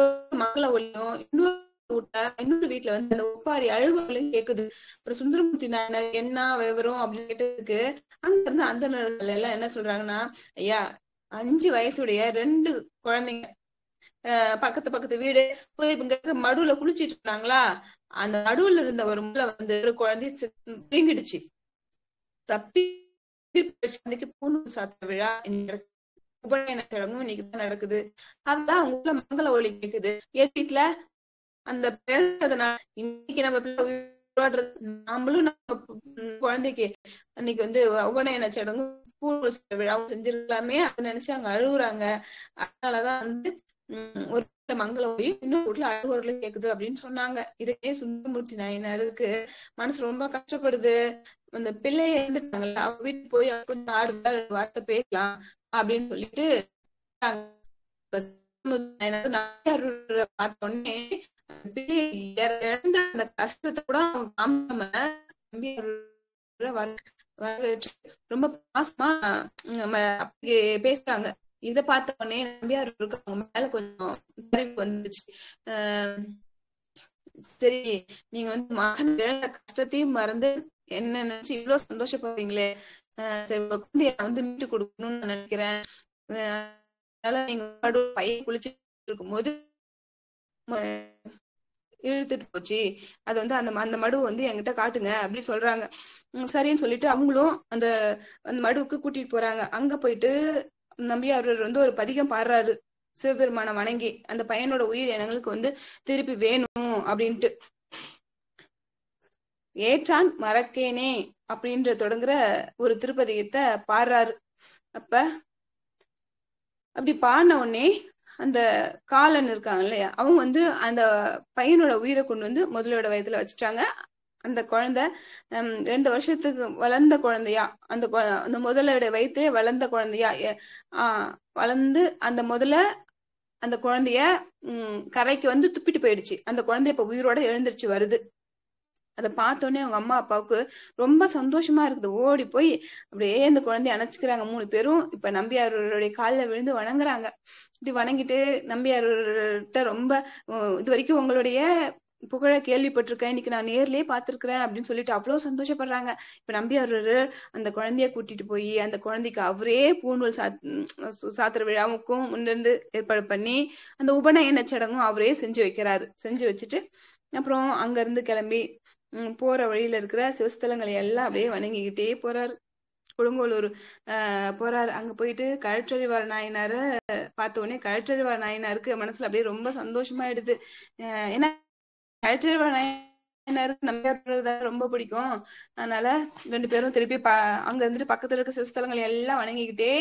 ஒரு மக்களை ஒளியும் இன்னொரு இன்னொரு வீட்டுல வந்து அந்த உப்பாரி அழுகுகளும் கேக்குது அப்புறம் சுந்தரமூர்த்தி நாயனர் என்ன விவரம் அப்படின்னு இருக்கு அங்க இருந்து அந்த எல்லாம் என்ன சொல்றாங்கன்னா ஐயா அஞ்சு வயசுடைய ரெண்டு குழந்தைங்க பக்கத்து பக்கத்து வீடு போய் இவங்க மடுவுல குளிச்சிட்டு இருந்தாங்களா அந்த நடுவுல இருந்த ஒரு முளை வந்து ஒரு குழந்தை பிரிங்கிடுச்சு தப்பி பூணு சாத்த விழா உபநயன சடங்கும் இன்னைக்குதான் நடக்குது அதெல்லாம் அவங்க மங்கள ஒளி கேக்குது என் அந்த இன்னைக்கு நம்ம நாமளும் நம்ம குழந்தைக்கு அன்னைக்கு வந்து உபநயன சடங்கு பூர்வ விழாவும் செஞ்சிருக்கலாமே அதை நினைச்சு அங்க அழுகுறாங்க அதனாலதான் வந்து ஒரு மங்கள போய் இன்னும் வீட்டுல அழுகுறதுல கேக்குது அப்படின்னு சொன்னாங்க இதுக்கே சுந்தரமூர்த்தி நாயனருக்கு மனசு ரொம்ப கஷ்டப்படுது அந்த பிள்ளைய இருந்துட்டாங்கல்ல அவங்க வீட்டுக்கு போய் கொஞ்சம் ஆறுதா வார்த்தை பேசலாம் அப்படின்னு சொல்லிட்டு பார்த்தோன்னே இழந்த அந்த கஷ்டத்தை கூட காமிக்காம ரொம்ப பாசமா பேசுறாங்க இத பார்த்த உடனே நம்பியார் அவங்க மேல கொஞ்சம் வந்துச்சு சரி நீங்க வந்து மகன் இழந்த கஷ்டத்தையும் மறந்து என்ன நினைச்சு இவ்வளவு சந்தோஷப்படுவீங்களே சரி உங்க குழந்தைய வந்து மீட்டு கொடுக்கணும்னு நினைக்கிறேன் அதனால நீங்க பையன் குளிச்சு இருக்கும்போது இழுத்துட்டு போச்சு அது வந்து அந்த அந்த மடுவை வந்து என்கிட்ட காட்டுங்க அப்படி சொல்றாங்க சரின்னு சொல்லிட்டு அவங்களும் அந்த அந்த மடுவுக்கு கூட்டிட்டு போறாங்க அங்க போயிட்டு நம்பியார் வந்து ஒரு பதிகம் பாடுறாரு சிவபெருமான வணங்கி அந்த பையனோட உயிர் எங்களுக்கு வந்து திருப்பி வேணும் அப்படின்ட்டு ஏற்றான் மறக்கேனே அப்படின்ற தொடங்குற ஒரு திருப்பதிகத்தை பாடுறாரு அப்ப அப்படி பாடின உடனே அந்த காலன் இருக்காங்க இல்லையா அவங்க வந்து அந்த பையனோட உயிரை கொண்டு வந்து முதலோட வயதுல வச்சுட்டாங்க அந்த குழந்தை ரெண்டு வருஷத்துக்கு வளர்ந்த குழந்தையா அந்த அந்த முதலோட வயிற்றுல வளர்ந்த குழந்தையா வளர்ந்து அந்த முதல அந்த குழந்தைய உம் கரைக்கு வந்து துப்பிட்டு போயிடுச்சு அந்த குழந்தைய இப்ப உயிரோட எழுந்திருச்சு வருது அதை பார்த்தோன்னே அவங்க அம்மா அப்பாவுக்கு ரொம்ப சந்தோஷமா இருக்குது ஓடி போய் அப்படியே அந்த குழந்தைய அணைச்சிக்கிறாங்க மூணு பேரும் இப்ப நம்பியாருடைய காலில் விழுந்து வணங்குறாங்க இப்படி வணங்கிட்டு நம்பியார்கிட்ட ரொம்ப இது வரைக்கும் உங்களுடைய புகழ கேள்விப்பட்டிருக்கேன் இன்னைக்கு நான் நேர்லயே பாத்திருக்கிறேன் அப்படின்னு சொல்லிட்டு அவ்வளவு சந்தோஷப்படுறாங்க இப்ப அவரு அந்த குழந்தைய கூட்டிட்டு போய் அந்த குழந்தைக்கு அவரே பூணூல் சாத் சாத்திர விழாவுக்கும் முன்னிருந்து ஏற்பாடு பண்ணி அந்த உபநயன சடங்கும் அவரே செஞ்சு வைக்கிறாரு செஞ்சு வச்சுட்டு அப்புறம் அங்க இருந்து கிளம்பி போற வழியில இருக்கிற சிவஸ்தலங்களை எல்லாம் அப்படியே வணங்கிக்கிட்டே போறாரு கொடுங்கோலூர் போறாரு அங்க போயிட்டு கழற்றறிவார் நாயனார பார்த்த உடனே கழற்றறிவார் நாயனாருக்கு மனசுல அப்படியே ரொம்ப சந்தோஷமாயிடுது ஏன்னா கழற்றறிவார் நாயனாருக்கு நம்ம ரொம்ப பிடிக்கும் அதனால ரெண்டு பேரும் திருப்பி அங்க இருந்துட்டு பக்கத்துல இருக்க சிவஸ்தலங்கள் எல்லாம் வணங்கிக்கிட்டே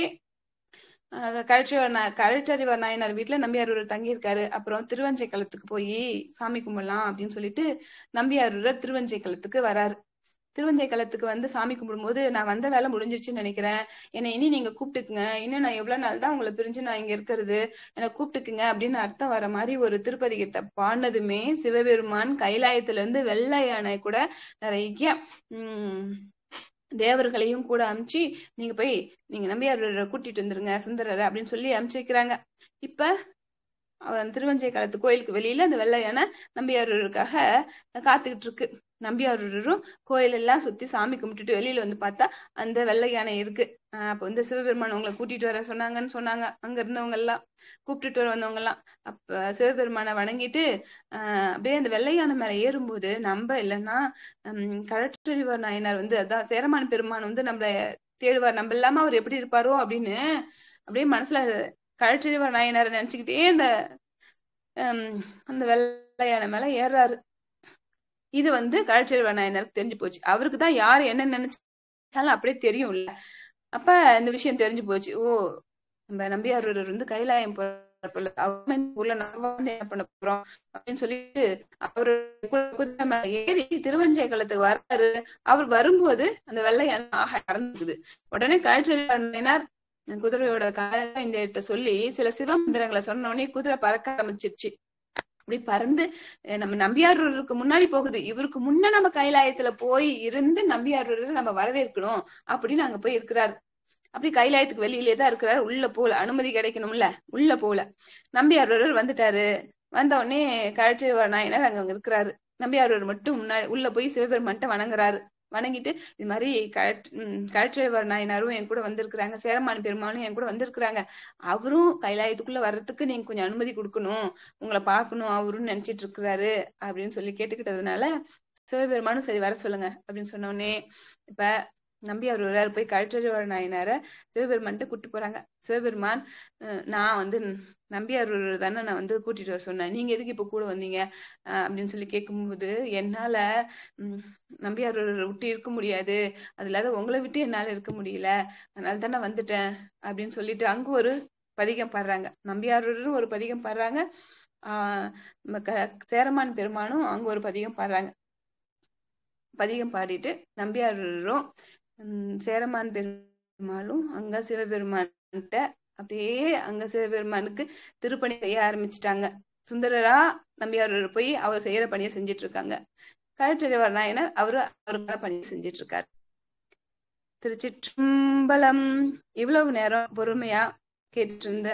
கரட்சிவர் கழற்றறிவர் நாயனார் வீட்டுல நம்பியாரூர் தங்கியிருக்காரு அப்புறம் திருவஞ்சை களத்துக்கு போய் சாமி கும்பிடலாம் அப்படின்னு சொல்லிட்டு நம்பியாரூரர் திருவஞ்சை களத்துக்கு வராரு திருவஞ்சை களத்துக்கு வந்து சாமி கும்பிடும்போது நான் வந்த வேலை முடிஞ்சிருச்சுன்னு நினைக்கிறேன் என்னை இனி நீங்க கூப்பிட்டுக்குங்க இன்னும் நான் எவ்வளவு நாள் தான் உங்களை பிரிஞ்சு நான் இங்க இருக்கிறது என்னை கூப்பிட்டுக்குங்க அப்படின்னு அர்த்தம் வர மாதிரி ஒரு திருப்பதிகத்தை பாடினதுமே சிவபெருமான் கைலாயத்துல இருந்து வெள்ளையானை கூட நிறைய உம் தேவர்களையும் கூட அமிச்சு நீங்க போய் நீங்க நம்பியார் கூட்டிட்டு வந்துருங்க சுந்தரரை அப்படின்னு சொல்லி அமிச்சு வைக்கிறாங்க இப்ப திருவஞ்சை காலத்து கோயிலுக்கு வெளியில அந்த வெள்ளையான நம்பியாரூருக்காக காத்துக்கிட்டு இருக்கு கோயில் கோயிலெல்லாம் சுத்தி சாமி கும்பிட்டுட்டு வெளியில வந்து பார்த்தா அந்த வெள்ளை யானை இருக்கு அப்ப வந்து சிவபெருமான் உங்களை கூட்டிட்டு வர சொன்னாங்கன்னு சொன்னாங்க அங்க இருந்தவங்க எல்லாம் கூப்பிட்டுட்டு வர வந்தவங்க எல்லாம் அப்ப சிவபெருமானை வணங்கிட்டு ஆஹ் அப்படியே அந்த வெள்ளை யானை மேல ஏறும்போது நம்ம இல்லைன்னா கடற்றறிவர் நாயனார் வந்து அதான் சேரமான பெருமான் வந்து நம்மள தேடுவார் நம்ம இல்லாம அவர் எப்படி இருப்பாரோ அப்படின்னு அப்படியே மனசுல கழற்றிவர் நாயனார் நினைச்சுக்கிட்டே அந்த அந்த வெள்ளையான மேல ஏறாரு இது வந்து கடற்செல்வ நாயனருக்கு தெரிஞ்சு போச்சு அவருக்கு தான் யாரு என்ன நினைச்சாலும் அப்படியே தெரியும் இல்ல அப்ப இந்த விஷயம் தெரிஞ்சு போச்சு ஓ நம்ம நம்பியார் வந்து கைலாயம் போறப்பல ஊர்ல நம்ம வந்து என்ன பண்ண போறோம் அப்படின்னு சொல்லிட்டு அவரு ஏறி திருவஞ்சய களத்துக்கு வர்றாரு அவர் வரும்போது அந்த வெள்ளை ஆக நடந்துக்குது உடனே கடற்செல்வ குதிரையோட கால இந்த இடத்த சொல்லி சில சிவமந்திரங்களை சொன்ன உடனே குதிரை பறக்க ஆரம்பிச்சிருச்சு அப்படி பறந்து நம்ம நம்பியாரூருக்கு முன்னாடி போகுது இவருக்கு முன்ன நம்ம கைலாயத்துல போய் இருந்து நம்பியாரூர் நம்ம வரவேற்கணும் அப்படின்னு அங்க போய் இருக்கிறாரு அப்படி கைலாயத்துக்கு வெளியிலே தான் இருக்கிறாரு உள்ள போல அனுமதி கிடைக்கணும்ல உள்ள போல நம்பியாரூர் வந்துட்டாரு வந்த உடனே கழற்றி நாயனர் அங்க இருக்கிறாரு நம்பியாரூர் மட்டும் முன்னாடி உள்ள போய் சிவபெருமான்ட்ட வணங்குறாரு வணங்கிட்டு இது மாதிரி கலெக்டர் நாயனாரும் என் கூட வந்திருக்கிறாங்க சேரமான பெருமானும் என் கூட வந்திருக்கிறாங்க அவரும் கைலாயத்துக்குள்ள வர்றதுக்கு நீங்க கொஞ்சம் அனுமதி கொடுக்கணும் உங்களை பார்க்கணும் அவரும் நினைச்சிட்டு இருக்கிறாரு அப்படின்னு சொல்லி கேட்டுக்கிட்டதுனால சிவபெருமானும் சரி வர சொல்லுங்க அப்படின்னு சொன்னோடனே இப்ப நம்பி அவர் வருவார் போய் கழற்றறி வர நாயனார சிவபெருமான்ட்டு கூட்டு போறாங்க சிவபெருமான் நான் வந்து நம்பியார் தானே நான் வந்து கூட்டிட்டு வர சொன்னேன் நீங்க எதுக்கு இப்ப கூட வந்தீங்க அப்படின்னு சொல்லி கேட்கும்போது என்னால நம்பியார் விட்டு இருக்க முடியாது அது இல்லாத உங்களை விட்டு என்னால இருக்க முடியல அதனால தானே வந்துட்டேன் அப்படின்னு சொல்லிட்டு அங்க ஒரு பதிகம் பாடுறாங்க நம்பியாரூரும் ஒரு பதிகம் பாடுறாங்க ஆஹ் சேரமான் பெருமானும் அங்க ஒரு பதிகம் பாடுறாங்க பதிகம் பாடிட்டு நம்பியாரும் சேரமான் பெருமாளும் அங்க சிவபெருமான்கிட்ட அப்படியே அங்க சிவபெருமானுக்கு திருப்பணி செய்ய ஆரம்பிச்சிட்டாங்க சுந்தரரா நம்பியார் போய் அவர் செய்யற பணியை செஞ்சிட்டு இருக்காங்க கழற்றடிவார் நாயனர் அவரு அவருக்கான பணியை செஞ்சிட்டு இருக்காரு திருச்சிற்றம்பலம் இவ்வளவு நேரம் பொறுமையா கேட்டிருந்த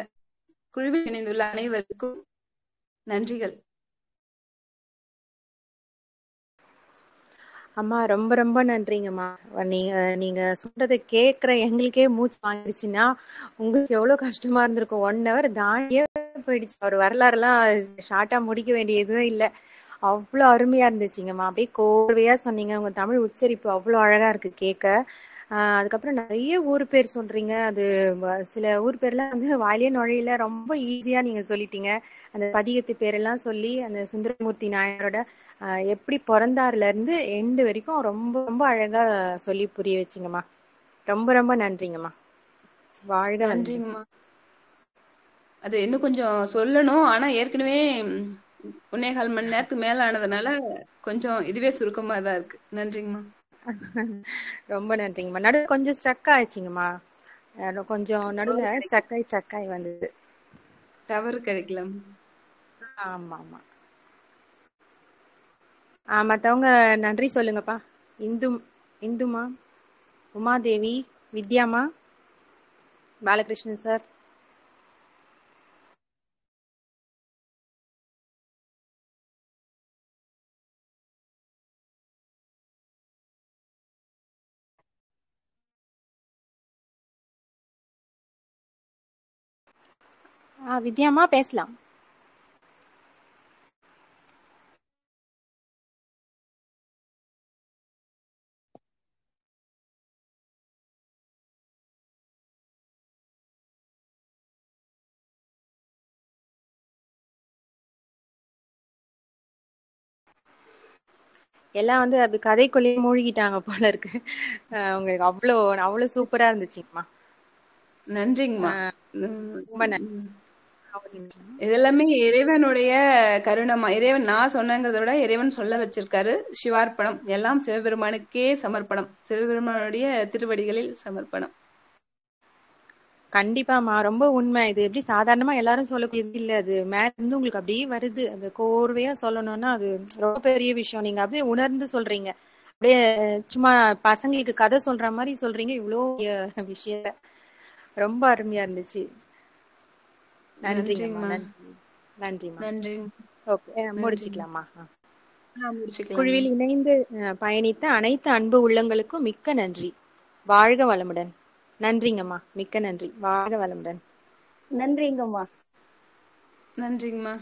குழுவில் இணைந்துள்ள அனைவருக்கும் நன்றிகள் அம்மா ரொம்ப ரொம்ப நன்றிங்கம்மா நீங்க நீங்க சொல்றதை கேக்குற எங்களுக்கே மூச்சு வாங்கிடுச்சுன்னா உங்களுக்கு எவ்வளவு கஷ்டமா இருந்திருக்கும் ஒன் ஹவர் தாண்டியே போயிடுச்சு அவர் வரலாறு எல்லாம் ஷார்ட்டா முடிக்க வேண்டிய எதுவும் இல்லை அவ்வளவு அருமையா இருந்துச்சுங்கம்மா அப்படியே கோர்வையா சொன்னீங்க உங்க தமிழ் உச்சரிப்பு அவ்வளவு அழகா இருக்கு கேட்க அதுக்கப்புறம் நிறைய ஊர் பேர் சொல்றீங்க அது சில ஊர் பேர்லாம் வந்து வாயிலே நுழையில ரொம்ப ஈஸியா நீங்க சொல்லிட்டீங்க அந்த பதிகத்து பேரெல்லாம் சொல்லி அந்த சுந்தரமூர்த்தி நாயரோட எப்படி பிறந்தாருல இருந்து எண்டு வரைக்கும் ரொம்ப ரொம்ப அழகா சொல்லி புரிய வச்சிங்கம்மா ரொம்ப ரொம்ப நன்றிங்கம்மா வாழ்க நன்றிங்கம்மா அது இன்னும் கொஞ்சம் சொல்லணும் ஆனா ஏற்கனவே ஒன்னே கால் மணி நேரத்துக்கு மேல ஆனதுனால கொஞ்சம் இதுவே சுருக்கமா தான் இருக்கு நன்றிங்கம்மா ரொம்ப நன்றிங்கம்மா நடுவில் கொஞ்சம் ஸ்ட்ரக் ஆயிடுச்சுங்கம்மா கொஞ்சம் நடுவில் ஸ்ட்ரக் ஆகி ஸ்ட்ரக் ஆகி வந்தது டவர் கிடைக்கல ஆமா ஆமா ஆ மற்றவங்க நன்றி சொல்லுங்கப்பா இந்து இந்துமா உமாதேவி வித்யாமா பாலகிருஷ்ணன் சார் வித்யாமா பேசலாம் எல்லாம் வந்து அப்படி கதைக்குள்ளேயே மூழ்கிட்டாங்க போல இருக்கு உங்களுக்கு அவ்வளோ அவ்வளோ சூப்பரா இருந்துச்சுங்கம்மா நன்றிங்கம்மா ரொம்ப நன்றி எல்லாமே இறைவனுடைய கருணமா இறைவன் நான் சொன்னங்கிறத விட இறைவன் சொல்ல வச்சிருக்காரு சிவார்ப்பணம் எல்லாம் சிவபெருமானுக்கே சமர்ப்பணம் சிவபெருமானுடைய திருவடிகளில் சமர்ப்பணம் கண்டிப்பாமா ரொம்ப உண்மை இது எப்படி சாதாரணமா எல்லாரும் சொல்லக்கூடியது இல்ல அது மேல இருந்து உங்களுக்கு அப்படியே வருது அது கோர்வையா சொல்லணும்னா அது ரொம்ப பெரிய விஷயம் நீங்க அப்படியே உணர்ந்து சொல்றீங்க அப்படியே சும்மா பசங்களுக்கு கதை சொல்ற மாதிரி சொல்றீங்க இவ்வளோ விஷயத்த ரொம்ப அருமையா இருந்துச்சு நன்றிங்கம்மா குழுவில் இணைந்து பயணித்த அனைத்து அன்பு உள்ளங்களுக்கும் மிக்க நன்றி வாழ்க வளமுடன் நன்றிங்கம்மா மிக்க நன்றி வாழ்க வளமுடன் நன்றிங்கம்மா நன்றிங்கம்மா